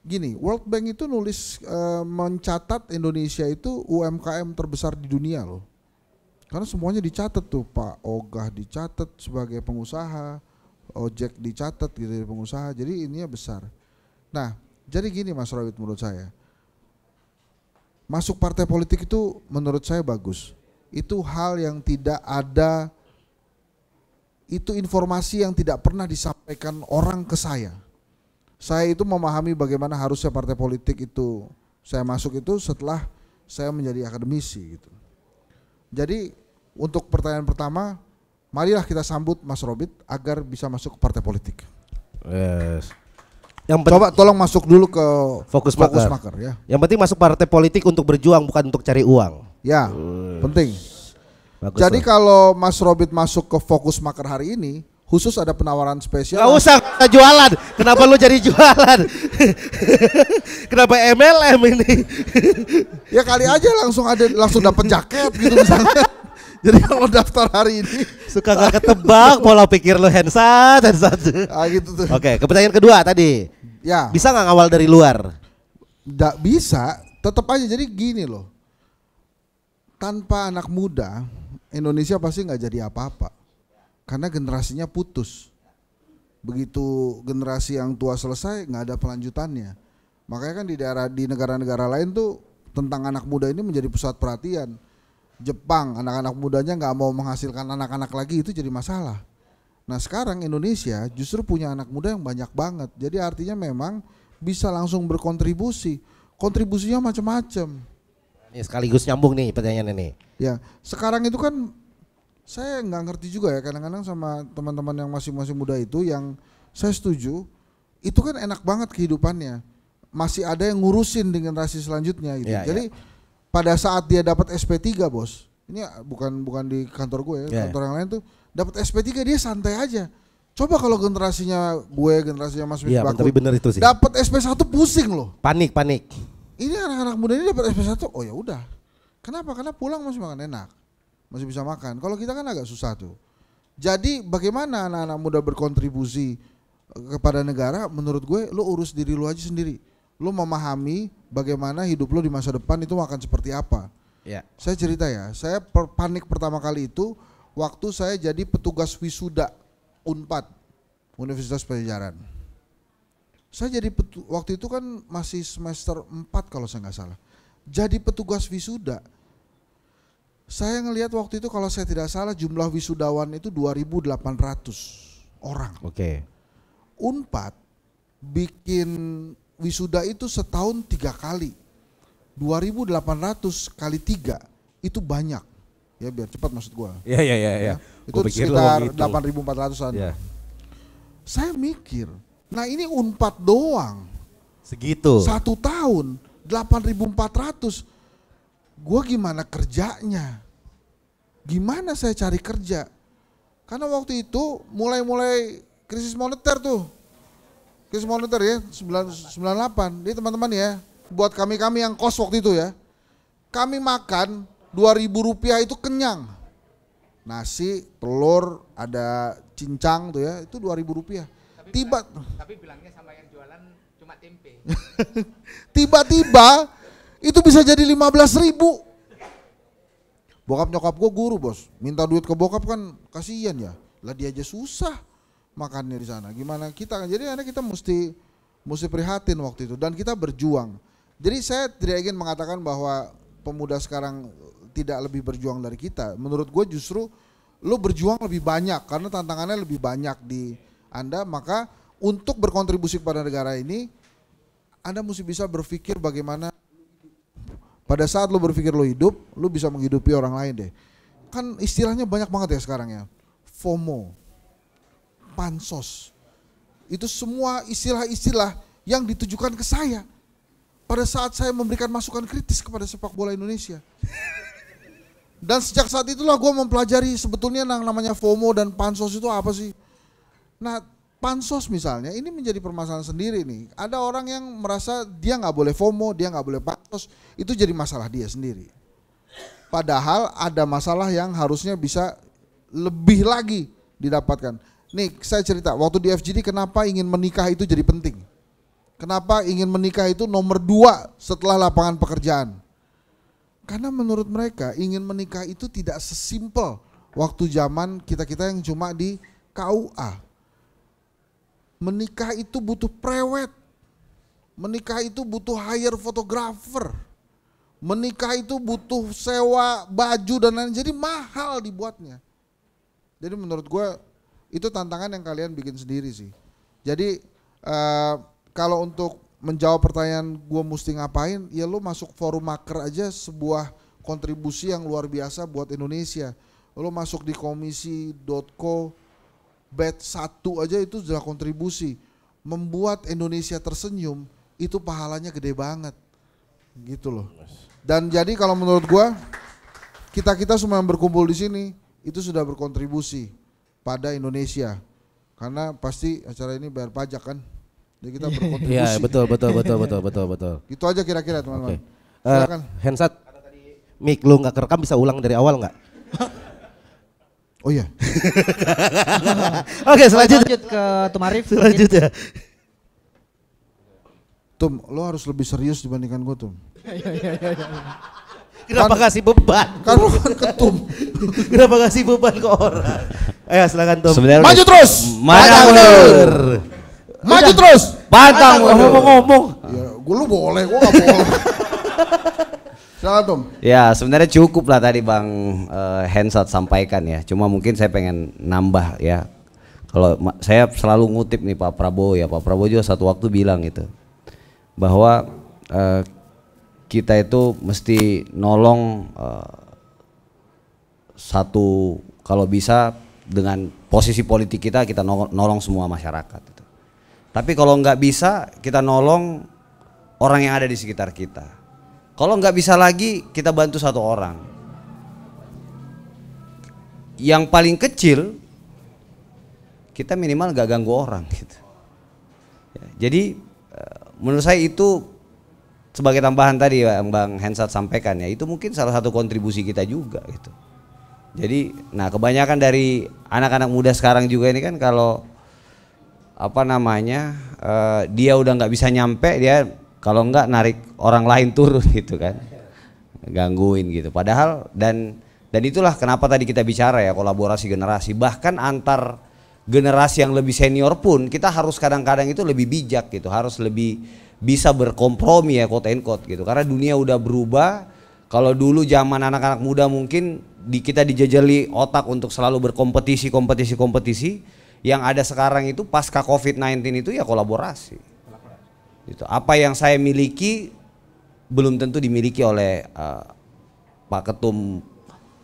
gini, World Bank itu nulis e, mencatat Indonesia itu UMKM terbesar di dunia loh. Karena semuanya dicatat tuh Pak Ogah dicatat sebagai pengusaha, Ojek dicatat gitu dari pengusaha. Jadi ininya besar. Nah, jadi gini Mas Rawit menurut saya. Masuk partai politik itu menurut saya bagus. Itu hal yang tidak ada itu informasi yang tidak pernah disampaikan orang ke saya. Saya itu memahami bagaimana harusnya partai politik itu saya masuk itu setelah saya menjadi akademisi gitu. Jadi untuk pertanyaan pertama, marilah kita sambut Mas Robit agar bisa masuk ke partai politik. Yes. Yang Coba tolong masuk dulu ke fokus, fokus maker. ya. Yang penting masuk partai politik untuk berjuang bukan untuk cari uang. Ya, yes. penting. Bagus Jadi lah. kalau Mas Robit masuk ke fokus maker hari ini, khusus ada penawaran spesial. Gak usah kita jualan. Kenapa lu jadi jualan? Kenapa MLM ini? ya kali aja langsung ada langsung dapat jaket gitu misalnya. Jadi kalau daftar hari ini suka gak ketebak pola pikir lu handsat handsat. Ah gitu tuh. Oke, okay, pertanyaan kedua tadi. Ya. Bisa nggak ngawal dari luar? Gak bisa, tetap aja jadi gini loh. Tanpa anak muda, Indonesia pasti nggak jadi apa-apa karena generasinya putus. Begitu generasi yang tua selesai nggak ada pelanjutannya. Makanya kan di daerah di negara-negara lain tuh tentang anak muda ini menjadi pusat perhatian. Jepang anak-anak mudanya nggak mau menghasilkan anak-anak lagi itu jadi masalah. Nah sekarang Indonesia justru punya anak muda yang banyak banget. Jadi artinya memang bisa langsung berkontribusi. Kontribusinya macam-macam ini sekaligus nyambung nih pertanyaan ini. Ya, sekarang itu kan saya nggak ngerti juga ya kadang-kadang sama teman-teman yang masih masih muda itu yang saya setuju itu kan enak banget kehidupannya. Masih ada yang ngurusin dengan generasi selanjutnya gitu. Ya, Jadi ya. pada saat dia dapat SP3, Bos. Ini ya bukan bukan di kantor gue ya, ya kantor yang lain tuh dapat SP3 dia santai aja. Coba kalau generasinya gue, generasinya Mas ya, tapi bener itu sih. Dapat SP1 pusing loh. Panik, panik ini anak-anak muda ini dapat SP1 oh ya udah kenapa karena pulang masih makan enak masih bisa makan kalau kita kan agak susah tuh jadi bagaimana anak-anak muda berkontribusi eh, kepada negara menurut gue lo urus diri lo aja sendiri lo memahami bagaimana hidup lo di masa depan itu akan seperti apa ya. saya cerita ya saya per panik pertama kali itu waktu saya jadi petugas wisuda Unpad Universitas Pajajaran saya jadi petu, waktu itu kan masih semester 4 kalau saya nggak salah. Jadi petugas wisuda. Saya ngelihat waktu itu kalau saya tidak salah jumlah wisudawan itu 2.800 orang. Oke. Okay. Unpad bikin wisuda itu setahun tiga kali. 2.800 kali tiga itu banyak ya biar cepat maksud gua. Iya iya iya. iya. Ya. Itu sekitar 8.400an. Gitu. Yeah. Saya mikir Nah ini unpad doang. Segitu. Satu tahun 8.400. Gue gimana kerjanya? Gimana saya cari kerja? Karena waktu itu mulai-mulai krisis moneter tuh. Krisis moneter ya 98. Jadi teman-teman ya, buat kami-kami yang kos waktu itu ya. Kami makan 2000 rupiah itu kenyang. Nasi, telur, ada cincang tuh ya, itu 2000 rupiah tiba tapi bilangnya sama yang jualan cuma tempe tiba-tiba itu bisa jadi 15 ribu bokap nyokap gue guru bos minta duit ke bokap kan kasihan ya lah dia aja susah makannya di sana gimana kita kan jadi anak kita mesti mesti prihatin waktu itu dan kita berjuang jadi saya tidak ingin mengatakan bahwa pemuda sekarang tidak lebih berjuang dari kita menurut gue justru lo berjuang lebih banyak karena tantangannya lebih banyak di anda maka untuk berkontribusi kepada negara ini Anda mesti bisa berpikir bagaimana pada saat lo berpikir lo hidup, lo bisa menghidupi orang lain deh. Kan istilahnya banyak banget ya sekarang ya. FOMO, pansos. Itu semua istilah-istilah yang ditujukan ke saya pada saat saya memberikan masukan kritis kepada sepak bola Indonesia. Dan sejak saat itulah gue mempelajari sebetulnya yang namanya FOMO dan pansos itu apa sih. Nah pansos misalnya ini menjadi permasalahan sendiri nih. Ada orang yang merasa dia nggak boleh FOMO, dia nggak boleh pansos, itu jadi masalah dia sendiri. Padahal ada masalah yang harusnya bisa lebih lagi didapatkan. Nih saya cerita waktu di FGD kenapa ingin menikah itu jadi penting. Kenapa ingin menikah itu nomor dua setelah lapangan pekerjaan? Karena menurut mereka ingin menikah itu tidak sesimpel waktu zaman kita-kita yang cuma di KUA Menikah itu butuh prewed. Menikah itu butuh hire fotografer. Menikah itu butuh sewa baju dan lain-lain. Jadi mahal dibuatnya. Jadi menurut gue itu tantangan yang kalian bikin sendiri sih. Jadi uh, kalau untuk menjawab pertanyaan gue mesti ngapain, ya lo masuk forum maker aja sebuah kontribusi yang luar biasa buat Indonesia. Lo masuk di komisi.co bet satu aja itu sudah kontribusi. Membuat Indonesia tersenyum itu pahalanya gede banget. Gitu loh. Dan jadi kalau menurut gua kita-kita semua yang berkumpul di sini itu sudah berkontribusi pada Indonesia. Karena pasti acara ini bayar pajak kan. Jadi kita iya, berkontribusi. Iya, betul betul betul betul betul betul. Itu aja kira-kira teman-teman. Okay. Uh, eh, handset Hensat, lu nggak kerekam bisa ulang dari awal nggak? Oh iya. Oke, okay, selanjutnya. Lanjut ke Tumarif. Selanjutnya. Tum, lo harus lebih serius dibandingkan gue, Tum. Iya, iya, iya, Kenapa kan- kasih beban? Kan lo kan ketum. Kenapa kasih beban ke orang? Ayo silakan Tum. Sebenarnya Maju terus. Maju mundur. Maju terus. Pantang ngomong-ngomong. Ya, gue lu boleh, gue gak boleh. Selamat. Om. Ya sebenarnya cukup lah tadi Bang uh, Hensat sampaikan ya. Cuma mungkin saya pengen nambah ya. Kalau saya selalu ngutip nih Pak Prabowo ya. Pak Prabowo juga satu waktu bilang gitu bahwa uh, kita itu mesti nolong uh, satu kalau bisa dengan posisi politik kita kita nolong semua masyarakat. Gitu. Tapi kalau nggak bisa kita nolong orang yang ada di sekitar kita kalau nggak bisa lagi, kita bantu satu orang. Yang paling kecil, kita minimal nggak ganggu orang. Gitu. Ya, jadi eh, menurut saya itu sebagai tambahan tadi yang Bang Hensat sampaikan ya, itu mungkin salah satu kontribusi kita juga gitu. Jadi, nah kebanyakan dari anak-anak muda sekarang juga ini kan kalau apa namanya uh, dia udah nggak bisa nyampe dia kalau enggak narik orang lain turun gitu kan gangguin gitu padahal dan dan itulah kenapa tadi kita bicara ya kolaborasi generasi bahkan antar generasi yang lebih senior pun kita harus kadang-kadang itu lebih bijak gitu harus lebih bisa berkompromi ya quote and quote gitu karena dunia udah berubah kalau dulu zaman anak-anak muda mungkin di kita dijajali otak untuk selalu berkompetisi kompetisi kompetisi yang ada sekarang itu pasca covid-19 itu ya kolaborasi Gitu. Apa yang saya miliki belum tentu dimiliki oleh uh, Pak Ketum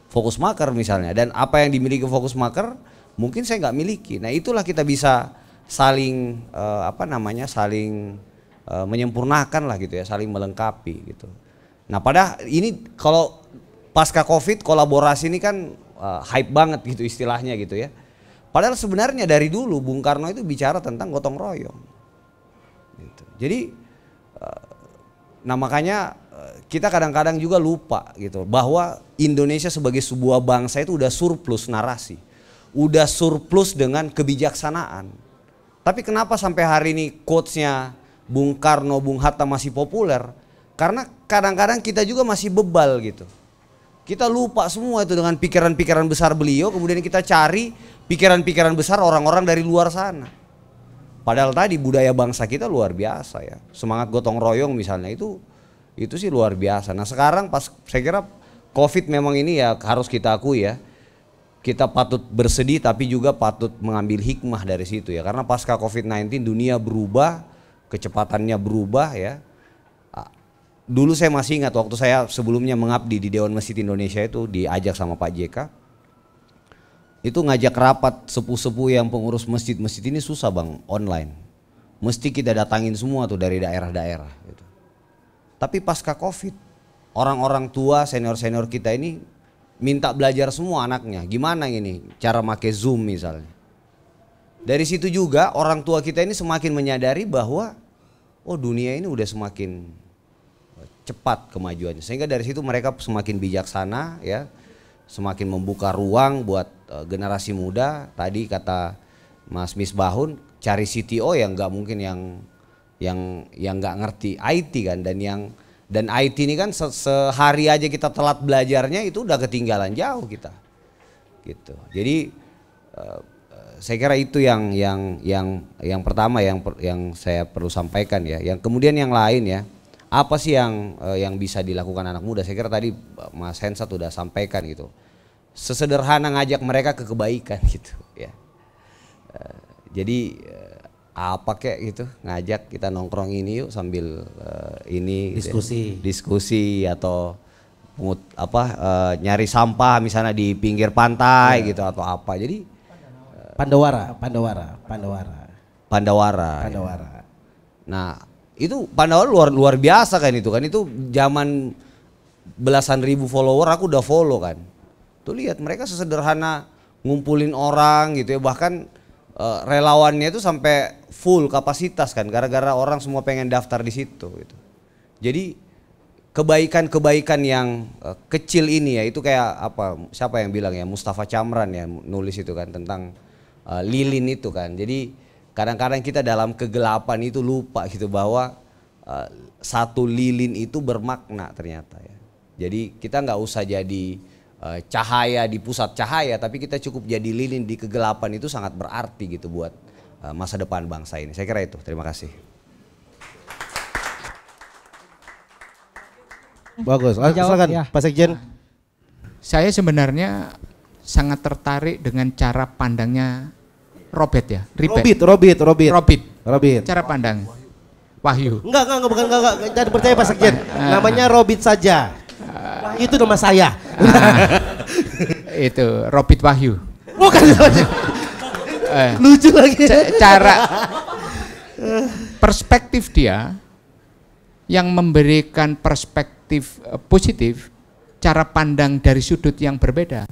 Fokus Maker misalnya dan apa yang dimiliki Fokus Maker mungkin saya nggak miliki. Nah, itulah kita bisa saling uh, apa namanya? saling uh, menyempurnakan lah gitu ya, saling melengkapi gitu. Nah, padahal ini kalau pasca Covid kolaborasi ini kan uh, hype banget gitu istilahnya gitu ya. Padahal sebenarnya dari dulu Bung Karno itu bicara tentang gotong royong. Jadi eh, nah makanya eh, kita kadang-kadang juga lupa gitu bahwa Indonesia sebagai sebuah bangsa itu udah surplus narasi, udah surplus dengan kebijaksanaan. Tapi kenapa sampai hari ini quotesnya Bung Karno, Bung Hatta masih populer? Karena kadang-kadang kita juga masih bebal gitu. Kita lupa semua itu dengan pikiran-pikiran besar beliau, kemudian kita cari pikiran-pikiran besar orang-orang dari luar sana. Padahal tadi budaya bangsa kita luar biasa ya. Semangat gotong royong misalnya itu itu sih luar biasa. Nah sekarang pas saya kira COVID memang ini ya harus kita akui ya. Kita patut bersedih tapi juga patut mengambil hikmah dari situ ya. Karena pasca COVID-19 dunia berubah, kecepatannya berubah ya. Ah, dulu saya masih ingat waktu saya sebelumnya mengabdi di Dewan Masjid Indonesia itu diajak sama Pak JK itu ngajak rapat sepuh-sepuh yang pengurus masjid-masjid ini susah bang online. Mesti kita datangin semua tuh dari daerah-daerah. Gitu. Tapi pasca covid orang-orang tua senior-senior kita ini minta belajar semua anaknya. Gimana ini cara make zoom misalnya. Dari situ juga orang tua kita ini semakin menyadari bahwa oh dunia ini udah semakin eh, cepat kemajuannya. Sehingga dari situ mereka semakin bijaksana ya, semakin membuka ruang buat Eh, generasi muda tadi kata Mas Misbahun cari CTO yang nggak mungkin yang yang yang nggak ngerti IT kan dan yang dan IT ini kan se sehari aja kita telat belajarnya itu udah ketinggalan jauh kita gitu jadi uh, saya kira itu yang yang yang yang pertama yang yang saya perlu sampaikan ya yang kemudian yang lain ya apa sih yang yang bisa dilakukan anak muda saya kira tadi Mas Hensat sudah sampaikan gitu sesederhana ngajak mereka ke kebaikan gitu ya. Eh, jadi eh, apa kayak gitu ngajak kita nongkrong ini yuk sambil uh, ini gitu ya. diskusi gitu diskusi atau pengut, apa uh, nyari sampah misalnya di pinggir pantai yeah. gitu atau apa. Jadi Pandawara, Pandawara, Pandawara. Pandawara. Pandawara. Ya. Nah, itu Pandawara luar luar biasa kan itu kan itu zaman belasan ribu follower aku udah follow kan Tuh lihat mereka sesederhana ngumpulin orang gitu ya bahkan uh, relawannya itu sampai full kapasitas kan gara-gara orang semua pengen daftar di situ gitu. Jadi kebaikan-kebaikan yang uh, kecil ini ya itu kayak apa siapa yang bilang ya Mustafa Camran ya nulis itu kan tentang uh, lilin itu kan. Jadi kadang-kadang kita dalam kegelapan itu lupa gitu bahwa uh, satu lilin itu bermakna ternyata ya. Jadi kita nggak usah jadi Eh, cahaya di pusat cahaya, tapi kita cukup jadi lilin di kegelapan itu sangat berarti gitu buat eh, masa depan bangsa ini. Saya kira itu. Terima kasih. Bagus. Ah, silakan ya. Pak Sekjen. Saya sebenarnya sangat tertarik dengan cara pandangnya Robert ya. Ribet. Robit, Robit, Robit. Robit. Robit. Cara pandang. Wahyu. Enggak, enggak, enggak, bukan, enggak, enggak. Jangan percaya Pak Sekjen. Ah. Namanya Robit saja. Wahyu itu nama saya. Ah, itu Robit Wahyu. Bukan. Eh, Lucu lagi. Cara perspektif dia yang memberikan perspektif eh, positif, cara pandang dari sudut yang berbeda,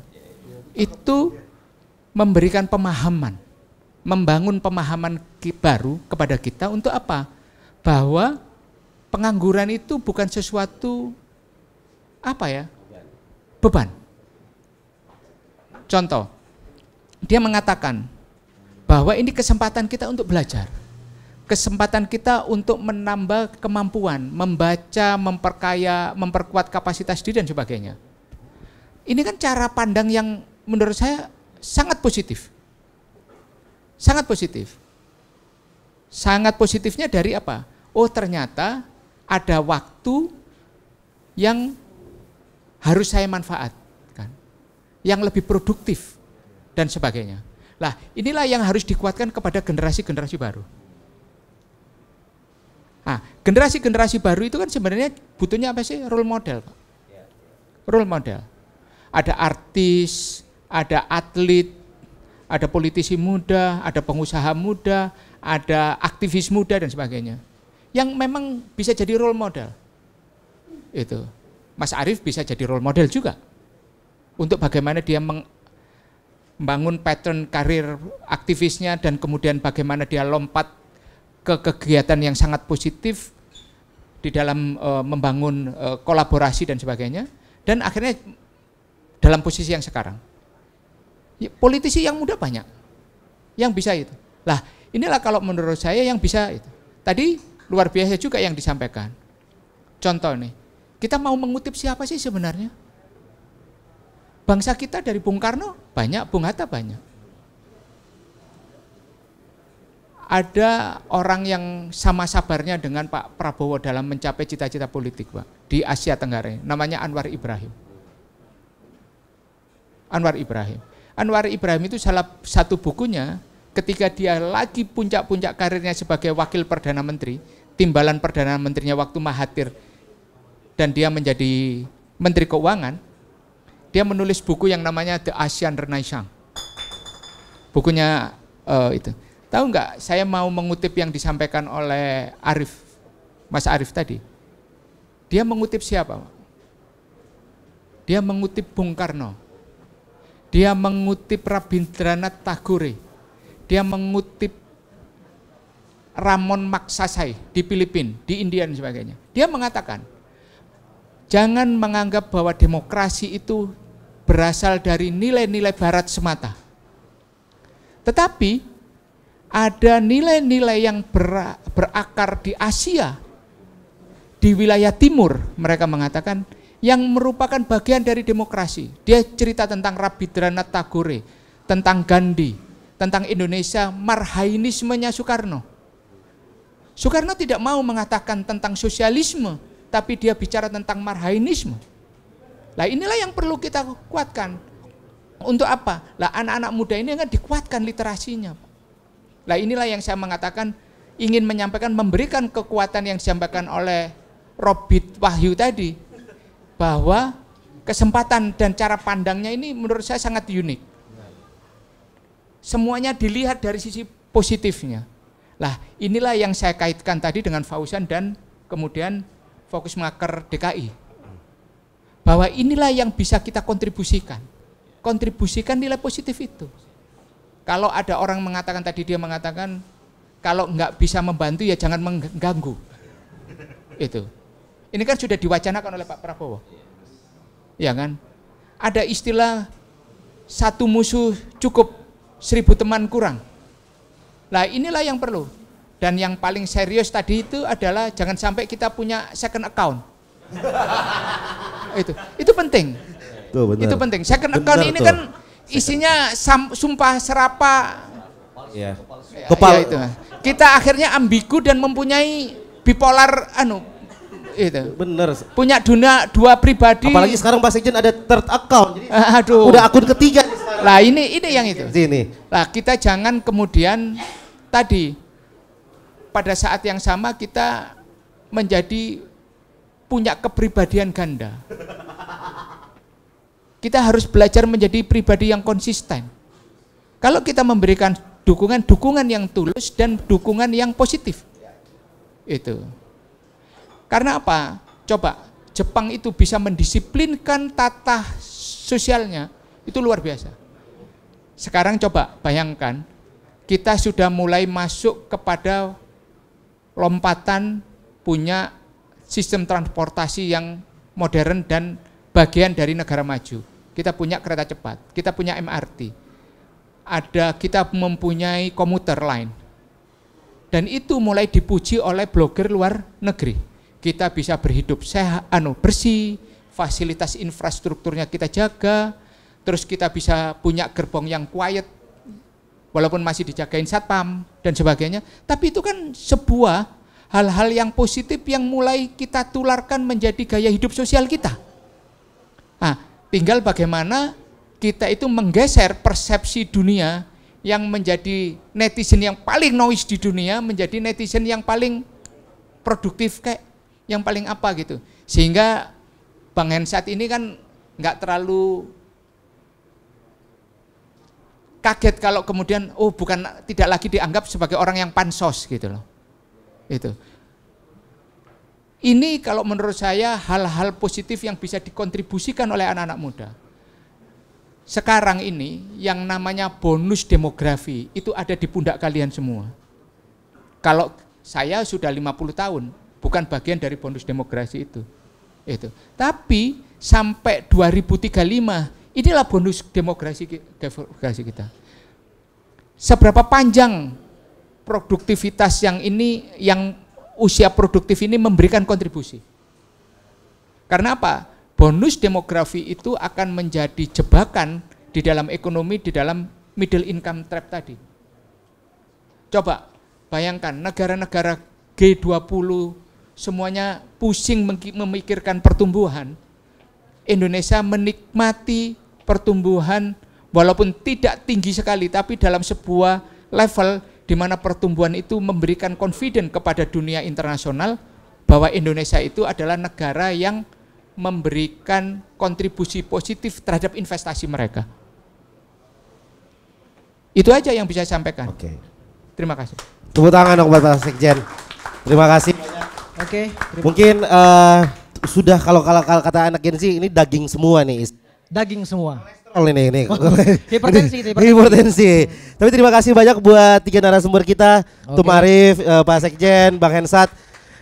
itu memberikan pemahaman, membangun pemahaman baru kepada kita untuk apa? Bahwa pengangguran itu bukan sesuatu apa ya? Beban. Contoh, dia mengatakan bahwa ini kesempatan kita untuk belajar. Kesempatan kita untuk menambah kemampuan, membaca, memperkaya, memperkuat kapasitas diri dan sebagainya. Ini kan cara pandang yang menurut saya sangat positif. Sangat positif. Sangat positifnya dari apa? Oh ternyata ada waktu yang harus saya manfaatkan. Yang lebih produktif dan sebagainya. Lah, inilah yang harus dikuatkan kepada generasi-generasi baru. Nah, generasi-generasi baru itu kan sebenarnya butuhnya apa sih? Role model, Pak. Role model. Ada artis, ada atlet, ada politisi muda, ada pengusaha muda, ada aktivis muda dan sebagainya. Yang memang bisa jadi role model. Itu. Mas Arief bisa jadi role model juga untuk bagaimana dia membangun pattern karir aktivisnya dan kemudian bagaimana dia lompat ke kegiatan yang sangat positif di dalam e, membangun e, kolaborasi dan sebagainya dan akhirnya dalam posisi yang sekarang ya, politisi yang muda banyak yang bisa itu lah inilah kalau menurut saya yang bisa itu tadi luar biasa juga yang disampaikan contoh nih kita mau mengutip siapa sih sebenarnya? Bangsa kita dari Bung Karno banyak, Bung Hatta banyak. Ada orang yang sama sabarnya dengan Pak Prabowo dalam mencapai cita-cita politik, Pak, di Asia Tenggara. Namanya Anwar Ibrahim. Anwar Ibrahim. Anwar Ibrahim itu salah satu bukunya ketika dia lagi puncak-puncak karirnya sebagai wakil perdana menteri, timbalan perdana menterinya waktu Mahathir dan dia menjadi Menteri Keuangan, dia menulis buku yang namanya The Asian Renaissance. Bukunya uh, itu. Tahu nggak? Saya mau mengutip yang disampaikan oleh Arif, Mas Arif tadi. Dia mengutip siapa? Dia mengutip Bung Karno. Dia mengutip Rabindranath Tagore. Dia mengutip Ramon Maksasai di Filipina, di India dan sebagainya. Dia mengatakan, Jangan menganggap bahwa demokrasi itu berasal dari nilai-nilai barat semata. Tetapi ada nilai-nilai yang ber, berakar di Asia, di wilayah timur, mereka mengatakan, yang merupakan bagian dari demokrasi. Dia cerita tentang Rabindranath Tagore, tentang Gandhi, tentang Indonesia, marhainismenya Soekarno. Soekarno tidak mau mengatakan tentang sosialisme, tapi dia bicara tentang marhainisme. Nah inilah yang perlu kita kuatkan. Untuk apa? Lah anak-anak muda ini kan dikuatkan literasinya. Lah inilah yang saya mengatakan ingin menyampaikan memberikan kekuatan yang disampaikan oleh Robit Wahyu tadi bahwa kesempatan dan cara pandangnya ini menurut saya sangat unik. Semuanya dilihat dari sisi positifnya. Lah inilah yang saya kaitkan tadi dengan Fauzan dan kemudian fokus mengakar DKI bahwa inilah yang bisa kita kontribusikan kontribusikan nilai positif itu kalau ada orang mengatakan tadi dia mengatakan kalau nggak bisa membantu ya jangan mengganggu itu ini kan sudah diwacanakan oleh Pak Prabowo ya kan ada istilah satu musuh cukup seribu teman kurang. Nah inilah yang perlu. Dan yang paling serius tadi itu adalah jangan sampai kita punya second account. itu, itu penting. Tuh, benar. Itu penting. Second benar account tuh. ini kan isinya sam, sumpah serapa. Ya. Kepal. Ya, itu. Kita akhirnya ambigu dan mempunyai bipolar anu itu. Bener. Punya dunia dua pribadi. Apalagi sekarang Pak Sekjen ada third account. Jadi Aduh. Udah akun ketiga. Lah ini ini yang itu. Sini. Lah kita jangan kemudian tadi pada saat yang sama kita menjadi punya kepribadian ganda. Kita harus belajar menjadi pribadi yang konsisten. Kalau kita memberikan dukungan, dukungan yang tulus dan dukungan yang positif. Itu. Karena apa? Coba, Jepang itu bisa mendisiplinkan tata sosialnya. Itu luar biasa. Sekarang coba bayangkan, kita sudah mulai masuk kepada lompatan punya sistem transportasi yang modern dan bagian dari negara maju. Kita punya kereta cepat, kita punya MRT, ada kita mempunyai komuter lain. Dan itu mulai dipuji oleh blogger luar negeri. Kita bisa berhidup sehat, anu bersih, fasilitas infrastrukturnya kita jaga, terus kita bisa punya gerbong yang quiet, walaupun masih dijagain satpam dan sebagainya, tapi itu kan sebuah hal-hal yang positif yang mulai kita tularkan menjadi gaya hidup sosial kita. Nah, tinggal bagaimana kita itu menggeser persepsi dunia yang menjadi netizen yang paling noise di dunia menjadi netizen yang paling produktif kayak yang paling apa gitu. Sehingga Bang Hensat ini kan nggak terlalu kaget kalau kemudian oh bukan tidak lagi dianggap sebagai orang yang pansos gitu loh. Itu. Ini kalau menurut saya hal-hal positif yang bisa dikontribusikan oleh anak-anak muda. Sekarang ini yang namanya bonus demografi itu ada di pundak kalian semua. Kalau saya sudah 50 tahun, bukan bagian dari bonus demografi itu. Itu. Tapi sampai 2035 Inilah bonus demokrasi, demokrasi kita. Seberapa panjang produktivitas yang ini, yang usia produktif ini memberikan kontribusi. Karena apa? Bonus demografi itu akan menjadi jebakan di dalam ekonomi, di dalam middle income trap tadi. Coba bayangkan negara-negara G20 semuanya pusing memikirkan pertumbuhan. Indonesia menikmati pertumbuhan walaupun tidak tinggi sekali tapi dalam sebuah level di mana pertumbuhan itu memberikan confident kepada dunia internasional bahwa Indonesia itu adalah negara yang memberikan kontribusi positif terhadap investasi mereka. Itu aja yang bisa saya sampaikan. Oke. Okay. Terima kasih. Tepuk tangan dong buat Pak Sekjen. Terima kasih. Oke. Okay, terima. Mungkin uh, sudah kalau kalau kata anak Gen Z ini daging semua nih daging semua. Kolesterol ini oh, ini. hipertensi, hipertensi. Tapi terima kasih banyak buat tiga narasumber kita, okay. Tum Arif, uh, Pak Sekjen, Bang Hensat.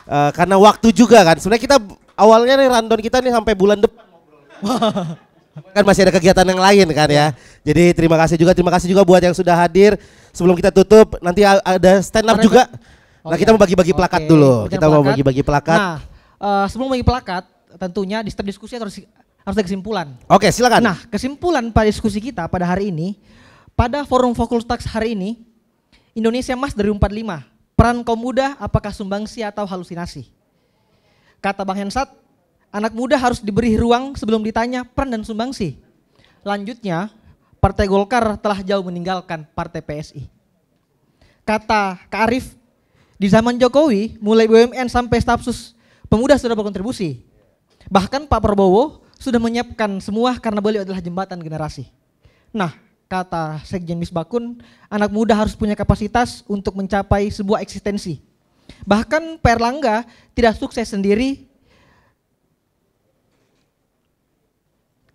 Uh, karena waktu juga kan. Sebenarnya kita awalnya nih random kita nih sampai bulan depan kan masih ada kegiatan yang lain kan ya. Jadi terima kasih juga, terima kasih juga buat yang sudah hadir. Sebelum kita tutup, nanti ada stand up juga. Nah, kita mau bagi-bagi plakat okay. dulu. kita mau bagi-bagi plakat. Nah, uh, sebelum bagi plakat, tentunya di setiap diskusi harus harus ada kesimpulan. Oke, silakan. Nah, kesimpulan pada diskusi kita pada hari ini, pada forum Fokus Tax hari ini, Indonesia Emas dari 45, peran kaum muda apakah sumbangsi atau halusinasi? Kata Bang Hensat, anak muda harus diberi ruang sebelum ditanya peran dan sumbangsi. Lanjutnya, Partai Golkar telah jauh meninggalkan Partai PSI. Kata Kak Arif, di zaman Jokowi, mulai BUMN sampai stafsus, pemuda sudah berkontribusi. Bahkan Pak Prabowo sudah menyiapkan semua karena beliau adalah jembatan generasi. Nah, kata Sekjen Misbakun, anak muda harus punya kapasitas untuk mencapai sebuah eksistensi. Bahkan Perlangga tidak sukses sendiri.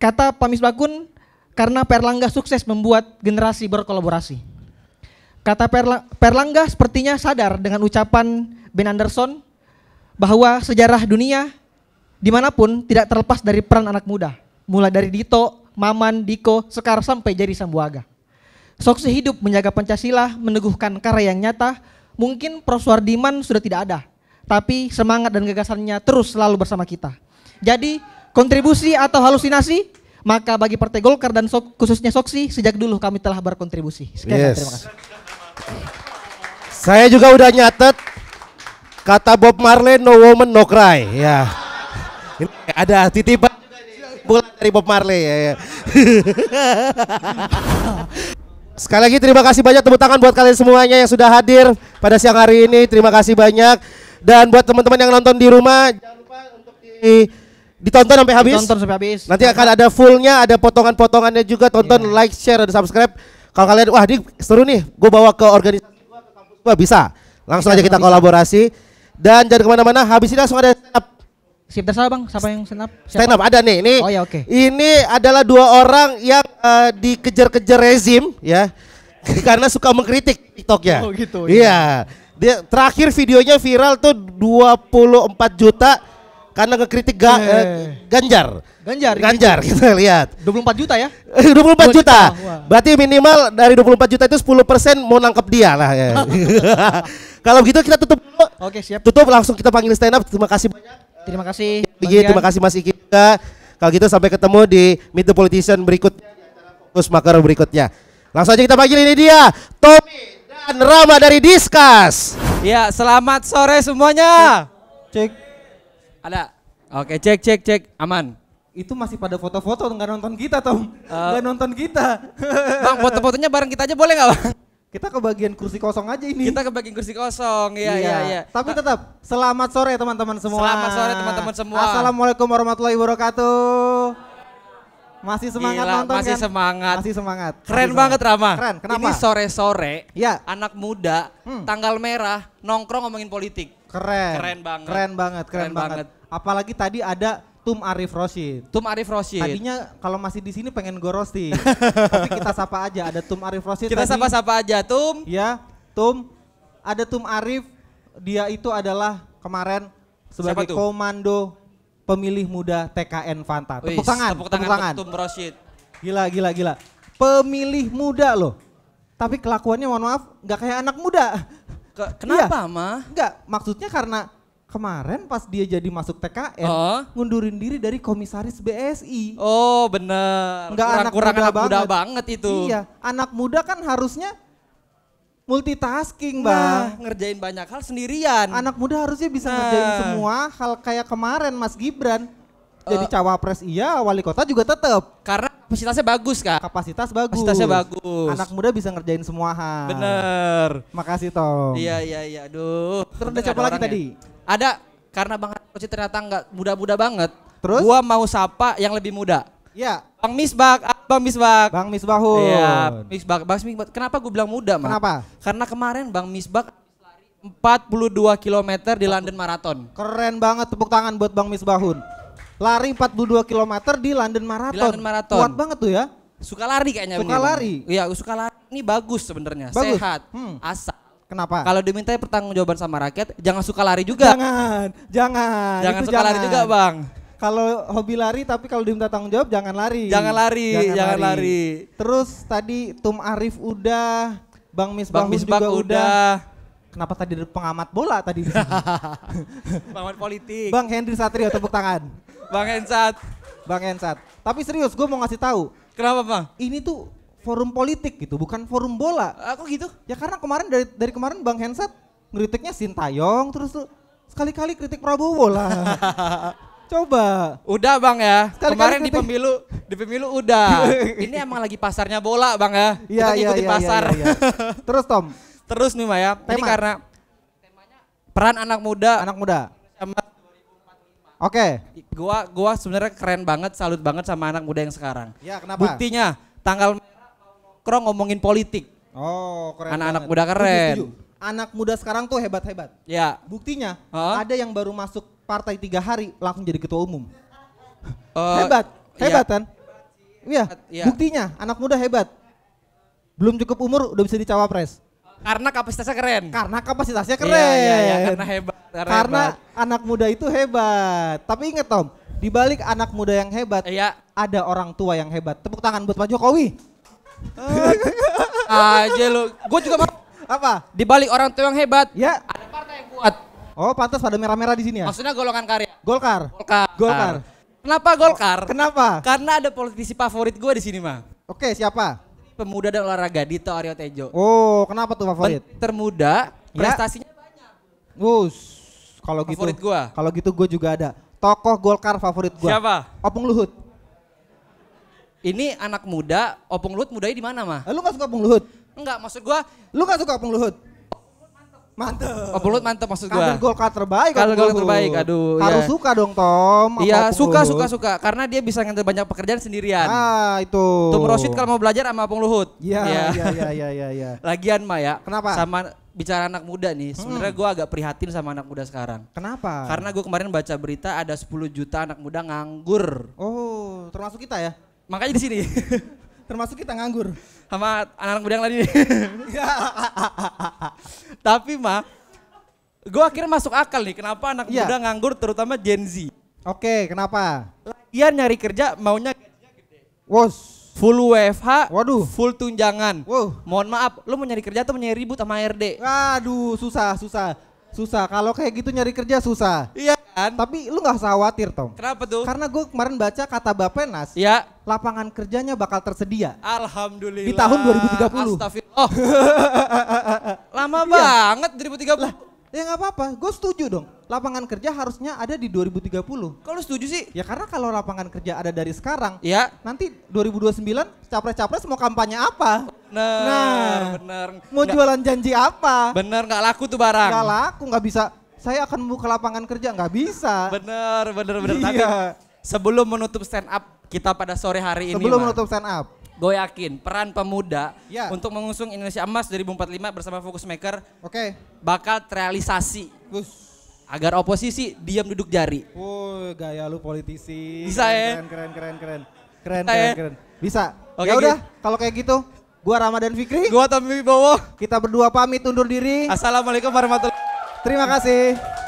Kata Pak Misbakun, karena Perlangga sukses membuat generasi berkolaborasi. Kata Perlangga sepertinya sadar dengan ucapan Ben Anderson bahwa sejarah dunia dimanapun tidak terlepas dari peran anak muda. Mulai dari Dito, Maman, Diko, Sekar sampai jadi Sambuaga. Soksi hidup menjaga Pancasila, meneguhkan karya yang nyata, mungkin Prof. Wardiman sudah tidak ada, tapi semangat dan gagasannya terus selalu bersama kita. Jadi, kontribusi atau halusinasi, maka bagi Partai Golkar dan sok, khususnya Soksi, sejak dulu kami telah berkontribusi. Sekian, yes. terima kasih. Saya juga udah nyatet kata Bob Marley, no woman, no cry. Ya. Yeah ada titipan bulan dari Bob Marley ya. ya. Sekali lagi terima kasih banyak tepuk tangan buat kalian semuanya yang sudah hadir pada siang hari ini. Terima kasih banyak. Dan buat teman-teman yang nonton di rumah jangan lupa untuk di ditonton sampai habis. Ditonton sampai habis. Nanti akan ada fullnya, ada potongan-potongannya juga. Tonton, yeah. like, share, dan subscribe. Kalau kalian wah ini seru nih, gue bawa ke organisasi gue ke kampus gue bisa. Langsung bisa, aja kita bisa. kolaborasi. Dan jangan kemana-mana. Habis ini langsung ada Sip tersalah bang, siapa yang stand up? Siapa? Stand up ada nih, ini. Oh ya oke. Okay. Ini adalah dua orang yang uh, dikejar-kejar rezim ya, karena suka mengkritik TikToknya. Oh gitu. Ya. Iya. Dia terakhir videonya viral tuh 24 juta karena ngekritik ga, iya, iya, eh. Ganjar. Iya. Ganjar. Ganjar gitu. kita lihat. 24 juta ya? 24 juta. juta. Berarti minimal dari 24 juta itu 10% mau nangkep dia lah ya. Kalau gitu kita tutup Oke, siap. Tutup langsung kita panggil stand up. Terima kasih banyak. Terima kasih. Iki, terima kasih Mas Iki Kalau gitu sampai ketemu di Meet the Politician berikut, di acara Makar berikutnya. Langsung aja kita panggil ini dia, Tommy dan Rama dari Diskas. Ya, selamat sore semuanya. Cek. Ada. Oke, cek cek cek aman. Itu masih pada foto-foto nggak nonton kita, Tom. Uh, nggak nonton kita. Bang, foto-fotonya bareng kita aja boleh nggak, Bang? Kita ke bagian kursi kosong aja ini. Kita ke bagian kursi kosong, ya, iya, iya. iya. Tapi tetap, selamat sore teman-teman semua. Selamat sore teman-teman semua. Assalamualaikum warahmatullahi wabarakatuh. Masih semangat Gila, nonton masih kan? semangat. Masih semangat. Keren masih banget Rama. Keren, kenapa? Ini sore-sore, ya. anak muda, hmm. tanggal merah, nongkrong ngomongin politik. Keren. Keren banget. Keren banget, keren, keren banget. banget. Apalagi tadi ada Tum Arif Rosi, Tum Arif Rosi. Tadinya kalau masih di sini pengen gue roasting. Tapi kita sapa aja ada Tum Arif Rosi. Kita sapa-sapa aja Tum. Ya, Tum. Ada Tum Arif. Dia itu adalah kemarin sebagai komando pemilih muda TKN Fanta. Tepuk Wih, tangan, tepuk tangan. tangan. Tum Roshid. Gila, gila, gila. Pemilih muda loh. Tapi kelakuannya mohon maaf nggak kayak anak muda. Ke, kenapa, iya. Ma? Enggak, maksudnya karena kemarin pas dia jadi masuk TKN uh. ngundurin diri dari komisaris BSI. Oh bener. Enggak kurang, anak, kurang muda, anak banget. muda banget itu. Iya, anak muda kan harusnya multitasking nah, bang. Ngerjain banyak hal sendirian. Anak muda harusnya bisa nah. ngerjain semua hal kayak kemarin Mas Gibran. Jadi uh. cawapres iya, wali kota juga tetap. Karena kapasitasnya bagus kak. Kapasitas bagus. Kapasitasnya bagus. Anak muda bisa ngerjain semua hal. Bener. Makasih Tom. Iya iya iya. Aduh. Terus ada siapa lagi tadi? Ya. Ada karena Bang Roci ternyata nggak muda-muda banget. Terus? Gua mau sapa yang lebih muda. Iya. Bang Misbak, ah, Bang Misbak. Bang Misbahul. Iya, Misbak. Bang Misbak. Kenapa gua bilang muda, Mak? Kenapa? Karena kemarin Bang Misbak 42 km di London Marathon. Keren banget tepuk tangan buat Bang Misbahun. Lari 42 km di London Marathon. Di London Marathon. Kuat banget tuh ya. Suka lari kayaknya. Suka bener. lari. Iya, suka lari. Ini bagus sebenarnya, sehat, hmm. asal. Kenapa? Kalau diminta pertanggungjawaban sama rakyat, jangan suka lari juga. Jangan, jangan. Jangan Itu suka jangan. lari juga, Bang kalau hobi lari tapi kalau diminta tanggung jawab jangan lari. Jangan lari, jangan, jangan lari. lari. Terus tadi Tum Arif udah, Bang Misbah Bang Misbah juga udah. Kenapa tadi pengamat bola tadi? pengamat politik. Bang Hendri Satrio tepuk tangan. Bang Ensat. Bang Ensat. Tapi serius gue mau ngasih tahu. Kenapa Bang? Ini tuh forum politik gitu, bukan forum bola. Aku ah, gitu? Ya karena kemarin dari dari kemarin Bang Hensat ngeritiknya Sintayong terus tuh sekali-kali kritik Prabowo lah. Coba. Udah bang ya. Sekali Kemarin kritik. di pemilu, di pemilu udah. Ini emang lagi pasarnya bola bang ya. Iya iya, iya iya. pasar. Ya, Terus Tom. Terus nih Maya. Tema. Ini karena peran anak muda. Anak muda. Sama Oke. Okay. Gua gua sebenarnya keren banget, salut banget sama anak muda yang sekarang. Ya, kenapa? Buktinya tanggal merah ngomongin politik. Oh, keren. Anak-anak muda keren. Tujuh, tujuh. Anak muda sekarang tuh hebat-hebat. Ya. Buktinya ada yang baru masuk partai tiga hari langsung jadi ketua umum. Uh, hebat, iya. hebat kan? Iya. Ya. Buktinya anak muda hebat. Belum cukup umur udah bisa dicawapres. Karena kapasitasnya keren. Karena kapasitasnya iya, keren. Iya, iya, iya, karena hebat. Karena, karena hebat. anak muda itu hebat. Tapi inget Tom, di balik anak muda yang hebat, iya. ada orang tua yang hebat. Tepuk tangan buat Pak Jokowi. Aja lu. Gue juga mau. Apa? Di balik orang tua yang hebat, ya. ada partai yang kuat. Oh, pantas pada merah-merah di sini ya? Maksudnya golongan karya. Golkar. Golkar. Golkar. Kenapa Golkar? Kenapa? Karena ada politisi favorit gue di sini, mah. Oke, siapa? pemuda dan olahraga di Aryo Tejo. Oh, kenapa tuh favorit? termuda, ya. prestasinya ya. banyak. Wus, kalau gitu. Favorit gua. Kalau gitu gua juga ada. Tokoh Golkar favorit gua. Siapa? Opung Luhut. Ini anak muda, Opung Luhut mudanya di mana, mah? Eh, lu gak suka Opung Luhut? Enggak, maksud gua. Lu gak suka Opung Luhut? Mantep. Oh, Bulut mantep maksud gua. Kader Golkar terbaik. Kader Golkar terbaik. Aduh. Harus ya. suka dong Tom. Iya, suka Luhut. suka suka karena dia bisa ngantar banyak pekerjaan sendirian. Ah, itu. Tom Rosit kalau mau belajar sama Apung Luhut. Iya, iya, iya, iya, iya. iya, iya. Ya. Lagian Maya, Kenapa? Sama bicara anak muda nih, hmm. sebenarnya gue agak prihatin sama anak muda sekarang. Kenapa? Karena gue kemarin baca berita ada 10 juta anak muda nganggur. Oh, termasuk kita ya? Makanya di sini. termasuk kita nganggur sama anak-anak muda yang tadi iya. tapi mah gue akhirnya masuk akal nih kenapa anak yeah. muda nganggur terutama Gen Z oke kenapa Iya nyari kerja maunya full WFH, waduh, full tunjangan. Wow. Mohon maaf, lu mau nyari kerja atau nyari ribut sama RD? Aduh, susah, susah. Susah. Kalau kayak gitu nyari kerja susah. Iya kan? Tapi lu nggak usah khawatir, Tom. Kenapa tuh? Karena gue kemarin baca kata Bapenas, ya. lapangan kerjanya bakal tersedia. Alhamdulillah. Di tahun 2030. Astagfirullah. Oh. Lama iya. banget 2030. Lah, Ya nggak apa-apa, gue setuju dong. Lapangan kerja harusnya ada di 2030. Kalau setuju sih? Ya karena kalau lapangan kerja ada dari sekarang, ya nanti 2029 capres-capres mau kampanye apa? Bener, nah, bener. Mau gak. jualan janji apa? Bener nggak laku tuh barang. Nggak laku, nggak bisa saya akan buka lapangan kerja nggak bisa. Bener, bener, bener. Iya. Tapi sebelum menutup stand up kita pada sore hari ini. Sebelum menutup stand up. Gue yakin peran pemuda ya. untuk mengusung Indonesia Emas 2045 bersama Focus Maker Oke. bakal terrealisasi. Bus agar oposisi diam duduk jari. Oh, gaya lu politisi. Bisa ya? Keren, keren, keren, keren. Keren, keren, keren. Ya? keren. Bisa. Oke ya udah, gitu. kalau kayak gitu, gua Ramadan Fikri. Gue Tommy Bowo. Kita berdua pamit undur diri. Assalamualaikum warahmatullahi Terima kasih.